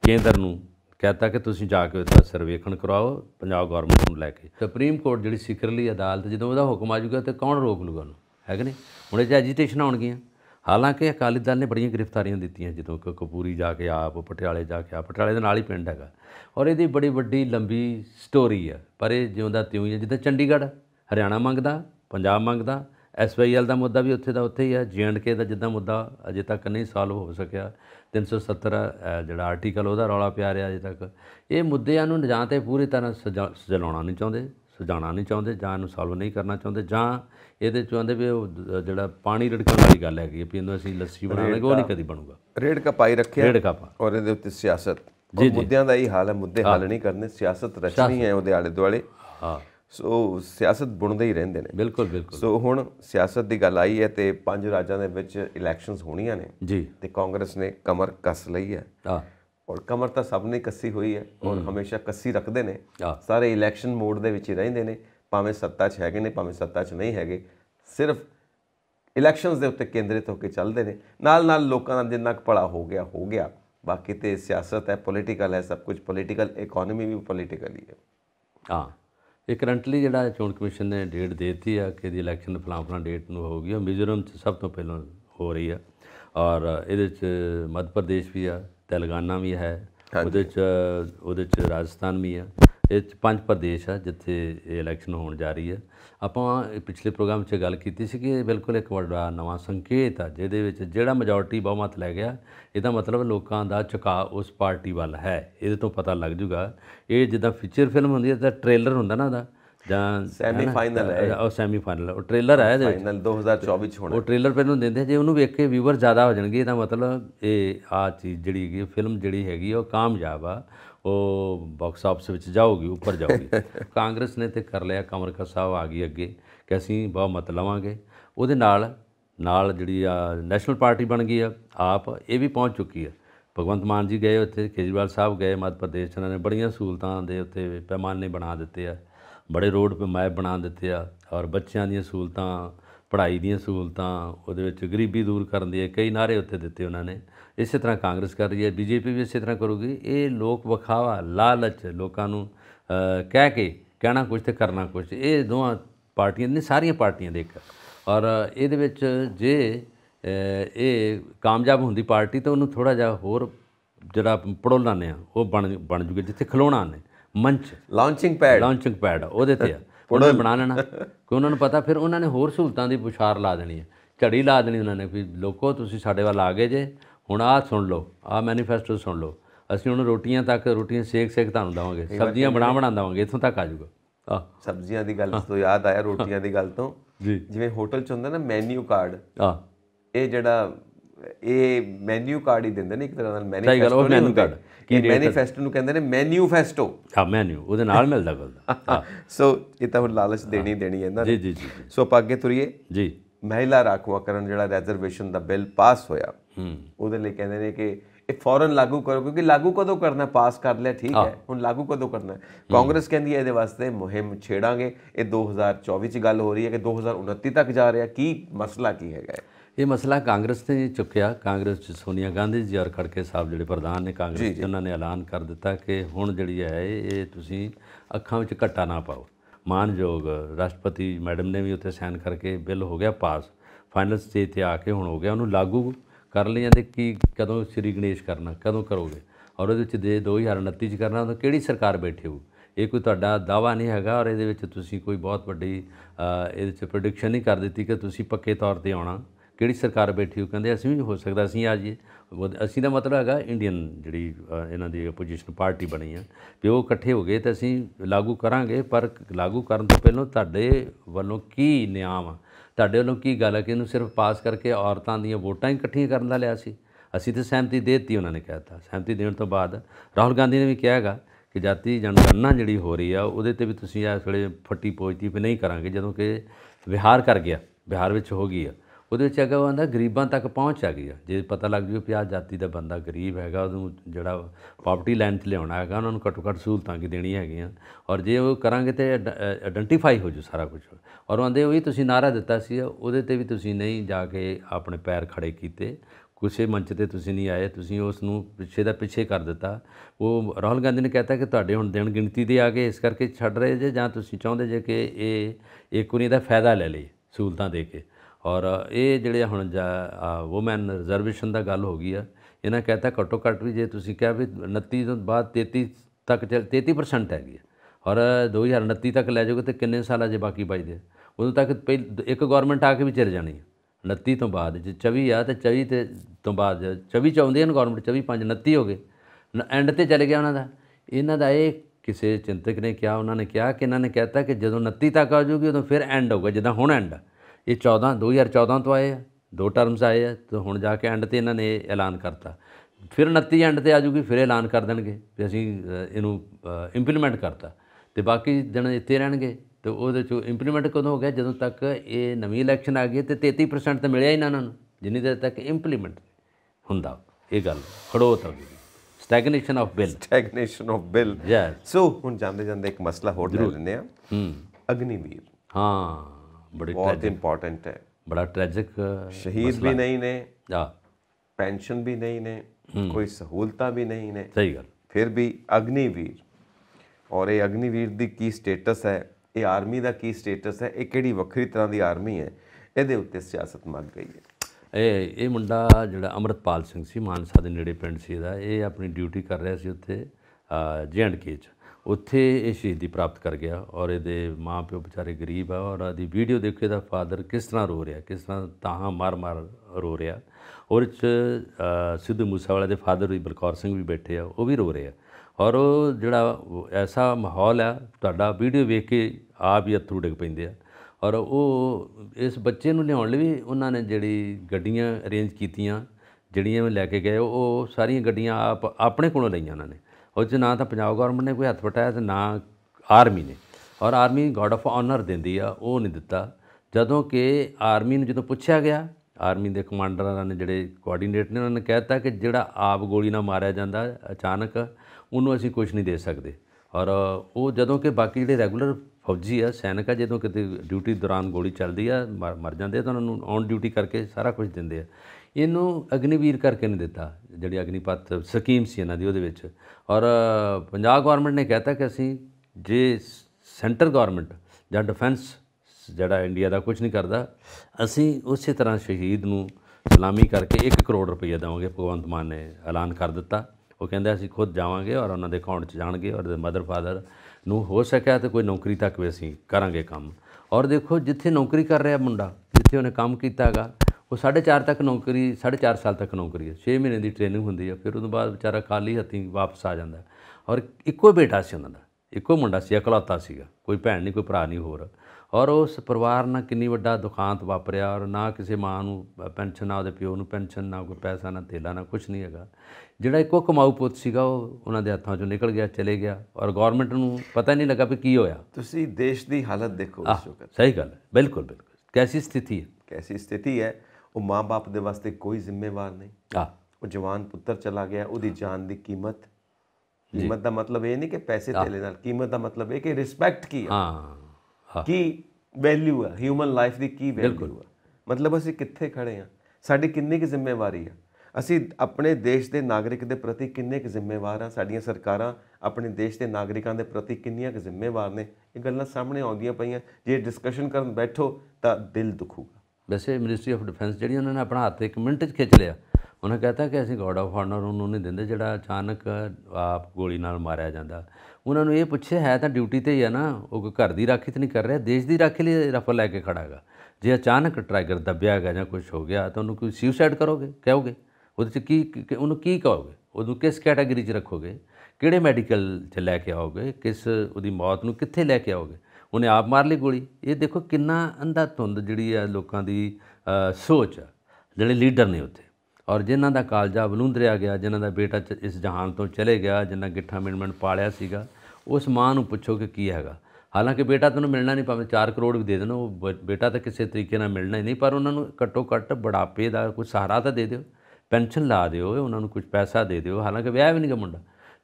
ਕੇਂਦਰ ਨੂੰ ਕਹਤਾ ਕਿ ਤੁਸੀਂ ਜਾ ਕੇ ਉਹਦਾ ਸਰਵੇਖਣ ਕਰਾਓ ਪੰਜਾਬ ਗਵਰਨਮੈਂਟ ਨੂੰ ਲੈ ਕੇ ਸੁਪਰੀਮ ਕੋਰਟ ਜਿਹੜੀ ਸਿਖਰਲੀ ਅਦਾਲਤ ਜਦੋਂ ਉਹਦਾ ਹੁਕਮ ਆ ਜਾਊਗਾ ਤੇ ਕੌਣ ਰੋਕ ਲੂਗਾ ਉਹਨੂੰ ਹੈ ਕਿ ਨਹੀਂ ਹੁਣ ਇਹ ਐਜੀਟੇਸ਼ਨ ਆਉਣਗੀਆਂ ਹਾਲਾਂਕਿ ਅਕਾਲੀ ਦਲ ਨੇ ਬੜੀਆਂ ਗ੍ਰਿਫਤਾਰੀਆਂ ਦਿੱਤੀਆਂ ਜਦੋਂ ਕਿ ਕਪੂਰੀ ਜਾ ਕੇ ਆਪ ਪਟਿਆਲੇ ਜਾ ਕੇ ਆ ਪਟਿਆਲੇ ਦੇ ਨਾਲ ਹੀ ਪਿੰਡ ਹੈਗਾ ਔਰ ਇਹਦੀ ਬੜੀ ਵੱਡੀ ਲੰਬੀ ਸਟੋਰੀ ਹੈ ਪਰ ਇਹ ਜਿਉਂਦਾ ਤਿਉਂ ਹੀ ਹੈ ਜਿੱਦਾਂ ਚੰਡੀਗੜ੍ਹ ਹਰਿਆਣਾ ਮੰਗਦਾ ਪੰਜਾਬ ਮੰਗਦਾ ਐਸਵਾਈਐਲ ਦਾ ਮੁੱਦਾ ਵੀ ਉੱਥੇ ਦਾ ਉੱਥੇ ਹੀ ਆ ਜੀਐਨਕੇ ਦਾ ਜਿੱਦਾਂ ਮੁੱਦਾ ਅਜੇ ਤੱਕ ਨਹੀਂ ਸੋਲਵ ਹੋ ਸਕਿਆ 370 ਜਿਹੜਾ ਆਰਟੀਕਲ ਉਹਦਾ ਰੌਲਾ ਪਿਆ ਰਿਹਾ ਅਜੇ ਤੱਕ ਇਹ ਮੁੱਦਿਆਂ ਨੂੰ ਜਾਂ ਤੇ ਪੂਰੀ ਤਰ੍ਹਾਂ ਸਜਾਉਣਾ ਨਹੀਂ ਚਾਹੁੰਦੇ ਸਜਾਣਾ ਨਹੀਂ ਚਾਹੁੰਦੇ ਜਾਂ ਇਹਨੂੰ ਸੋਲਵ ਨਹੀਂ ਕਰਨਾ ਚਾਹੁੰਦੇ ਜਾਂ ਇਹਦੇ ਚਾਹੁੰਦੇ ਵੀ ਉਹ ਜਿਹੜਾ ਪਾਣੀ ਰੜਕਣ ਵਾਲੀ ਗੱਲ ਹੈਗੀ ਵੀ ਇਹਨੂੰ ਅਸੀਂ ਲੱਸੀ ਲਾਂਗੇ ਉਹ ਨਹੀਂ ਕਦੀ ਬਣੂਗਾ ਕਾ ਪਾਈ ਰੱਖਿਆ ਕਾ ਪਾ ਔਰ ਇਹਦੇ ਉੱਤੇ ਸਿਆਸਤ ਮੁੱਦਿਆਂ ਦਾ ਹੀ ਹਾਲ ਹੈ ਮੁੱਦੇ ਹੱਲ ਨਹੀਂ ਕਰਨੇ ਸਿਆਸਤ ਰਚਣੀ ਹੈ ਉਹਦੇ ਆਲੇ ਦੁਆਲੇ ਹਾਂ ਸੋ ਸਿਆਸਤ ਬੁਣਦੇ ਹੀ ਰਹਿੰਦੇ ਨੇ ਬਿਲਕੁਲ ਬਿਲਕੁਲ ਸੋ ਹੁਣ ਸਿਆਸਤ ਦੀ ਗੱਲ ਆਈ ਹੈ ਤੇ ਪੰਜ ਰਾਜਾਂ ਦੇ ਵਿੱਚ ਇਲੈਕਸ਼ਨਸ ਹੋਣੀਆਂ ਨੇ ਜੀ ਤੇ ਕਾਂਗਰਸ ਨੇ ਕਮਰ ਕੱਸ ਲਈ ਹੈ ਹਾਂ ਔਰ ਕਮਰ ਤਾਂ ਸਭ ਨੇ ਕੱਸੀ ਹੋਈ ਹੈ ਔਰ ਹਮੇਸ਼ਾ ਕੱਸੀ ਰੱਖਦੇ ਨੇ ਸਾਰੇ ਇਲੈਕਸ਼ਨ ਮੋਡ ਦੇ ਵਿੱਚ ਹੀ ਰਹਿੰਦੇ ਨੇ ਭਾਵੇਂ ਸੱਤਾ 'ਚ ਹੈਗੇ ਨੇ ਭਾਵੇਂ ਸੱਤਾ 'ਚ ਨਹੀਂ ਹੈਗੇ ਸਿਰਫ ਇਲੈਕਸ਼ਨਸ ਦੇ ਉੱਤੇ ਕੇਂਦਰਿਤ ਹੋ ਕੇ ਚੱਲਦੇ ਨੇ ਨਾਲ ਨਾਲ ਲੋਕਾਂ ਦਾ ਜਿੰਨਾ ਕੁ ਭਲਾ ਹੋ ਗਿਆ ਹੋ ਗਿਆ ਬਾਕੀ ਤੇ ਸਿਆਸਤ ਹੈ ਪੋਲਿਟੀਕਲ ਹੈ ਸਭ ਕੁਝ ਪੋਲਿਟੀਕਲ ਇਕਨੋਮੀ ਵੀ ਪੋਲਿਟੀਕਲ ਹੀ ਹੈ ਹਾਂ ਇਹ ਕਰੰਟਲੀ ਜਿਹੜਾ ਚੋਣ ਕਮਿਸ਼ਨ ਨੇ ਡੇਟ ਦੇਤੀ ਆ ਕਿ ਦੀ ਇਲੈਕਸ਼ਨ ਫਲਾਂ ਫਲਾਂ ਡੇਟ ਨੂੰ ਹੋਊਗੀ ਉਹ ਮਿਜ਼ੋਰਮ ਚ ਸਭ ਤੋਂ ਪਹਿਲਾਂ ਹੋ ਰਹੀ ਆ ਔਰ ਇਹਦੇ ਚ ਮੱਧ ਪ੍ਰਦੇਸ਼ ਵੀ ਆ ਤੇਲੰਗਾਨਾ ਵੀ ਹੈ ਉਹਦੇ ਚ ਉਹਦੇ ਚ ਰਾਜਸਥਾਨ ਵੀ ਆ ਇਹ ਪੰਜ ਪ੍ਰਦੇਸ਼ ਆ ਜਿੱਥੇ ਇਹ ਇਲੈਕਸ਼ਨ ਹੋਣ ਜਾ ਰਹੀ ਹੈ ਆਪਾਂ ਪਿਛਲੇ ਪ੍ਰੋਗਰਾਮ 'ਚ ਗੱਲ ਕੀਤੀ ਸੀ ਕਿ ਇਹ ਬਿਲਕੁਲ ਇੱਕ ਵੱਡਾ ਨਵਾਂ ਸੰਕੇਤ ਆ ਜਿਹਦੇ ਵਿੱਚ ਜਿਹੜਾ ਮੈਜੋਰਟੀ ਬਹੁਮਤ ਲੈ ਗਿਆ ਇਹਦਾ ਮਤਲਬ ਲੋਕਾਂ ਦਾ ਚੁਕਾ ਉਸ ਪਾਰਟੀ ਵੱਲ ਹੈ ਇਹਦੇ ਤੋਂ ਪਤਾ ਲੱਗ ਜੂਗਾ ਇਹ ਜਿੱਦਾਂ ਫੀਚਰ ਫਿਲਮ ਹੁੰਦੀ ਹੈ ਤਾਂ ਟ੍ਰੇਲਰ ਹੁੰਦਾ ਨਾ ਉਹਦਾ ਜਾਂ ਸੈਮੀ ਫਾਈਨਲ ਹੈ ਉਹ ਸੈਮੀ ਫਾਈਨਲ ਉਹ ਟ੍ਰੇਲਰ ਆਇਆ ਦੇ ਫਾਈਨਲ 2024 ਚ ਹੋਣਾ ਉਹ ਟ੍ਰੇਲਰ ਪਹਿਲਾਂ ਦਿੰਦੇ ਜੇ ਉਹਨੂੰ ਵੇਖ ਕੇ ਵੀਵਰ ਜ਼ਿਆਦਾ ਹੋ ਜਾਣਗੇ ਇਹਦਾ ਮਤਲਬ ਇਹ ਆ ਚੀਜ਼ ਜਿਹੜੀ ਹੈਗੀ ਫਿਲਮ ਜਿਹੜੀ ਹੈਗੀ ਉਹ ਕਾਮਯਾਬ ਆ ਉਹ ਬਾਕਸ ਆਫਿਸ ਵਿੱਚ ਜਾਓਗੀ ਉੱਪਰ ਜਾਓਗੀ ਕਾਂਗਰਸ ਨੇ ਤੇ ਕਰ ਲਿਆ ਕਮਰ ਸਾਹਿਬ ਆ ਗਈ ਅੱਗੇ ਕਿ ਅਸੀਂ ਬਹੁਤ ਮਤ ਲਵਾਂਗੇ ਉਹਦੇ ਨਾਲ ਨਾਲ ਜਿਹੜੀ ਆ ਨੈਸ਼ਨਲ ਪਾਰਟੀ ਬਣ ਗਈ ਆ ਆਪ ਇਹ ਵੀ ਪਹੁੰਚ ਚੁੱਕੀ ਆ ਭਗਵੰਤ ਮਾਨ ਜੀ ਗਏ ਉੱਥੇ ਕੇਜਰੀਵਾਲ ਸਾਹਿਬ ਗਏ ਮੱਧ ਪ੍ਰਦੇਸ਼ ਉਹਨਾਂ ਨੇ ਬੜੀਆਂ ਸਹੂਲਤਾਂ ਦੇ ਉੱਤੇ ਪੈਮਾਨੇ ਬਣਾ ਦਿੱਤੇ ਆ ਬੜੇ ਰੋਡ 'ਤੇ ਮੈਪ ਬਣਾ ਦਿੱਤੇ ਆ ਔਰ ਬੱਚਿਆਂ ਦੀਆਂ ਸਹੂਲਤਾਂ ਪੜ੍ਹਾਈ ਦੀਆਂ ਸਹੂਲਤਾਂ ਉਹਦੇ ਵਿੱਚ ਗਰੀਬੀ ਦੂਰ ਕਰਨ ਦੀ ਕਈ ਨਾਰੇ ਉੱਤੇ ਦਿੱਤੇ ਉਹਨਾਂ ਨੇ ਇਸੇ ਤਰ੍ਹਾਂ ਕਾਂਗਰਸ ਕਰ ਰਹੀ ਹੈ ਬੀਜੇਪੀ ਵੀ ਇਸੇ ਤਰ੍ਹਾਂ ਕਰੂਗੀ ਇਹ ਲੋਕ ਵਿਖਾਵਾ ਲਾਲਚ ਲੋਕਾਂ ਨੂੰ ਕਹਿ ਕੇ ਕਹਿਣਾ ਕੁਝ ਤੇ ਕਰਨਾ ਕੁਝ ਇਹ ਦੋਹਾਂ ਪਾਰਟੀਆਂ ਨੇ ਸਾਰੀਆਂ ਪਾਰਟੀਆਂ ਦੇ ਇੱਕ ਔਰ ਇਹਦੇ ਵਿੱਚ ਜੇ ਇਹ ਕਾਮਯਾਬ ਹੁੰਦੀ ਪਾਰਟੀ ਤਾਂ ਉਹਨੂੰ ਥੋੜਾ ਜਿਹਾ ਹੋਰ ਜਿਹੜਾ ਪੜੋਲਾਨੇ ਆ ਉਹ ਬਣ ਬਣ ਜੂਗੇ ਜਿੱਥੇ ਖਲੋਣਾ ਨੇ ਮੰਚ ਲਾਂਚਿੰਗ ਪੈਡ ਲਾਂਚਿੰਗ ਪੈਡ ਉਹਦੇ ਤੇ ਆ ਉਹਨਾਂ ਨੇ ਬਣਾ ਲੈਣਾ ਕਿ ਉਹਨਾਂ ਨੂੰ ਪਤਾ ਫਿਰ ਉਹਨਾਂ ਨੇ ਹੋਰ ਸਹੂਲਤਾਂ ਦੀ ਪੁਸ਼ਾਰ ਲਾ ਦੇਣੀ ਹੈ ਝੜੀ ਲਾ ਦੇਣੀ ਉਹਨਾਂ ਨੇ ਵੀ ਲੋਕੋ ਤੁਸੀਂ ਸਾਡੇ ਵੱਲ ਆ ਗਏ ਜੇ ਹੁਣ ਆ ਸੁਣ ਲਓ ਆ ਮੈਨੀਫੈਸਟੋ ਸੁਣ ਲਓ ਅਸੀਂ ਉਹਨਾਂ ਰੋਟੀਆਂ ਤੱਕ ਰੋਟੀਆਂ ਸੇਕ ਸੇਕ ਤੁਹਾਨੂੰ ਦਵਾਂਗੇ ਸਬਜ਼ੀਆਂ ਬਣਾ ਬਣਾ ਦਵਾਂਗੇ ਇਥੋਂ ਤੱਕ ਆ ਜਾਊਗਾ ਆ ਸਬਜ਼ੀਆਂ ਦੀ ਗੱਲ ਤੋਂ ਯਾਦ ਆਇਆ ਰੋਟੀਆਂ ਦੀ ਗੱਲ ਤੋਂ ਜੀ ਜਿਵੇਂ ਹੋਟਲ ਚ ਹੁੰਦਾ ਨਾ ਮੈਨੂ ਕਾਰਡ ਆ ਇਹ ਜਿਹੜਾ ਇਹ ਮੈਨਿਊ ਕਾਰਡ ਹੀ ਦਿੰਦੇ ਨੇ ਇੱਕ ਤਰ੍ਹਾਂ ਨਾਲ ਮੈਨੀਫੈਸਟੋ ਨਹੀਂ ਮੈਨਿਊ ਕਾਰਡ ਕਿ ਮੈਨੀਫੈਸਟੋ ਨੂੰ ਕਹਿੰਦੇ ਨੇ ਫੈਸਟੋ ਹਾਂ ਮੈਨਿਊ ਉਹਦੇ ਨਾਲ ਮਿਲਦਾ ਦਾ ਸੋ ਇਹ ਤਾਂ ਲਾਲਚ ਦੇਣੀ ਦੇਣੀ ਹੈ ਨਾ ਜੀ ਜੀ ਜੀ ਸੋ ਆਪਾਂ ਅੱਗੇ ਤੁਰੀਏ ਜੀ ਮਹਿਲਾ ਕਰਨ ਜਿਹੜਾ ਰੈਜ਼ਰਵੇਸ਼ਨ ਦਾ ਬਿੱਲ ਪਾਸ ਹੋਇਆ ਹੂੰ ਉਹਦੇ ਲਈ ਕਹਿੰਦੇ ਨੇ ਕਿ ਇਹ ਫੌਰਨ ਲਾਗੂ ਕਰੋ ਕਿਉਂਕਿ ਲਾਗੂ ਕਦੋਂ ਕਰਨਾ ਪਾਸ ਕਰ ਲਿਆ ਠੀਕ ਹੈ ਹੁਣ ਲਾਗੂ ਕਦੋਂ ਕਰਨਾ ਕਾਂਗਰਸ ਕਹਿੰਦੀ ਹੈ ਇਹਦੇ ਵਾਸਤੇ ਮੁਹਿੰਮ ਛੇੜਾਂਗੇ ਇਹ 2024 ਚ ਗੱਲ ਹੋ ਰਹੀ ਹੈ ਕਿ 2029 ਤੱਕ ਜਾ ਰਿਹਾ ਕੀ ਮਸਲਾ ਕੀ ਹੈਗਾ ਇਹ ਮਸਲਾ ਕਾਂਗਰਸ ਨੇ ਚੁੱਕਿਆ ਕਾਂਗਰਸ ਚ ਸੋਨੀਆ ਗਾਂਧੀ ਜੀ ਔਰ ਖੜਕੇ ਸਾਹਿਬ ਜਿਹੜੇ ਪ੍ਰਧਾਨ ਨੇ ਕਾਂਗਰਸ ਚ ਉਹਨਾਂ ਨੇ ਐਲਾਨ ਕਰ ਦਿੱਤਾ ਕਿ ਹੁਣ ਜਿਹੜੀ ਹੈ ਇਹ ਤੁਸੀਂ ਅੱਖਾਂ ਵਿੱਚ ਘੱਟਾ ਨਾ ਪਾਓ ਮਾਨਯੋਗ ਰਾਸ਼ਟਰਪਤੀ ਮੈਡਮ ਨੇ ਵੀ ਉੱਥੇ ਸਾਈਨ ਕਰਕੇ ਬਿੱਲ ਹੋ ਗਿਆ ਪਾਸ ਫਾਈਨਲ ਸਟੇਜ ਤੇ ਆ ਕੇ ਹੁਣ ਹੋ ਗਿਆ ਉਹਨੂੰ ਲਾਗੂ ਕਰ ਲਈ ਜਾਂਦੇ ਕੀ ਕਦੋਂ ਸ੍ਰੀ ਗਣੇਸ਼ ਕਰਨਾ ਕਦੋਂ ਕਰੋਗੇ ਔਰ ਉਹਦੇ ਵਿੱਚ ਦੇ 2029 ਚ ਕਰਨਾ ਤਾਂ ਕਿਹੜੀ ਸਰਕਾਰ ਬੈਠੇ ਹੋ ਇਹ ਕੋਈ ਤੁਹਾਡਾ ਦਾਵਾ ਨਹੀਂ ਹੈਗਾ ਔਰ ਇਹਦੇ ਵਿੱਚ ਤੁਸੀਂ ਕੋਈ ਬਹੁਤ ਵੱਡੀ ਇਹਦੇ ਵਿੱਚ ਪ੍ਰੈਡਿਕਸ਼ਨ ਨਹੀਂ ਕਰ ਦਿੱਤੀ ਕਿ ਤੁਸੀਂ ਪੱਕੇ ਤੌਰ ਤੇ ਆਉਣਾ ਕਿਹੜੀ ਸਰਕਾਰ ਬੈਠੀ ਹੋ ਕਹਿੰਦੇ ਅਸੀਂ ਵੀ ਹੋ ਸਕਦਾ ਅਸੀਂ ਆ ਜੀ ਅਸੀਂ ਦਾ ਮਤਲਬ ਹੈਗਾ ਇੰਡੀਅਨ ਜਿਹੜੀ ਇਹਨਾਂ ਦੀ ਆਪੋਜੀਸ਼ਨ ਪਾਰਟੀ ਬਣੀ ਆ ਤੇ ਉਹ ਇਕੱਠੇ ਹੋ ਗਏ ਤਾਂ ਅਸੀਂ ਲਾਗੂ ਕਰਾਂਗੇ ਪਰ ਲਾਗੂ ਕਰਨ ਤੋਂ ਪਹਿਲਾਂ ਤੁਹਾਡੇ ਵੱਲੋਂ ਕੀ ਨਿਯਮ ਆ ਤੁਹਾਡੇ ਵੱਲੋਂ ਕੀ ਗੱਲ ਹੈ ਕਿ ਇਹਨੂੰ ਸਿਰਫ ਪਾਸ ਕਰਕੇ ਔਰਤਾਂ ਦੀਆਂ ਵੋਟਾਂ ਇਕੱਠੀਆਂ ਕਰਨ ਦਾ ਲਿਆ ਸੀ ਅਸੀਂ ਤੇ ਸਹਿਮਤੀ ਦੇ ਦਿੱਤੀ ਉਹਨਾਂ ਨੇ ਕਹਿਤਾ ਸਹਿਮਤੀ ਦੇਣ ਤੋਂ ਬਾਅਦ ਰਾਹੁਲ ਗਾਂਧੀ ਨੇ ਵੀ ਕਿਹਾ ਹੈਗਾ ਕਿ ਜਾਤੀ ਜਨਗਣਨਾ ਜਿਹੜੀ ਹੋ ਰਹੀ ਆ ਉਹਦੇ ਤੇ ਵੀ ਤੁਸੀਂ ਇਸ ਵੇਲੇ ਫੱਟੀ ਪੋਜਤੀ ਵੀ ਨਹੀਂ ਕਰਾਂਗੇ ਜਦੋਂ ਕਿ ਵਿਹਾਰ ਕਰ ਗਿਆ ਵਿਹਾਰ ਵਿੱਚ ਹੋ ਗਈ ਆ ਉਹਦੇ ਵਿੱਚ ਅਗਾ ਹੁੰਦਾ ਗਰੀਬਾਂ ਤੱਕ ਪਹੁੰਚ ਆ ਗਈ ਆ ਜੇ ਪਤਾ ਲੱਗ ਜੂ ਕਿ ਜਾਤੀ ਦਾ ਬੰਦਾ ਗਰੀਬ ਹੈਗਾ ਉਹਨੂੰ ਜਿਹੜਾ ਪਾਪਰਟੀ ਲਾਈਨ 'ਚ ਲਿਆਉਣਾ ਹੈਗਾ ਉਹਨਾਂ ਨੂੰ ਘਟੂ ਘਟ ਸਹੂਲਤਾਂ ਕੀ ਦੇਣੀ ਹੈਗੀਆਂ ਔਰ ਜੇ ਉਹ ਕਰਾਂਗੇ ਤੇ ਆਇਡੈਂਟੀਫਾਈ ਹੋ ਜੂ ਸਾਰਾ ਕੁਝ ਔਰ ਉਹਦੇ ਵੀ ਤੁਸੀਂ ਨਾਰਾ ਦਿੱਤਾ ਸੀ ਉਹਦੇ ਤੇ ਵੀ ਤੁਸੀਂ ਨਹੀਂ ਜਾ ਕੇ ਆਪਣੇ ਪੈਰ ਖੜੇ ਕੀਤੇ ਕਿਸੇ ਮੰਚ ਤੇ ਤੁਸੀਂ ਨਹੀਂ ਆਏ ਤੁਸੀਂ ਉਸ ਨੂੰ ਪਿੱਛੇ ਦਾ ਪਿੱਛੇ ਕਰ ਦਿੱਤਾ ਉਹ ਰਾਹੁਲ ਗਾਂਧੀ ਨੇ ਕਹਿਤਾ ਕਿ ਤੁਹਾਡੇ ਹੁਣ ਦਿਨ ਗਿਣਤੀ ਦੇ ਆ ਕੇ ਇਸ ਕਰਕੇ ਛੱਡ ਰਹੇ ਜੇ ਜਾਂ ਤੁਸੀਂ ਚਾਹੁੰਦੇ ਜੇ ਕਿ ਇਹ ਇੱਕ ਕੁਨੀ ਦਾ ਫਾਇਦਾ ਲੈ ਲਈ ਸਹੂਲਤਾਂ ਦੇ ਕੇ ਔਰ ਇਹ ਜਿਹੜੇ ਹੁਣ ਔਮਨ ਰਿਜ਼ਰਵੇਸ਼ਨ ਦਾ ਗੱਲ ਹੋ ਗਈ ਆ ਇਹਨਾਂ ਕਹਤਾ ਘਟੋ ਘਟ ਵੀ ਜੇ ਤੁਸੀਂ ਕਿਹਾ ਵੀ 29 ਤੋਂ ਬਾਅਦ 33 ਤੱਕ 33% ਹੈਗੀ ਔਰ 2029 ਤੱਕ ਲੈ ਜਾਓਗੇ ਤੇ ਕਿੰਨੇ ਸਾਲ ਅਜੇ ਬਾਕੀ ਬਚਦੇ ਉਦੋਂ ਤੱਕ ਇੱਕ ਗਵਰਨਮੈਂਟ ਆ ਕੇ ਵੀ ਚਿਰ ਜਾਣੀ ਹੈ 29 ਤੋਂ ਬਾਅਦ ਜੇ 24 ਆ ਤੇ 24 ਤੇ ਤੋਂ ਬਾਅਦ 24 ਚਾਹੁੰਦੇ ਹਨ ਗਵਰਨਮੈਂਟ 24 5 29 ਹੋ ਗਏ ਐਂਡ ਤੇ ਚਲੇ ਗਿਆ ਉਹਨਾਂ ਦਾ ਇਹਨਾਂ ਦਾ ਇਹ ਕਿਸੇ ਚਿੰਤਕ ਨੇ ਕਿਹਾ ਉਹਨਾਂ ਨੇ ਕਿਹਾ ਕਿ ਇਹਨਾਂ ਨੇ ਕਹਿਤਾ ਕਿ ਜਦੋਂ 29 ਤੱਕ ਆ ਜਾਊਗੀ ਉਦੋਂ ਫਿਰ ਐਂਡ ਹੋਊਗਾ ਜਿੱਦਾਂ ਹੁਣ ਐਂਡ ਇਹ 14 2014 ਤੋਂ ਆਏ ਆ ਦੋ ਟਰਮਸ ਆਏ ਆ ਤੇ ਹੁਣ ਜਾ ਕੇ ਐਂਡ ਤੇ ਇਹਨਾਂ ਨੇ ਐਲਾਨ ਕਰਤਾ ਫਿਰ 29 ਐਂਡ ਤੇ ਆ ਜੂਗੀ ਫਿਰ ਐਲਾਨ ਕਰ ਦੇਣਗੇ ਵੀ ਅਸੀਂ ਇਹਨੂੰ ਇੰਪਲੀਮੈਂਟ ਕਰਤਾ ਤੇ ਬਾਕੀ ਦਿਨ ਇੱਥੇ ਰਹਿਣਗੇ ਤੇ ਉਹਦੇ ਚੋਂ ਇੰਪਲੀਮੈਂਟ ਕਦੋਂ ਹੋ ਗਿਆ ਜਦੋਂ ਤੱਕ ਇਹ ਨਵੀਂ ਇਲੈਕਸ਼ਨ ਆ ਗਈ ਤੇ 33% ਤਾਂ ਮਿਲਿਆ ਹੀ ਨਾ ਨੂੰ ਜਿੰਨੀ ਦੇਰ ਤੱਕ ਇੰਪਲੀਮੈਂਟ ਹੁੰਦਾ ਇਹ ਗੱਲ ਖੜੋਤ ਤਾ ਜੀ stagnation of bill stagnation of bill yes so ਹੁਣ ਜਾਂਦੇ ਜਾਂਦੇ ਇੱਕ ਮਸਲਾ ਹੋਰ ਲੈ ਲੈਂਦੇ ਆ ਹੂੰ ਅਗਨੀਵੀਰ ਹਾਂ ਬੜੀ ਬਹੁਤ ਇੰਪੋਰਟੈਂਟ ਹੈ ਬੜਾ ਟ੍ਰੈਜਿਕ ਸ਼ਹੀਦ ਵੀ ਨਹੀਂ ਨੇ ਆ ਪੈਨਸ਼ਨ ਵੀ ਨਹੀਂ ਨੇ ਕੋਈ ਸਹੂਲਤਾਂ ਵੀ ਨਹੀਂ ਨੇ ਸਹੀ ਗੱਲ ਫਿਰ ਵੀ ਅਗਨੀਵੀਰ ਔਰ ਇਹ ਅਗਨੀਵੀਰ ਦੀ ਕੀ ਸਟੇਟਸ ਹੈ ਇਹ ਆਰਮੀ ਦਾ ਕੀ ਸਟੇਟਸ ਹੈ ਇਹ ਕਿਹੜੀ ਵੱਖਰੀ ਤਰ੍ਹਾਂ ਦੀ ਆਰਮੀ ਹੈ ਇਹਦੇ ਉੱਤੇ ਸਿਆਸਤ ਮੰਗ ਗਈ ਹੈ ਇਹ ਇਹ ਮੁੰਡਾ ਜਿਹੜਾ ਅਮਰਤਪਾਲ ਸਿੰਘ ਸੀ ਮਾਨਸਾ ਦੇ ਨੇੜੇ ਪਿੰਡ ਸੀ ਇਹਦਾ ਇਹ ਆਪਣੀ ਡਿਊਟੀ ਕਰ ਰਿਹਾ ਸੀ ਉੱਥੇ ਜੈਂਡ ਚ ਉੱਥੇ ਇਹ ਸ਼ਹੀਦੀ ਪ੍ਰਾਪਤ ਕਰ ਗਿਆ ਔਰ ਇਹਦੇ ਮਾਪਿਓ ਵਿਚਾਰੇ ਗਰੀਬ ਆ ਔਰ ਆਦੀ ਵੀਡੀਓ ਦੇਖੇ ਦਾ ਫਾਦਰ ਕਿਸ ਤਰ੍ਹਾਂ ਰੋ ਰਿਹਾ ਕਿਸ ਤਰ੍ਹਾਂ ਤਾਹਾਂ ਮਾਰ-ਮਾਰ ਰੋ ਰਿਹਾ ਔਰ ਚ ਸਿੱਧੂ ਮੂਸਾਵਾਲਾ ਦੇ ਫਾਦਰ ਵੀ ਬਲਕੌਰ ਸਿੰਘ ਵੀ ਬੈਠੇ ਆ ਉਹ ਵੀ ਰੋ ਰਿਹਾ ਔਰ ਉਹ ਜਿਹੜਾ ਐਸਾ ਮਾਹੌਲ ਆ ਤੁਹਾਡਾ ਵੀਡੀਓ ਵੇਖ ਕੇ ਆਪ ਹੀ ਅਥਰੂ ਡਿੱਗ ਪੈਂਦੇ ਆ ਔਰ ਉਹ ਇਸ ਬੱਚੇ ਨੂੰ ਲਿਆਉਣ ਲਈ ਵੀ ਉਹਨਾਂ ਨੇ ਜਿਹੜੀ ਗੱਡੀਆਂ ਅਰੇਂਜ ਕੀਤੀਆਂ ਜਿਹੜੀਆਂ ਲੈ ਕੇ ਗਏ ਉਹ ਸਾਰੀਆਂ ਗੱਡੀਆਂ ਆਪ ਆਪਣੇ ਕੋਲੋਂ ਲਈਆਂ ਉਹਨਾਂ ਨੇ ਉਹ 'ਚ ਨਾ ਤਾਂ ਪੰਜਾਬ ਗਵਰਨਮੈਂਟ ਨੇ ਕੋਈ ਹੱਥ ਵਟਾਇਆ ਤੇ ਨਾ ਆਰਮੀ ਨੇ ਔਰ ਆਰਮੀ ਗਾਰਡ ਆਫ ਆਨਰ ਦਿੰਦੀ ਆ ਉਹ ਨਹੀਂ ਦਿੱਤਾ ਜਦੋਂ ਕਿ ਆਰਮੀ ਨੂੰ ਜਦੋਂ ਪੁੱਛਿਆ ਗਿਆ ਆਰਮੀ ਦੇ ਕਮਾਂਡਰਾਂ ਨੇ ਜਿਹੜੇ ਕੋਆਰਡੀਨੇਟ ਨੇ ਉਹਨਾਂ ਨੇ ਕਹਿਤਾ ਕਿ ਜਿਹੜਾ ਆਪ ਗੋਲੀ ਨਾਲ ਮਾਰਿਆ ਜਾਂਦਾ ਅਚਾਨਕ ਉਹਨੂੰ ਅਸੀਂ ਕੁਝ ਨਹੀਂ ਦੇ ਸਕਦੇ ਔਰ ਉਹ ਜਦੋਂ ਕਿ ਬਾਕੀ ਜਿਹੜੇ ਰੈਗੂਲਰ ਫੌਜੀ ਆ ਸੈਨਿਕ ਆ ਜਦੋਂ ਕਿਤੇ ਡਿਊਟੀ ਦੌਰਾਨ ਗੋਲੀ ਚੱਲਦੀ ਆ ਮਰ ਜਾਂਦੇ ਤਾਂ ਉਹਨਾਂ ਨੂੰ ਔਨ ਡਿਊਟੀ ਕਰਕੇ ਸਾਰਾ ਕੁਝ ਦਿੰਦੇ ਆ ਇਹਨੂੰ ਅਗਨੀਵੀਰ ਕਰਕੇ ਨਹੀਂ ਦਿੱਤਾ ਜਿਹੜੀ ਅਗਨੀਪਤ ਸਕੀਮ ਸੀ ਇਹਨਾਂ ਦੀ ਉਹਦੇ ਵਿੱਚ ਔਰ ਪੰਜਾਬ ਗਵਰਨਮੈਂਟ ਨੇ ਕਹਿਤਾ ਕਿ ਅਸੀਂ ਜੇ ਸੈਂਟਰ ਗਵਰਨਮੈਂਟ ਜਾਂ ਡਿਫੈਂਸ ਜਿਹੜਾ ਇੰਡੀਆ ਦਾ ਕੁਝ ਨਹੀਂ ਕਰਦਾ ਅਸੀਂ ਉਸੇ ਤਰ੍ਹਾਂ ਸ਼ਹੀਦ ਨੂੰ ਸਲਾਮੀ ਕਰਕੇ 1 ਕਰੋੜ ਰੁਪਏ ਦੇਵਾਂਗੇ ਭਗਵੰਤ ਮਾਨ ਨੇ ਐਲਾਨ ਕਰ ਦਿੱਤਾ ਉਹ ਕਹਿੰਦਾ ਅਸੀਂ ਖੁਦ ਜਾਵਾਂਗੇ ਔਰ ਉਹਨਾਂ ਦੇ ਅਕਾਊਂਟ 'ਚ ਜਾਣਗੇ ਔਰ ਦੇ ਮਦਰ ਫਾਦਰ ਨੂੰ ਹੋ ਸਕਿਆ ਤੇ ਕੋਈ ਨੌਕਰੀ ਤੱਕ ਵੀ ਅਸੀਂ ਕਰਾਂਗੇ ਕੰਮ ਔਰ ਦੇਖੋ ਜਿੱਥੇ ਨੌਕਰੀ ਕਰ ਰਿਹਾ ਮੁੰਡਾ ਜਿੱਥੇ ਉਹਨੇ ਕੰਮ ਕੀਤਾਗਾ ਉਹ 4.5 ਤੱਕ ਨੌਕਰੀ 4.5 ਸਾਲ ਤੱਕ ਨੌਕਰੀ ਹੈ 6 ਮਹੀਨੇ ਦੀ ਟ੍ਰੇਨਿੰਗ ਹੁੰਦੀ ਹੈ ਫਿਰ ਉਹਦੋਂ ਬਾਅਦ ਵਿਚਾਰਾ ਖਾਲੀ ਹੱਥੀਂ ਵਾਪਸ ਆ ਜਾਂਦਾ ਔਰ ਇੱਕੋ ਬੇਟਾ ਸੀ ਉਹਨਾਂ ਦਾ ਇੱਕੋ ਮੁੰਡਾ ਸੀ ਇਕਲੌਤਾ ਸੀਗਾ ਕੋਈ ਭੈਣ ਨਹੀਂ ਕੋਈ ਭਰਾ ਨਹੀਂ ਹੋਰ ਔਰ ਉਸ ਪਰਿਵਾਰ ਨਾਲ ਕਿੰਨੀ ਵੱਡਾ ਦੁਖਾਂਤ ਵਾਪਰਿਆ ਔਰ ਨਾ ਕਿਸੇ ਮਾਂ ਨੂੰ ਪੈਨਸ਼ਨ ਨਾ ਉਹਦੇ ਪਿਓ ਨੂੰ ਪੈਨਸ਼ਨ ਨਾ ਕੋਈ ਪੈਸਾ ਨਾ ਤੇਲਾ ਨਾ ਕੁਝ ਨਹੀਂ ਹੈਗਾ ਜਿਹੜਾ ਇੱਕੋ ਕਮਾਊ ਪੁੱਤ ਸੀਗਾ ਉਹ ਉਹਨਾਂ ਦੇ ਹੱਥਾਂ ਚੋਂ ਨਿਕਲ ਗਿਆ ਚਲੇ ਗਿਆ ਔਰ ਗਵਰਨਮੈਂਟ ਨੂੰ ਪਤਾ ਨਹੀਂ ਲੱਗਾ ਵੀ ਕੀ ਹੋਇਆ ਤੁਸੀਂ ਦੇਸ਼ ਦੀ ਹਾਲਤ ਦੇਖੋ ਇਸ ਵਕਤ ਸਹੀ ਗੱਲ ਹੈ ਬਿਲਕੁਲ ਬਿਲਕੁਲ ਕੈਸੀ ਸਥਿਤੀ ਹੈ ਕੈਸੀ ਸਥਿਤੀ ਹੈ ਉਹ ਮਾਪੇ ਦੇ ਵਾਸਤੇ ਕੋਈ ਜ਼ਿੰਮੇਵਾਰ ਨਹੀਂ ਆ ਉਹ ਜਵਾਨ ਪੁੱਤਰ ਚਲਾ ਗਿਆ ਉਹਦੀ ਜਾਨ ਦੀ ਕੀਮਤ ਕੀਮਤ ਦਾ ਮਤਲਬ ਇਹ ਨਹੀਂ ਕਿ ਪੈਸੇ ਤੇਲੇ ਨਾਲ ਕੀਮਤ ਦਾ ਮਤਲਬ ਇਹ ਕਿ ਰਿਸਪੈਕਟ ਕੀ ਹਾਂ ਕੀ ਵੈਲਿਊ ਹੈ ਹਿਊਮਨ ਲਾਈਫ ਦੀ ਕੀ ਵੈਲਿਊ ਹੈ ਮਤਲਬ ਅਸੀਂ ਕਿੱਥੇ ਖੜੇ ਆ ਸਾਡੀ ਕਿੰਨੀ ਕੁ ਜ਼ਿੰਮੇਵਾਰੀ ਆ ਅਸੀਂ ਆਪਣੇ ਦੇਸ਼ ਦੇ ਨਾਗਰਿਕ ਦੇ ਪ੍ਰਤੀ ਕਿੰਨੇ ਕੁ ਜ਼ਿੰਮੇਵਾਰ ਆ ਸਾਡੀਆਂ ਸਰਕਾਰਾਂ ਆਪਣੇ ਦੇਸ਼ ਦੇ ਨਾਗਰਿਕਾਂ ਦੇ ਪ੍ਰਤੀ ਕਿੰਨੀਆਂ ਕੁ ਜ਼ਿੰਮੇਵਾਰ ਨੇ ਇਹ ਗੱਲਾਂ ਸਾਹਮਣੇ ਆਉਂਦੀਆਂ ਪਈਆਂ ਜੇ ਡਿਸਕਸ਼ਨ ਕਰਨ ਬੈਠੋ ਤਾਂ ਦਿਲ ਦੁਖੂਗਾ ਵੈਸੇ ਮਿਨਿਸਟਰੀ ਆਫ ਡਿਫੈਂਸ ਜਿਹੜੀ ਉਹਨਾਂ ਨੇ ਆਪਣਾ ਹੱਥ ਇੱਕ ਮਿੰਟ 'ਚ ਖਿੱਚ ਲਿਆ ਉਹਨਾਂ ਕਹਤਾ ਕਿ ਅਸੀਂ ਗਾਰਡ ਆਫ ਆਨਰ ਉਹਨੂੰ ਨਹੀਂ ਦਿੰਦੇ ਜਿਹੜਾ ਅਚਾਨਕ ਆਪ ਗੋਲੀ ਨਾਲ ਮਾਰਿਆ ਜਾਂਦਾ ਉਹਨਾਂ ਨੂੰ ਇਹ ਪੁੱਛਿਆ ਹੈ ਤਾਂ ਡਿਊਟੀ ਤੇ ਹੀ ਆ ਨਾ ਉਹ ਘਰ ਦੀ ਰਾਖੀ ਤੇ ਨਹੀਂ ਕਰ ਰਿਹਾ ਦੇਸ਼ ਦੀ ਰਾਖੀ ਲਈ ਰਫਲ ਲੈ ਕੇ ਖੜਾਗਾ ਜੇ ਅਚਾਨਕ ਟ੍ਰਾਈਗਰ ਦੱਬਿਆ ਗਿਆ ਜਾਂ ਕੁਝ ਹੋ ਗਿਆ ਤਾਂ ਉਹਨੂੰ ਕੋਈ ਸੁਸਾਈਡ ਕਰੋਗੇ ਕਹੋਗੇ ਉਹਦੇ ਚ ਕੀ ਉਹਨੂੰ ਕੀ ਕਹੋਗੇ ਉਹਨੂੰ ਕਿਸ ਕੈਟਾਗਰੀ 'ਚ ਰੱਖੋਗੇ ਕਿਹੜੇ ਮੈਡੀਕਲ 'ਚ ਲੈ ਕੇ ਆਓਗੇ ਕਿਸ ਉਹਦੀ ਮੌਤ ਨੂੰ ਕਿੱਥੇ ਲੈ ਕੇ ਆਓਗੇ ਉਹਨੇ ਆਪ ਮਾਰ ਲਈ ਗੋਲੀ ਇਹ ਦੇਖੋ ਕਿੰਨਾ ਅੰਧਾ ਧੁੰਦ ਜਿਹੜੀ ਆ ਲੋਕਾਂ ਦੀ ਸੋਚ ਜਿਹੜੇ ਲੀਡਰ ਨੇ ਉੱਥੇ ਔਰ ਜਿਨ੍ਹਾਂ ਦਾ ਕਾਲਜਾ ਬਲੁੰਦਰਿਆ ਗਿਆ ਜਿਨ੍ਹਾਂ ਦਾ ਬੇਟਾ ਇਸ ਜਹਾਨ ਤੋਂ ਚਲੇ ਗਿਆ ਜਿਨ੍ਹਾਂ ਗਿੱਠਾ ਮਿੰਟ ਪਾਲਿਆ ਸੀਗਾ ਉਸ ਮਾਂ ਨੂੰ ਪੁੱਛੋ ਕਿ ਕੀ ਹੈਗਾ ਹਾਲਾਂਕਿ ਬੇਟਾ ਤੈਨੂੰ ਮਿਲਣਾ ਨਹੀਂ ਭਾਵੇਂ 4 ਕਰੋੜ ਵੀ ਦੇ ਦੇਣ ਉਹ ਬੇਟਾ ਤਾਂ ਕਿਸੇ ਤਰੀਕੇ ਨਾਲ ਮਿਲਣਾ ਹੀ ਨਹੀਂ ਪਰ ਉਹਨਾਂ ਨੂੰ ਘੱਟੋ ਘੱਟ ਬੜਾਪੇ ਦਾ ਕੋਈ ਸਹਾਰਾ ਤਾਂ ਦੇ ਦਿਓ ਪੈਨਸ਼ਨ ਲਾ ਦਿਓ ਉਹਨਾਂ ਨੂੰ ਕੁਝ ਪੈਸਾ ਦੇ ਦਿਓ ਹਾਲਾਂਕਿ ਵਿਆਹ ਵੀ ਨਹੀਂ ਗਾ ਮੁੰਡਾ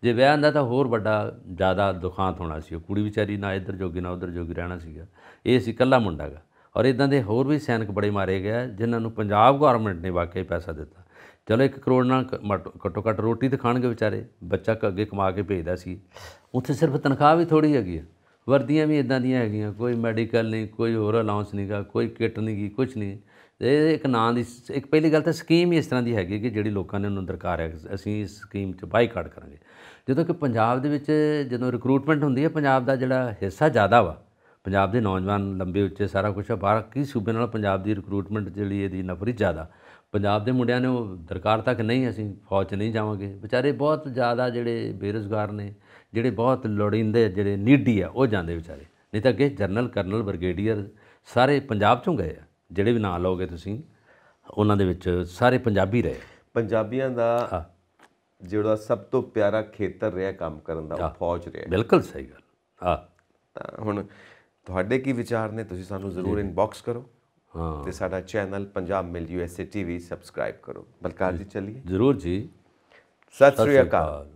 ਜੇ ਵਿਆਹ ਹੁੰਦਾ ਤਾਂ ਹੋਰ ਵੱਡਾ ਜ਼ਿਆਦਾ ਦੁਖਾਂਤ ਹੋਣਾ ਸੀ ਉਹ ਕੁੜੀ ਵਿਚਾਰੀ ਨਾ ਇੱਧਰ ਜੋਗੀ ਨਾ ਉੱਧਰ ਜੋਗੀ ਰਹਿਣਾ ਸੀਗਾ ਇਹ ਸੀ ਕੱਲਾ ਮੁੰਡਾਗਾ ਔਰ ਇਦਾਂ ਦੇ ਹੋਰ ਵੀ ਸੈਨਿਕ ਬੜੇ ਮਾਰੇ ਗਏ ਜਿਨ੍ਹਾਂ ਨੂੰ ਪੰਜਾਬ ਗਵਰਨਮੈਂਟ ਨੇ ਵਾਕਈ ਪੈਸਾ ਦਿੱਤਾ ਚਲੋ 1 ਕਰੋੜ ਨਾਲ ਘੱਟੋ ਘੱਟ ਰੋਟੀ ਤੇ ਖਾਣਗੇ ਵਿਚਾਰੇ ਬੱਚਾ ਕ ਅੱਗੇ ਕਮਾ ਕੇ ਭੇਜਦਾ ਸੀ ਉੱਥੇ ਸਿਰਫ ਤਨਖਾਹ ਵੀ ਥੋੜੀ ਹੈਗੀ ਹੈ ਵਰਦੀਆਂ ਵੀ ਇਦਾਂ ਦੀਆਂ ਹੈਗੀਆਂ ਕੋਈ ਮੈਡੀਕਲ ਨਹੀਂ ਕੋਈ ਹੋਰ ਅਲਾਉਂਸ ਨਹੀਂਗਾ ਕੋਈ ਕਿਟ ਨਹੀਂਗੀ ਕੁਝ ਨਹੀਂ ਇਹ ਇੱਕ ਨਾਂ ਦੀ ਇੱਕ ਪਹਿਲੀ ਗੱਲ ਤਾਂ ਸਕੀਮ ਹੀ ਇਸ ਤਰ੍ਹਾਂ ਦੀ ਹੈਗੀ ਕਿ ਜਿਹੜੀ ਲੋਕਾਂ ਨੇ ਉਹਨੂੰ ਦਰਕਾਰ ਹੈ ਅਸੀਂ ਇਸ ਸਕੀਮ 'ਚ ਬਾਈਕਾਟ ਕਰਾਂਗੇ ਜਦੋਂ ਕਿ ਪੰਜਾਬ ਦੇ ਵਿੱਚ ਜਦੋਂ ਰਿਕਰੂਟਮੈਂਟ ਹੁੰਦੀ ਹੈ ਪੰਜਾਬ ਦਾ ਜਿਹੜਾ ਹਿੱਸਾ ਜ਼ਿਆਦਾ ਵਾ ਪੰਜਾਬ ਦੇ ਨੌਜਵਾਨ ਲੰਬੇ ਉੱਚੇ ਸਾਰਾ ਕੁਝ ਆ ਕੀ ਸੂਬੇ ਨਾਲ ਪੰਜਾਬ ਦੀ ਰਿਕਰੂਟਮੈਂਟ ਜਿਹੜੀ ਇਹਦੀ ਨਫਰੀ ਜ਼ਿਆਦਾ ਪੰਜਾਬ ਦੇ ਮੁੰਡਿਆਂ ਨੇ ਉਹ ਦਰਕਾਰ ਤੱਕ ਨਹੀਂ ਅਸੀਂ ਫੌਜ 'ਚ ਨਹੀਂ ਜਾਵਾਂਗੇ ਵਿਚਾਰੇ ਬਹੁਤ ਜ਼ਿਆਦਾ ਜਿਹੜੇ ਬੇਰੋਜ਼ਗਾਰ ਨੇ ਜਿਹੜੇ ਬਹੁਤ ਲੋੜੀਂਦੇ ਜਿਹੜੇ ਨੀਡੀ ਆ ਉਹ ਜਾਂਦੇ ਵਿਚਾਰੇ ਨਹੀਂ ਤਾਂ ਅੱਗੇ ਜਰਨਲ ਕਰਨਲ ਬ੍ਰਿਗੇਡੀਅਰ ਸਾਰੇ ਪੰਜਾਬ ਚੋਂ ਗਏ ਆ ਜਿਹੜੇ ਵੀ ਨਾਂ ਲਓਗੇ ਤੁਸੀਂ ਉਹਨਾਂ ਦੇ ਵਿੱਚ ਸਾਰੇ ਪੰਜਾਬੀ ਰਹੇ ਪੰਜਾਬੀਆਂ ਦਾ ਜਿਹੜਾ ਸਭ ਤੋਂ ਪਿਆਰਾ ਖੇਤਰ ਰਿਹਾ ਕੰਮ ਕਰਨ ਦਾ ਉਹ ਫੌਜ ਰਿਹਾ ਬਿਲਕੁਲ ਸਹੀ ਗੱਲ ਹਾਂ ਤਾਂ ਹੁਣ ਤੁਹਾਡੇ ਕੀ ਵਿਚਾਰ ਨੇ ਤੁਸੀਂ ਸਾਨੂੰ ਜ਼ਰੂਰ ਇਨਬਾਕਸ ਕਰੋ ਹਾਂ ਤੇ ਸਾਡਾ ਚੈਨਲ ਪੰਜਾਬ ਮਿਲ ਯੂਐਸਏ ਟੀਵੀ ਸਬਸਕ੍ਰਾਈਬ ਕਰੋ ਬਲਕਾਰ ਜੀ ਚੱਲੀਏ ਜ਼ਰੂਰ ਜੀ ਸਤਿ ਸ੍ਰੀ ਅਕਾਲ